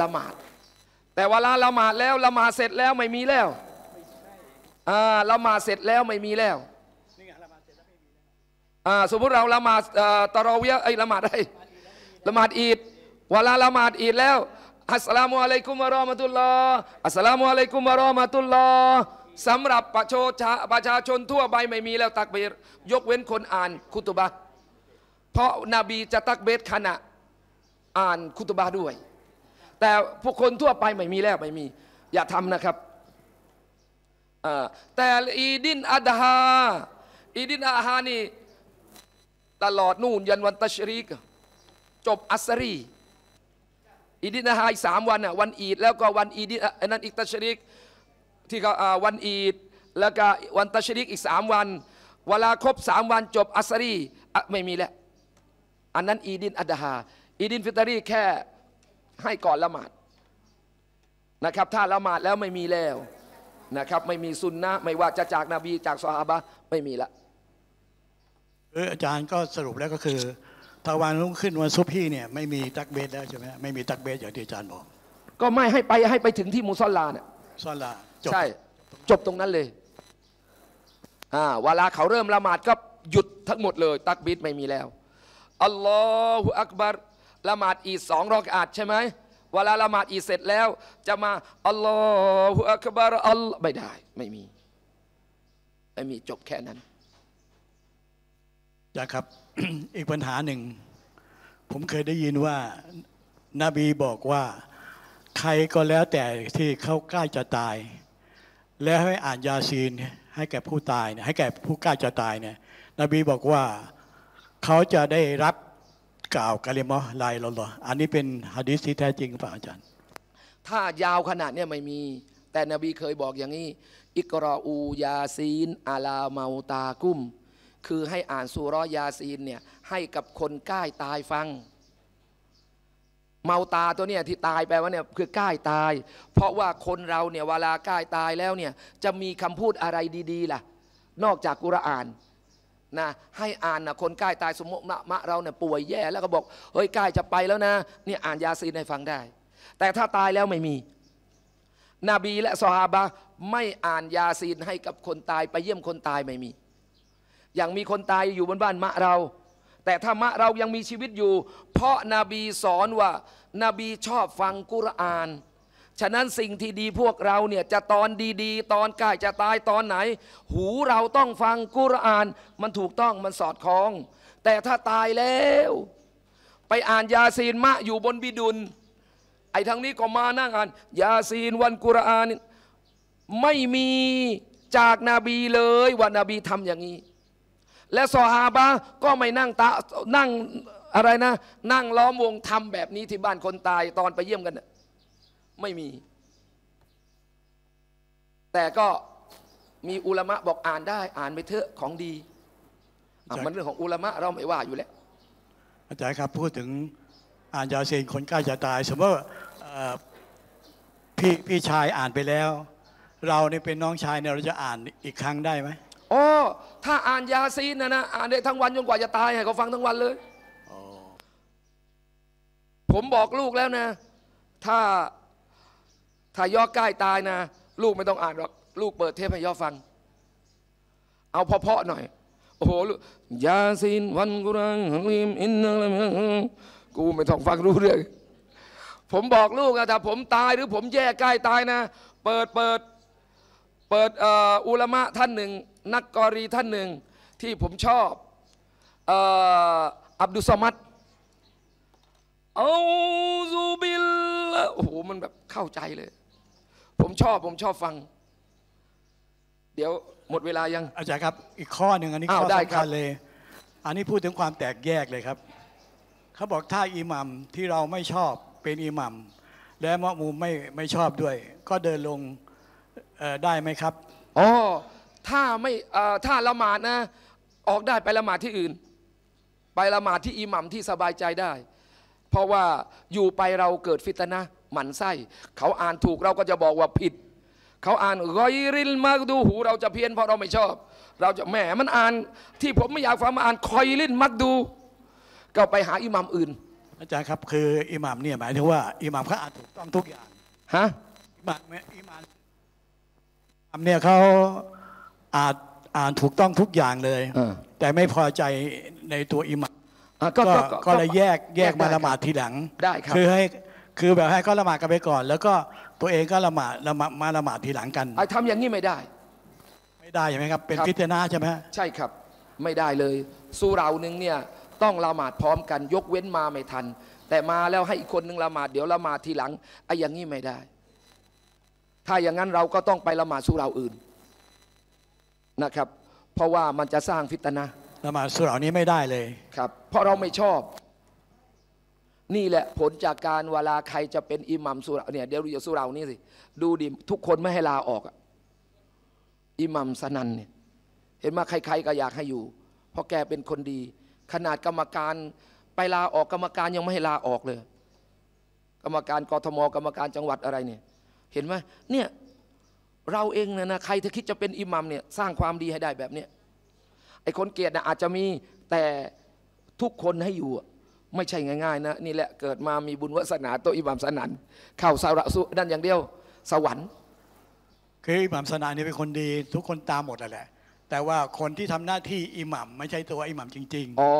ละหมาดแต่เวลาละหมาดแล้วละหมาดเสร็จแล้วไม่มีแล้วอ่าละหมาดเสร็จแล้วไม่มีแล้ว อ่าสมมติเราละหมาดตารอเวียไอ้ละหมาดได้ละหมาดอีดเวลาละหมาดอีดแล้วอัสลามุอะลัยกุมวะรอมะตุลลอฮ์อัสลามุอะลัยกุมวะรอมะตุลลอฮ์สำหรับประชาชนประชาชนทั่วไปไม่มีแล้วตักเบรยกเว้นคนอ่านคุตบะเพราะนบีจะตักเบรขณะ อ่านคุตบะด้วยแต่พวกคนทั่วไปไม่มีแล้วไม่มี อย่าทำนะครับ แต่อีดินอาดฮาอีดินอาฮานี่ตลอดนู่นยันวันตัชริกจบอัสรีอีดินอาฮาอีสามวันน่ะวันอีดแล้วก็วันอีดินอันนั้นอีกตัชริกที่ก็วันอีดแล้วก็วันตัชริกอีกสามวันเวลาครบสามวันจบอัสรีไม่มีแล้วอันนั้นอีดินอัดฮาอีดินฟิตรีแค่ให้ก่อนละหมาดนะครับ ถ้าละหมาดแล้วไม่มีแล้วนะครับ ไม่มีซุนนะไม่ว่าจะจากนาบีจากสฮาบะไม่มีละคืออาจารย์ก็สรุปแล้วก็คือตะวันลุกขึ้นวันซุบฮีเนี่ยไม่มีตักเบสแล้วใช่ไหมไม่มีตักเบสอย่างที่อาจารย์บอกก็ไม่ให้ไปให้ไปถึงที่มุซอลลาเนี่ยซอลลาจบใช่จบตรงนั้นเลยอ่าเวลาเขาเริ่มละหมาดก็หยุดทั้งหมดเลย ตักบิดไม่มีแล้วอัลลอฮฺอักบาร์ละหมาดอีสองรอกอาดใช่ไหมเวลาละหมาดอีเสร็จแล้ว จะมาอัลลอฮฺอักบารอัลไม่ได้ไม่มีไม่มีจบแค่นั้นนะครับอีกปัญหาหนึ่งผมเคยได้ยินว่านาบีบอกว่าใครก็แล้วแต่ที่เขาใกล้จะตาย แล้วให้อ่านยาซีนให้แก่ผู้ตายเนี่ยให้แก่ผู้ใกล้จะตายเนี่ยนบีบอกว่าเขาจะได้รับกล่าวกะลิมอลายลออันนี้เป็นฮะดิษที่แท้จริงป่ะอาจารย์ ถ้ายาวขนาดนี้ไม่มี แต่นบีเคยบอกอย่างนี้ อิกรออูยาซีนอาลาเมาตากุมคือให้อ่านสุรยาซีนเนี่ยให้กับคนใกล้ตายฟัง เมาตาตัวเนี่ยที่ตายไปว่าเนี่ยคือใกล้ตาย เพราะว่าคนเราเนี่ยเวลาใกล้ตายแล้วเนี่ย จะมีคำพูดอะไรดีๆ ล่ะ นอกจากกุรอานนะให้อ่านนะคนใกล้ตายสมมติมะเราเนี่ยป่วยแย่แล้วก็บอกเฮ้ยใกล้จะไปแล้วนะนี่อ่านยาซีนให้ฟังได้ แต่ถ้าตายแล้วไม่มีนบีและสฮาบะไม่อ่านยาซีนให้กับคนตายไปเยี่ยมคนตายไม่มี อย่างมีคนตายอยู่บนบ้านมะเรา แต่ถ้ามะเรายังมีชีวิตอยู่ เพราะนาบีสอนว่านาบีชอบฟังกุรอานฉะนั้นสิ่งที่ดีพวกเราเนี่ยจะตอนดีๆ ตอนใกล้จะตายตอนไหน หูเราต้องฟังกุราน มันถูกต้องมันสอดคล้อง แต่ถ้าตายแล้ว ไปอ่านยาซีนมะอยู่บนบิดุลไอ้ทางนี้ก็มานั่งอ่านยาซีนวันกุราน ไม่มีจากนาบีเลยว่านาบีทำอย่างนี้ และสฮาบะก็ไม่นั่งตะนั่งอะไรนะ นั่งล้อมวงทำแบบนี้ที่บ้านคนตายตอนไปเยี่ยมกันนะไม่มี แต่ก็มีอุลามะบอกอ่านได้ อ่านไปเถอะของดีอ่มันเรื่องของอุลามะเราไม่ว่าอยู่แล้วอาจารย์ครับ พูดถึงอ่านยาเซนคนกล้าจะตาย สมมติพี่พี่ชายอ่านไปแล้ว เราเนี่ยเป็นน้องชายเนี่ยเราจะอ่านอีกครั้งได้ไหมอ๋อถ้าอ่านยาซีนนะนะอ่านได้ทั้งวันจนกว่าจะตาย ให้เขาฟังทั้งวันเลยผมบอกลูกแล้วนะ ถ้าถ้าย่อใกล้ตายนะ ลูกไม่ต้องอ่านหรอกลูกเปิดเทปให้ย่อฟัง เอาเพาะๆหน่อย โอ้โห ยาซีนวันกุรังฮงลิมอินนังกูไม่ต้องฟังรู้เรื่องผมบอกลูกนะถ้าผมตายหรือ ผมแย่ใกล้ตายนะ เปิดเปิดเปิดอุลมะท่านหนึ่งนักกอรีท่านหนึ่งที่ผมชอบอับดุสมัตเอาซูบิลโอ้โหมันแบบเข้าใจเลยผมชอบผมชอบฟัง เดี๋ยวหมดเวลายังอาจารย์ครับ อีกข้อหนึ่งอันนี้ข้อสำคัญเลย อันนี้พูดถึงความแตกแยกเลยครับ เขาบอกถ้าอิหมัมที่เราไม่ชอบเป็นอิหมัมและมะมูไม่ไม่ชอบด้วย ก็เดินลงได้ไหมครับอ๋อถ้าไม่ถ้าละหมาดนะ ออกได้ไปละหมาดที่อื่น ไปละหมาดที่อิหมัมที่สบายใจได้ เพราะว่าอยู่ไปเราเกิดฟิตนะหมันไส้เขาอ่านถูกเราก็จะบอกว่าผิดเขาอ่านรอยริลมักดูหูเราจะเพี้ยนเพราะเราไม่ชอบ เราจะแหมมันอ่านที่ผมไม่อยากฟังมาอ่านคอยรินมักดู ก็ไปหาอิหมามอื่นอาจารย์ครับ คืออิหมาม เนี่ยหมายถึงว่า อิหมามเขาอ่านถูกต้องทุกอย่างฮะอิหมามอิหมามเนี่ยเขาอ่านอ่านถูกต้องทุกอย่างเลยแต่ไม่พอใจในตัวอิหมามก็เลยแยกแยกมาละหมาดทีหลังได้ครับคือให้คือแบบให้ก็ละหมาดกันไปก่อน แล้วก็ตัวเองก็ละหมาดละมาละหมาดทีหลังกันไอ้ทำอย่างนี้ไม่ได้ ไม่ได้ใช่ไหมครับ เป็นพิจานาใช่ไหมใช่ครับไม่ได้เลยสู้เราหนึ่งเนี่ยต้องละหมาดพร้อมกันยกเว้นมาไม่ทัน แต่มาแล้วให้อีกคนหนึ่งละหมาดเดี๋ยวละหมาดทีหลังไอ้อย่างนี้ไม่ได้ ถ้าอย่างนั้นเราก็ต้องไปละหมาดสู้เราอื่นนะครับ เพราะว่ามันจะสร้างฟิตนะละหมาดส้เรานี้ไม่ได้เลยครับ เพราะเราไม่ชอบนี่แหละผลจากการเวลาใครจะเป็นอิหมัมสุราเนี่ยเดี๋ยวอย่าสุเรานี่สิดูดิทุกคนไม่ให้ลาออกอิหมัมสนันเนี่ยเห็นมาใคร ๆก็อยากให้อยู่เพราะแกเป็นคนดี ขนาดกรรมการไปลาออกกรรมการยังไม่ให้ลาออกเลย กรรมการกรทมกรรมการจังหวัดอะไรเนี่ย เห็นไหมเนี่ยเราเองเนี่ยนะใครถ้าคิดจะเป็นอิหมัมเนี่ยสร้างความดีให้ได้แบบเนี้ยไอ้คนเกียรตินะอาจจะมีแต่ทุกคนให้อยู่ไม่ใช่ง่ายๆนะนี่แหละเกิดมามีบุญวาสนาโตอิบามสนันเข้าสาระสุนั่นอย่างเดียว สวรรค์ คืออิหมัมสนานนี่เป็นคนดี ทุกคนตามหมดแหละแต่ว่าคนที่ทำหน้าที่อิหมัมไม่ใช่ตัวอิหมัมจริงๆอ๋อ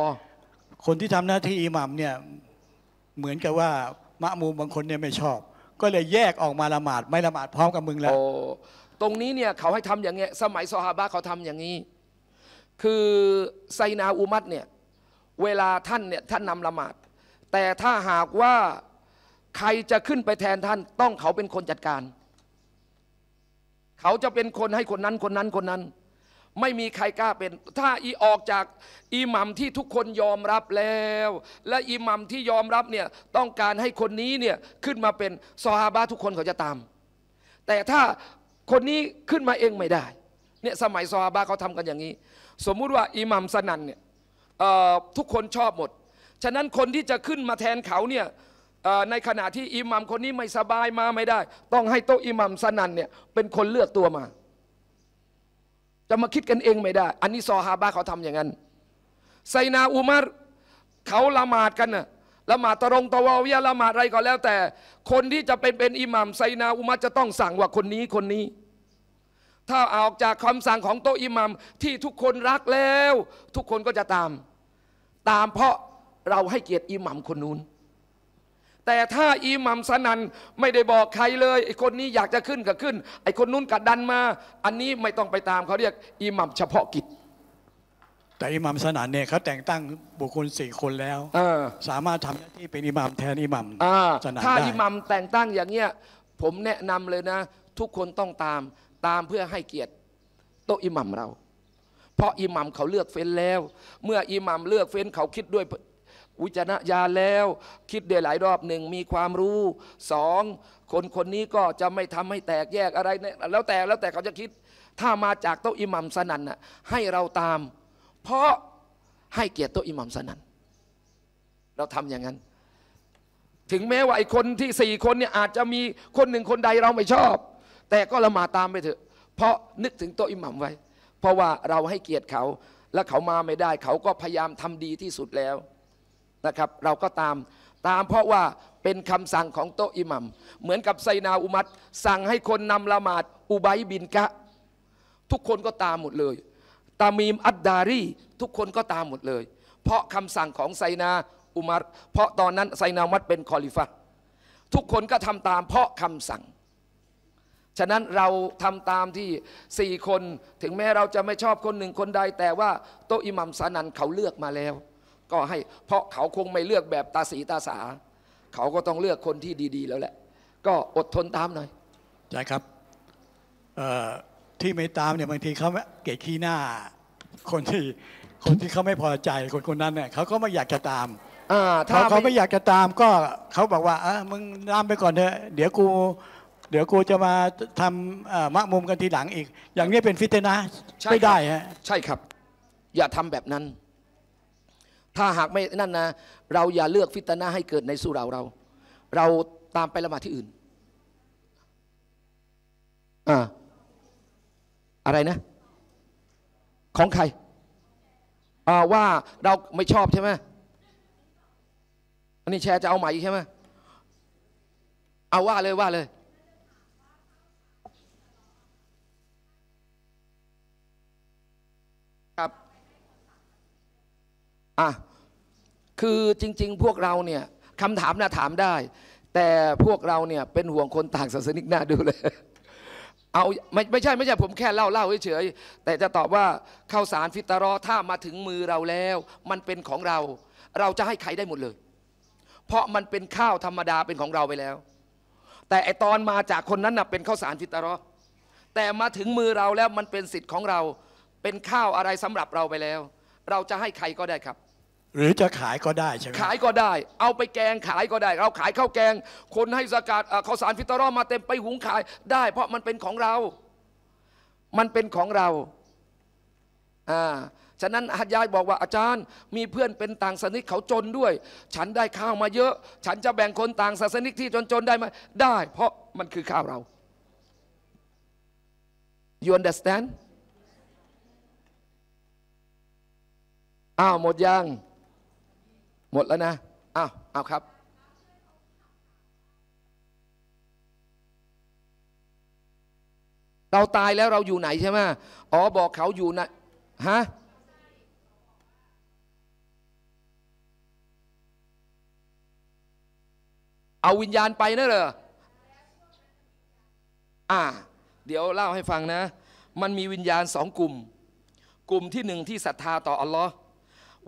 คนที่ทำหน้าที่อิหมัมเนี่ยเหมือนกับว่ามะมูบางคนเนี่ยไม่ชอบ ก็เลยแยกออกมาละหมาดไม่ละหมาดพร้อมกับมึงแล้วตรงนี้เนี่ยเขาให้ทำอย่างเงี้ยสมัยซอฮาบะเขาทำอย่างนี้คือไซนาอุมัตเนี่ยเวลาท่านเนี่ยท่านนำละหมาด แต่ถ้าหากว่าใครจะขึ้นไปแทนท่านต้องเขาเป็นคนจัดการ เขาจะเป็นคนให้คนนั้นคนนั้นคนนั้น ไม่มีใครกล้าเป็นถ้าอีออกจากอิหมัมที่ทุกคนยอมรับแล้ว และอิหมัมที่ยอมรับเนี่ยต้องการให้คนนี้เนี่ยขึ้นมาเป็น ซอฮาบะทุกคนเขาจะตาม แต่ถ้าคนนี้ขึ้นมาเองไม่ได้เนี่ยสมัยซอฮาบะเขาทำกันอย่างนี้ สมมุติว่าอิหมัมสนันเนี่ยทุกคนชอบหมด ฉะนั้นคนที่จะขึ้นมาแทนเขาเนี่ยในขณะที่อิหมัมคนนี้ไม่สบายมาไม่ได้ ต้องให้โต๊ะอิหมัมสนันเนี่ยเป็นคนเลือกตัวมา จะมาคิดกันเองไม่ได้ อันนี้ซอฮาบะเขาทำอย่างนั้น ไซนาอุมารเขาละหมาดกันน่ะ ละหมาดตรงตะวาวยะละหมาดอะไรก็แล้วแต่ คนที่จะเป็นเป็นอิหมัมไซนาอุมารจะต้องสั่งว่าคนนี้คนนี้ ถ้าออกจากคำสั่งของโต๊ะอิหมัมที่ทุกคนรักแล้ว ทุกคนก็จะตามตามเพราะเราให้เกียรติอิหมัมคนนู้นแต่ถ้าอิหมัมสนันไม่ได้บอกใครเลยไอ้คนนี้อยากจะขึ้นก็ขึ้น ไอ้คนนู้นก็ดันมา อันนี้ไม่ต้องไปตามเขาเรียกอิหมัมเฉพาะกิจแต่อิหมัมสนันเนี่ยเขาแต่งตั้งบุคคลสี่คนแล้วสามารถทำหน้าที่เป็นอิหมัมแทนอิหมัมสนันถ้าอิหมัมแต่งตั้งอย่างเงี้ย ผมแนะนำเลยนะ ทุกคนต้องตามตามเพื่อให้เกียรติโตอิหมัมเราเพราะอิหมัมเขาเลือกเฟ้นแล้ว เมื่ออิหมัมเลือกเฟ้นเขาคิดด้วยวิจารณญาณแล้ว คิดได้หลายรอบหนึ่งมีความรู้สองคนคนนี้ก็จะไม่ทำให้แตกแยกอะไรเนี่ยแล้วแต่แล้วแต่เขาจะคิด ถ้ามาจากโต๊ะอิหมัมสนันน่ะให้เราตาม เพราะให้เกียรติโต๊ะอิหมัมสนัน เราทำอย่างนั้น ถึงแม้ว่าไอ้คนที่สี่คนเนี่ยอาจจะมีคนหนึ่งคนใดเราไม่ชอบ แต่ก็ละหมาดตามไปเถอะเพราะนึกถึงโต๊ะอิหมัมไว้เพราะว่าเราให้เกียรติเขาและเขามาไม่ได้เขาก็พยายามทำดีที่สุดแล้วนะครับ เราก็ตามตามเพราะว่าเป็นคำสั่งของโตอิหมัมเหมือนกับไซนาอุมัตสั่งให้คนนำละหมาดอุบัยบินกะ ทุกคนก็ตามหมดเลย ตามีมอัดดารีทุกคนก็ตามหมดเลย เพราะคำสั่งของไซนาอุมัตเพราะตอนนั้นไซนาอุมัตเป็นคอลิฟะ ทุกคนก็ทำตาม เพราะคำสั่งฉะนั้นเราทำตามที่สี่คนถึงแม้เราจะไม่ชอบคนหนึ่งคนใดแต่ว่าโตอิหมัมสานันเขาเลือกมาแล้ว ก็ให้เพราะเขาคงไม่เลือกแบบตาสีตาสา เขาก็ต้องเลือกคนที่ดีๆแล้วแหละ ก็อดทนตามหน่อยใช่ครับที่ไม่ตามเนี่ยบางทีเขาเกลียดขี้หน้า คนที่ คนที่เขาไม่พอใจคนคนนั้นเนี่ยเขาก็ไม่อยากจะตามถ้าเขาไม่อยากจะตาม ก็เขาบอกว่าเออมึงตามไปก่อนเถอะเดี๋ยวกูเดี๋ยวกูจะมาทำมะมุมกันทีหลังอีก อย่างนี้เป็นฟิตเนสใช่ไม่ได้ฮะ ใช่ครับ อย่าทำแบบนั้น ถ้าหากไม่นั่นนะ เราอย่าเลือกฟิตนะให้เกิดในสู่เราเรา เราตามไปละหมาดที่อื่น อ่าอะไรนะ ของใครอ่าว่าเราไม่ชอบใช่ไหมอันนี้แชร์จะเอาใหม่ใช่ไหมเอาว่าเลยว่าเลย่ะคือจริงๆพวกเราเนี่ยคำถามน่าถามได้ แต่พวกเราเนี่ยเป็นห่วงคนต่างศาสนิกน้าดูเลย เอาไม่ไม่ใช่ไม่ใช่ผมแค่เล่าเล่าเฉยแต่จะตอบว่าข้าวสารฟิตรอถ้ามาถึงมือเราแล้ว มันเป็นของเรา เราจะให้ใครได้หมดเลย เพราะมันเป็นข้าวธรรมดาเป็นของเราไปแล้ว แต่ไอตอนมาจากคนนั้นนะเป็นข้าวสารฟิตรอแต่มาถึงมือเราแล้วมันเป็นสิทธิ์ของเรา เป็นข้าวอะไรสำหรับเราไปแล้ว เราจะให้ใครก็ได้ครับหรือจะขายก็ได้ใช่ไหมขายก็ได้ เอาไปแกงขายก็ได้ เราขายข้าวแกง คนให้สกาดข้าวสารฟิตรอมาเต็มไปหุงขายได้ เพราะมันเป็นของเรา มันเป็นของเราอ่าฉะนั้นอาจารย์บอกว่าอาจารย์มีเพื่อนเป็นต่างศาสนิกเขาจนด้วย ฉันได้ข้าวมาเยอะ ฉันจะแบ่งคนต่างศาสนิกที่จนๆได้ไหมได้ เพราะมันคือข้าวเรา you understand อ้าวหมดยังหมดแล้วนะ อ้าวเอาครับ เราตายแล้วเราอยู่ไหนใช่ไหม อ๋อ บอกเขาอยู่นะ ฮะ เอาวิญญาณไปนะเหรอ อ่า เดี๋ยวเล่าให้ฟังนะ มันมีวิญญาณสองกลุ่ม กลุ่มที่หนึ่งที่ศรัทธาต่อ อัลลอฮ์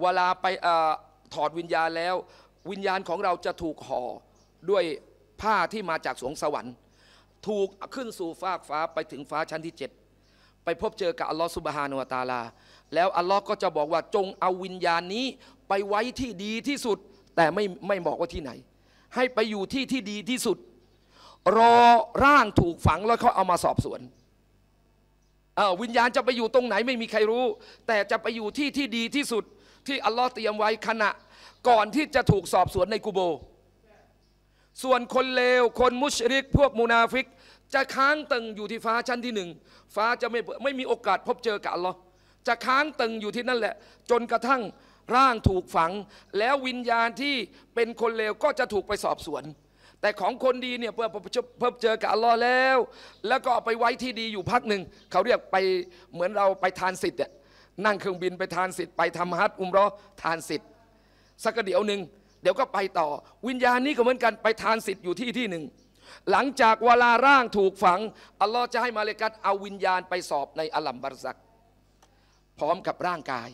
เวลาไปถอดวิญญาณแล้ววิญญาณของเราจะถูกห่อด้วยผ้าที่มาจากสวงสวรรค์ ถูกขึ้นสู่ฟากฟ้าไปถึงฟ้าชั้นที่7ไปพบเจอกับอัลลอฮฺสุบฮานุวตาลาแล้วอัลลอฮ์ก็จะบอกว่าจงเอาวิญญาณนี้ไปไว้ที่ดีที่สุด แต่ไม่ไม่บอกว่าที่ไหน ให้ไปอยู่ที่ที่ดีที่สุด รอร่างถูกฝังแล้วเขาเอามาสอบสวนวิญญาณจะไปอยู่ตรงไหนไม่มีใครรู้ แต่จะไปอยู่ที่ที่ดีที่สุดที่อัลลอฮ์เตรียมไว้ขณะก่อนที่จะถูกสอบสวนในกูโบ ส่วนคนเลว คนมุชริกพวกมูนาฟิก จะค้างตึงอยู่ที่ฟ้าชั้นที่หนึ่งฟ้าจะไม่ไม่มีโอกาสพบเจอกับอัลลอฮ์จะค้างตึงอยู่ที่นั่นแหละ จนกระทั่งร่างถูกฝัง แล้ววิญญาณที่เป็นคนเลวก็จะถูกไปสอบสวน แต่ของคนดีเนี่ยเพื่อเพอพบเจอกับอัลลอฮ์แล้ว แล้วก็ไปไว้ที่ดีอยู่พักหนึ่งเขาเรียกไปเหมือนเราไปทานสิทธิ์เนี่ยนั่งเครื่องบินไปทานสิทธิ์ไปทำฮัทอุมรอทานสิทธิ์สักเดี๋ยวหนึ่งเดี๋ยวก็ไปต่อ วิญญาณนี้ก็เหมือนกันไปทานสิทธิ์อยู่ที่ที่หนึ่ง หลังจากเวลาร่างถูกฝังอัลลอฮ์จะให้มาเลกัตเอาวิญญาณไปสอบในอัลัมบารซัก พร้อมกับร่างกาย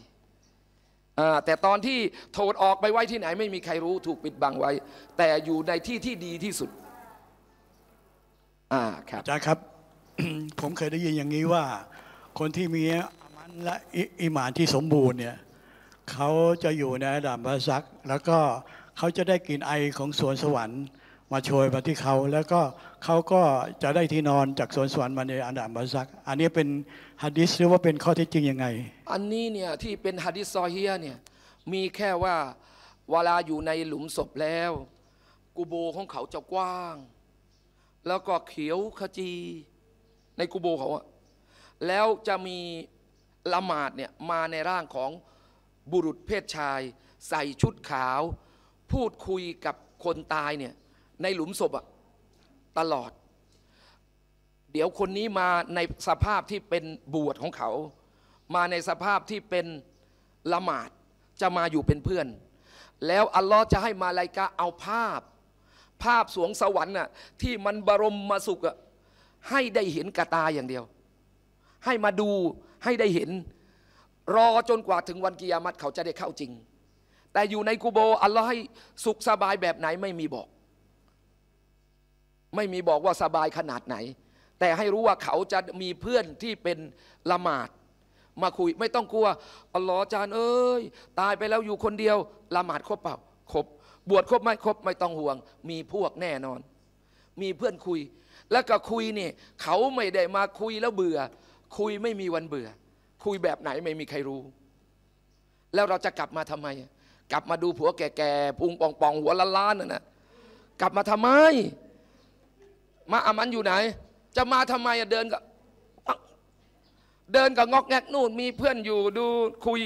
แต่ตอนที่โทษออกไปไว้ที่ไหน ไม่มีใครรู้ถูกปิดบังไว้ แต่อยู่ในที่ที่ดีที่สุดอ่าครับอาจารย์ครับผมเคยได้ยินอย่างนี้ว่า คนที่มีและอิหมานที่สมบูรณ์เนี่ยเขาจะอยู่ในอะดับพระซัก แล้วก็เขาจะได้กลิ่นไอของสวนสวรรค์ มาโชยมาที่เขาแล้วก็เขาก็จะได้ที่นอนจากสวนสวรรค์มาในอันดับบาซัก อันนี้เป็นฮะดิษหรือว่าเป็นข้อเท็จจริงยังไง อันนี้เนี่ยที่เป็นฮะดิษซอเฮียเนี่ยมีแค่ว่าเวลาอยู่ในหลุมศพแล้วกูโบของเขาจะกว้าง แล้วก็เขียวขจีในกูโบเขาอะแล้วจะมีละหมาดเนี่ยมาในร่างของบุรุษเพศชาย ใส่ชุดขาว พูดคุยกับคนตายเนี่ยในหลุมศพอะตลอด เดี๋ยวคนนี้มาในสภาพที่เป็นบวชของเขา มาในสภาพที่เป็นละหมาดจะมาอยู่เป็นเพื่อน แล้วอัลลอฮ์จะให้มาลายกาเอาภาพ ภาพสวงสวรรค์น่ะที่มันบรมมาสุกอะให้ได้เห็นกระตาอย่างเดียว ให้มาดูให้ได้เห็นรอจนกว่าถึงวันกิยามัตเขาจะได้เข้าจริง แต่อยู่ในกูโบอัลลอฮ์ให้ สุขสบายแบบไหน ไม่มีบอก ไม่มีบอกว่าสบายขนาดไหน แต่ให้รู้ว่าเขาจะมีเพื่อนที่เป็นละหมาด มาคุย ไม่ต้องกลัวอัลลอฮ์จานเอ้ย ตายไปแล้วอยู่คนเดียว ละหมาดครบเปล่าครบบวชครบไหมครบไม่ต้องห่วง มีพวกแน่นอน มีเพื่อนคุย แล้วก็คุยนี่ เขาไม่ได้มาคุยแล้วเบื่อคุยไม่มีวันเบื่อ คุยแบบไหนไม่มีใครรู้ แล้วเราจะกลับมาทำไม กลับมาดูผัวแก่ๆพุงปองๆหัวล้านๆนั่นนะกลับมาทำไม มาอามันอยู่ไหน จะมาทำไมเดินกับเดินกับงอกแงกนู่นมีเพื่อนอยู่ดูคุย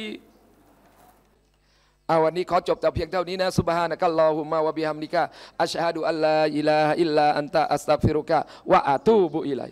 เอาวันนี้ขอจบแต่เพียงเท่านี้นะซุบฮานะกัลลอฮุมาวะบิฮัมดิกะอัชฮะดุอัลลาฮิลาอิลลาอันตะอัสตัฟิรุกะวะอะตูบุอิไล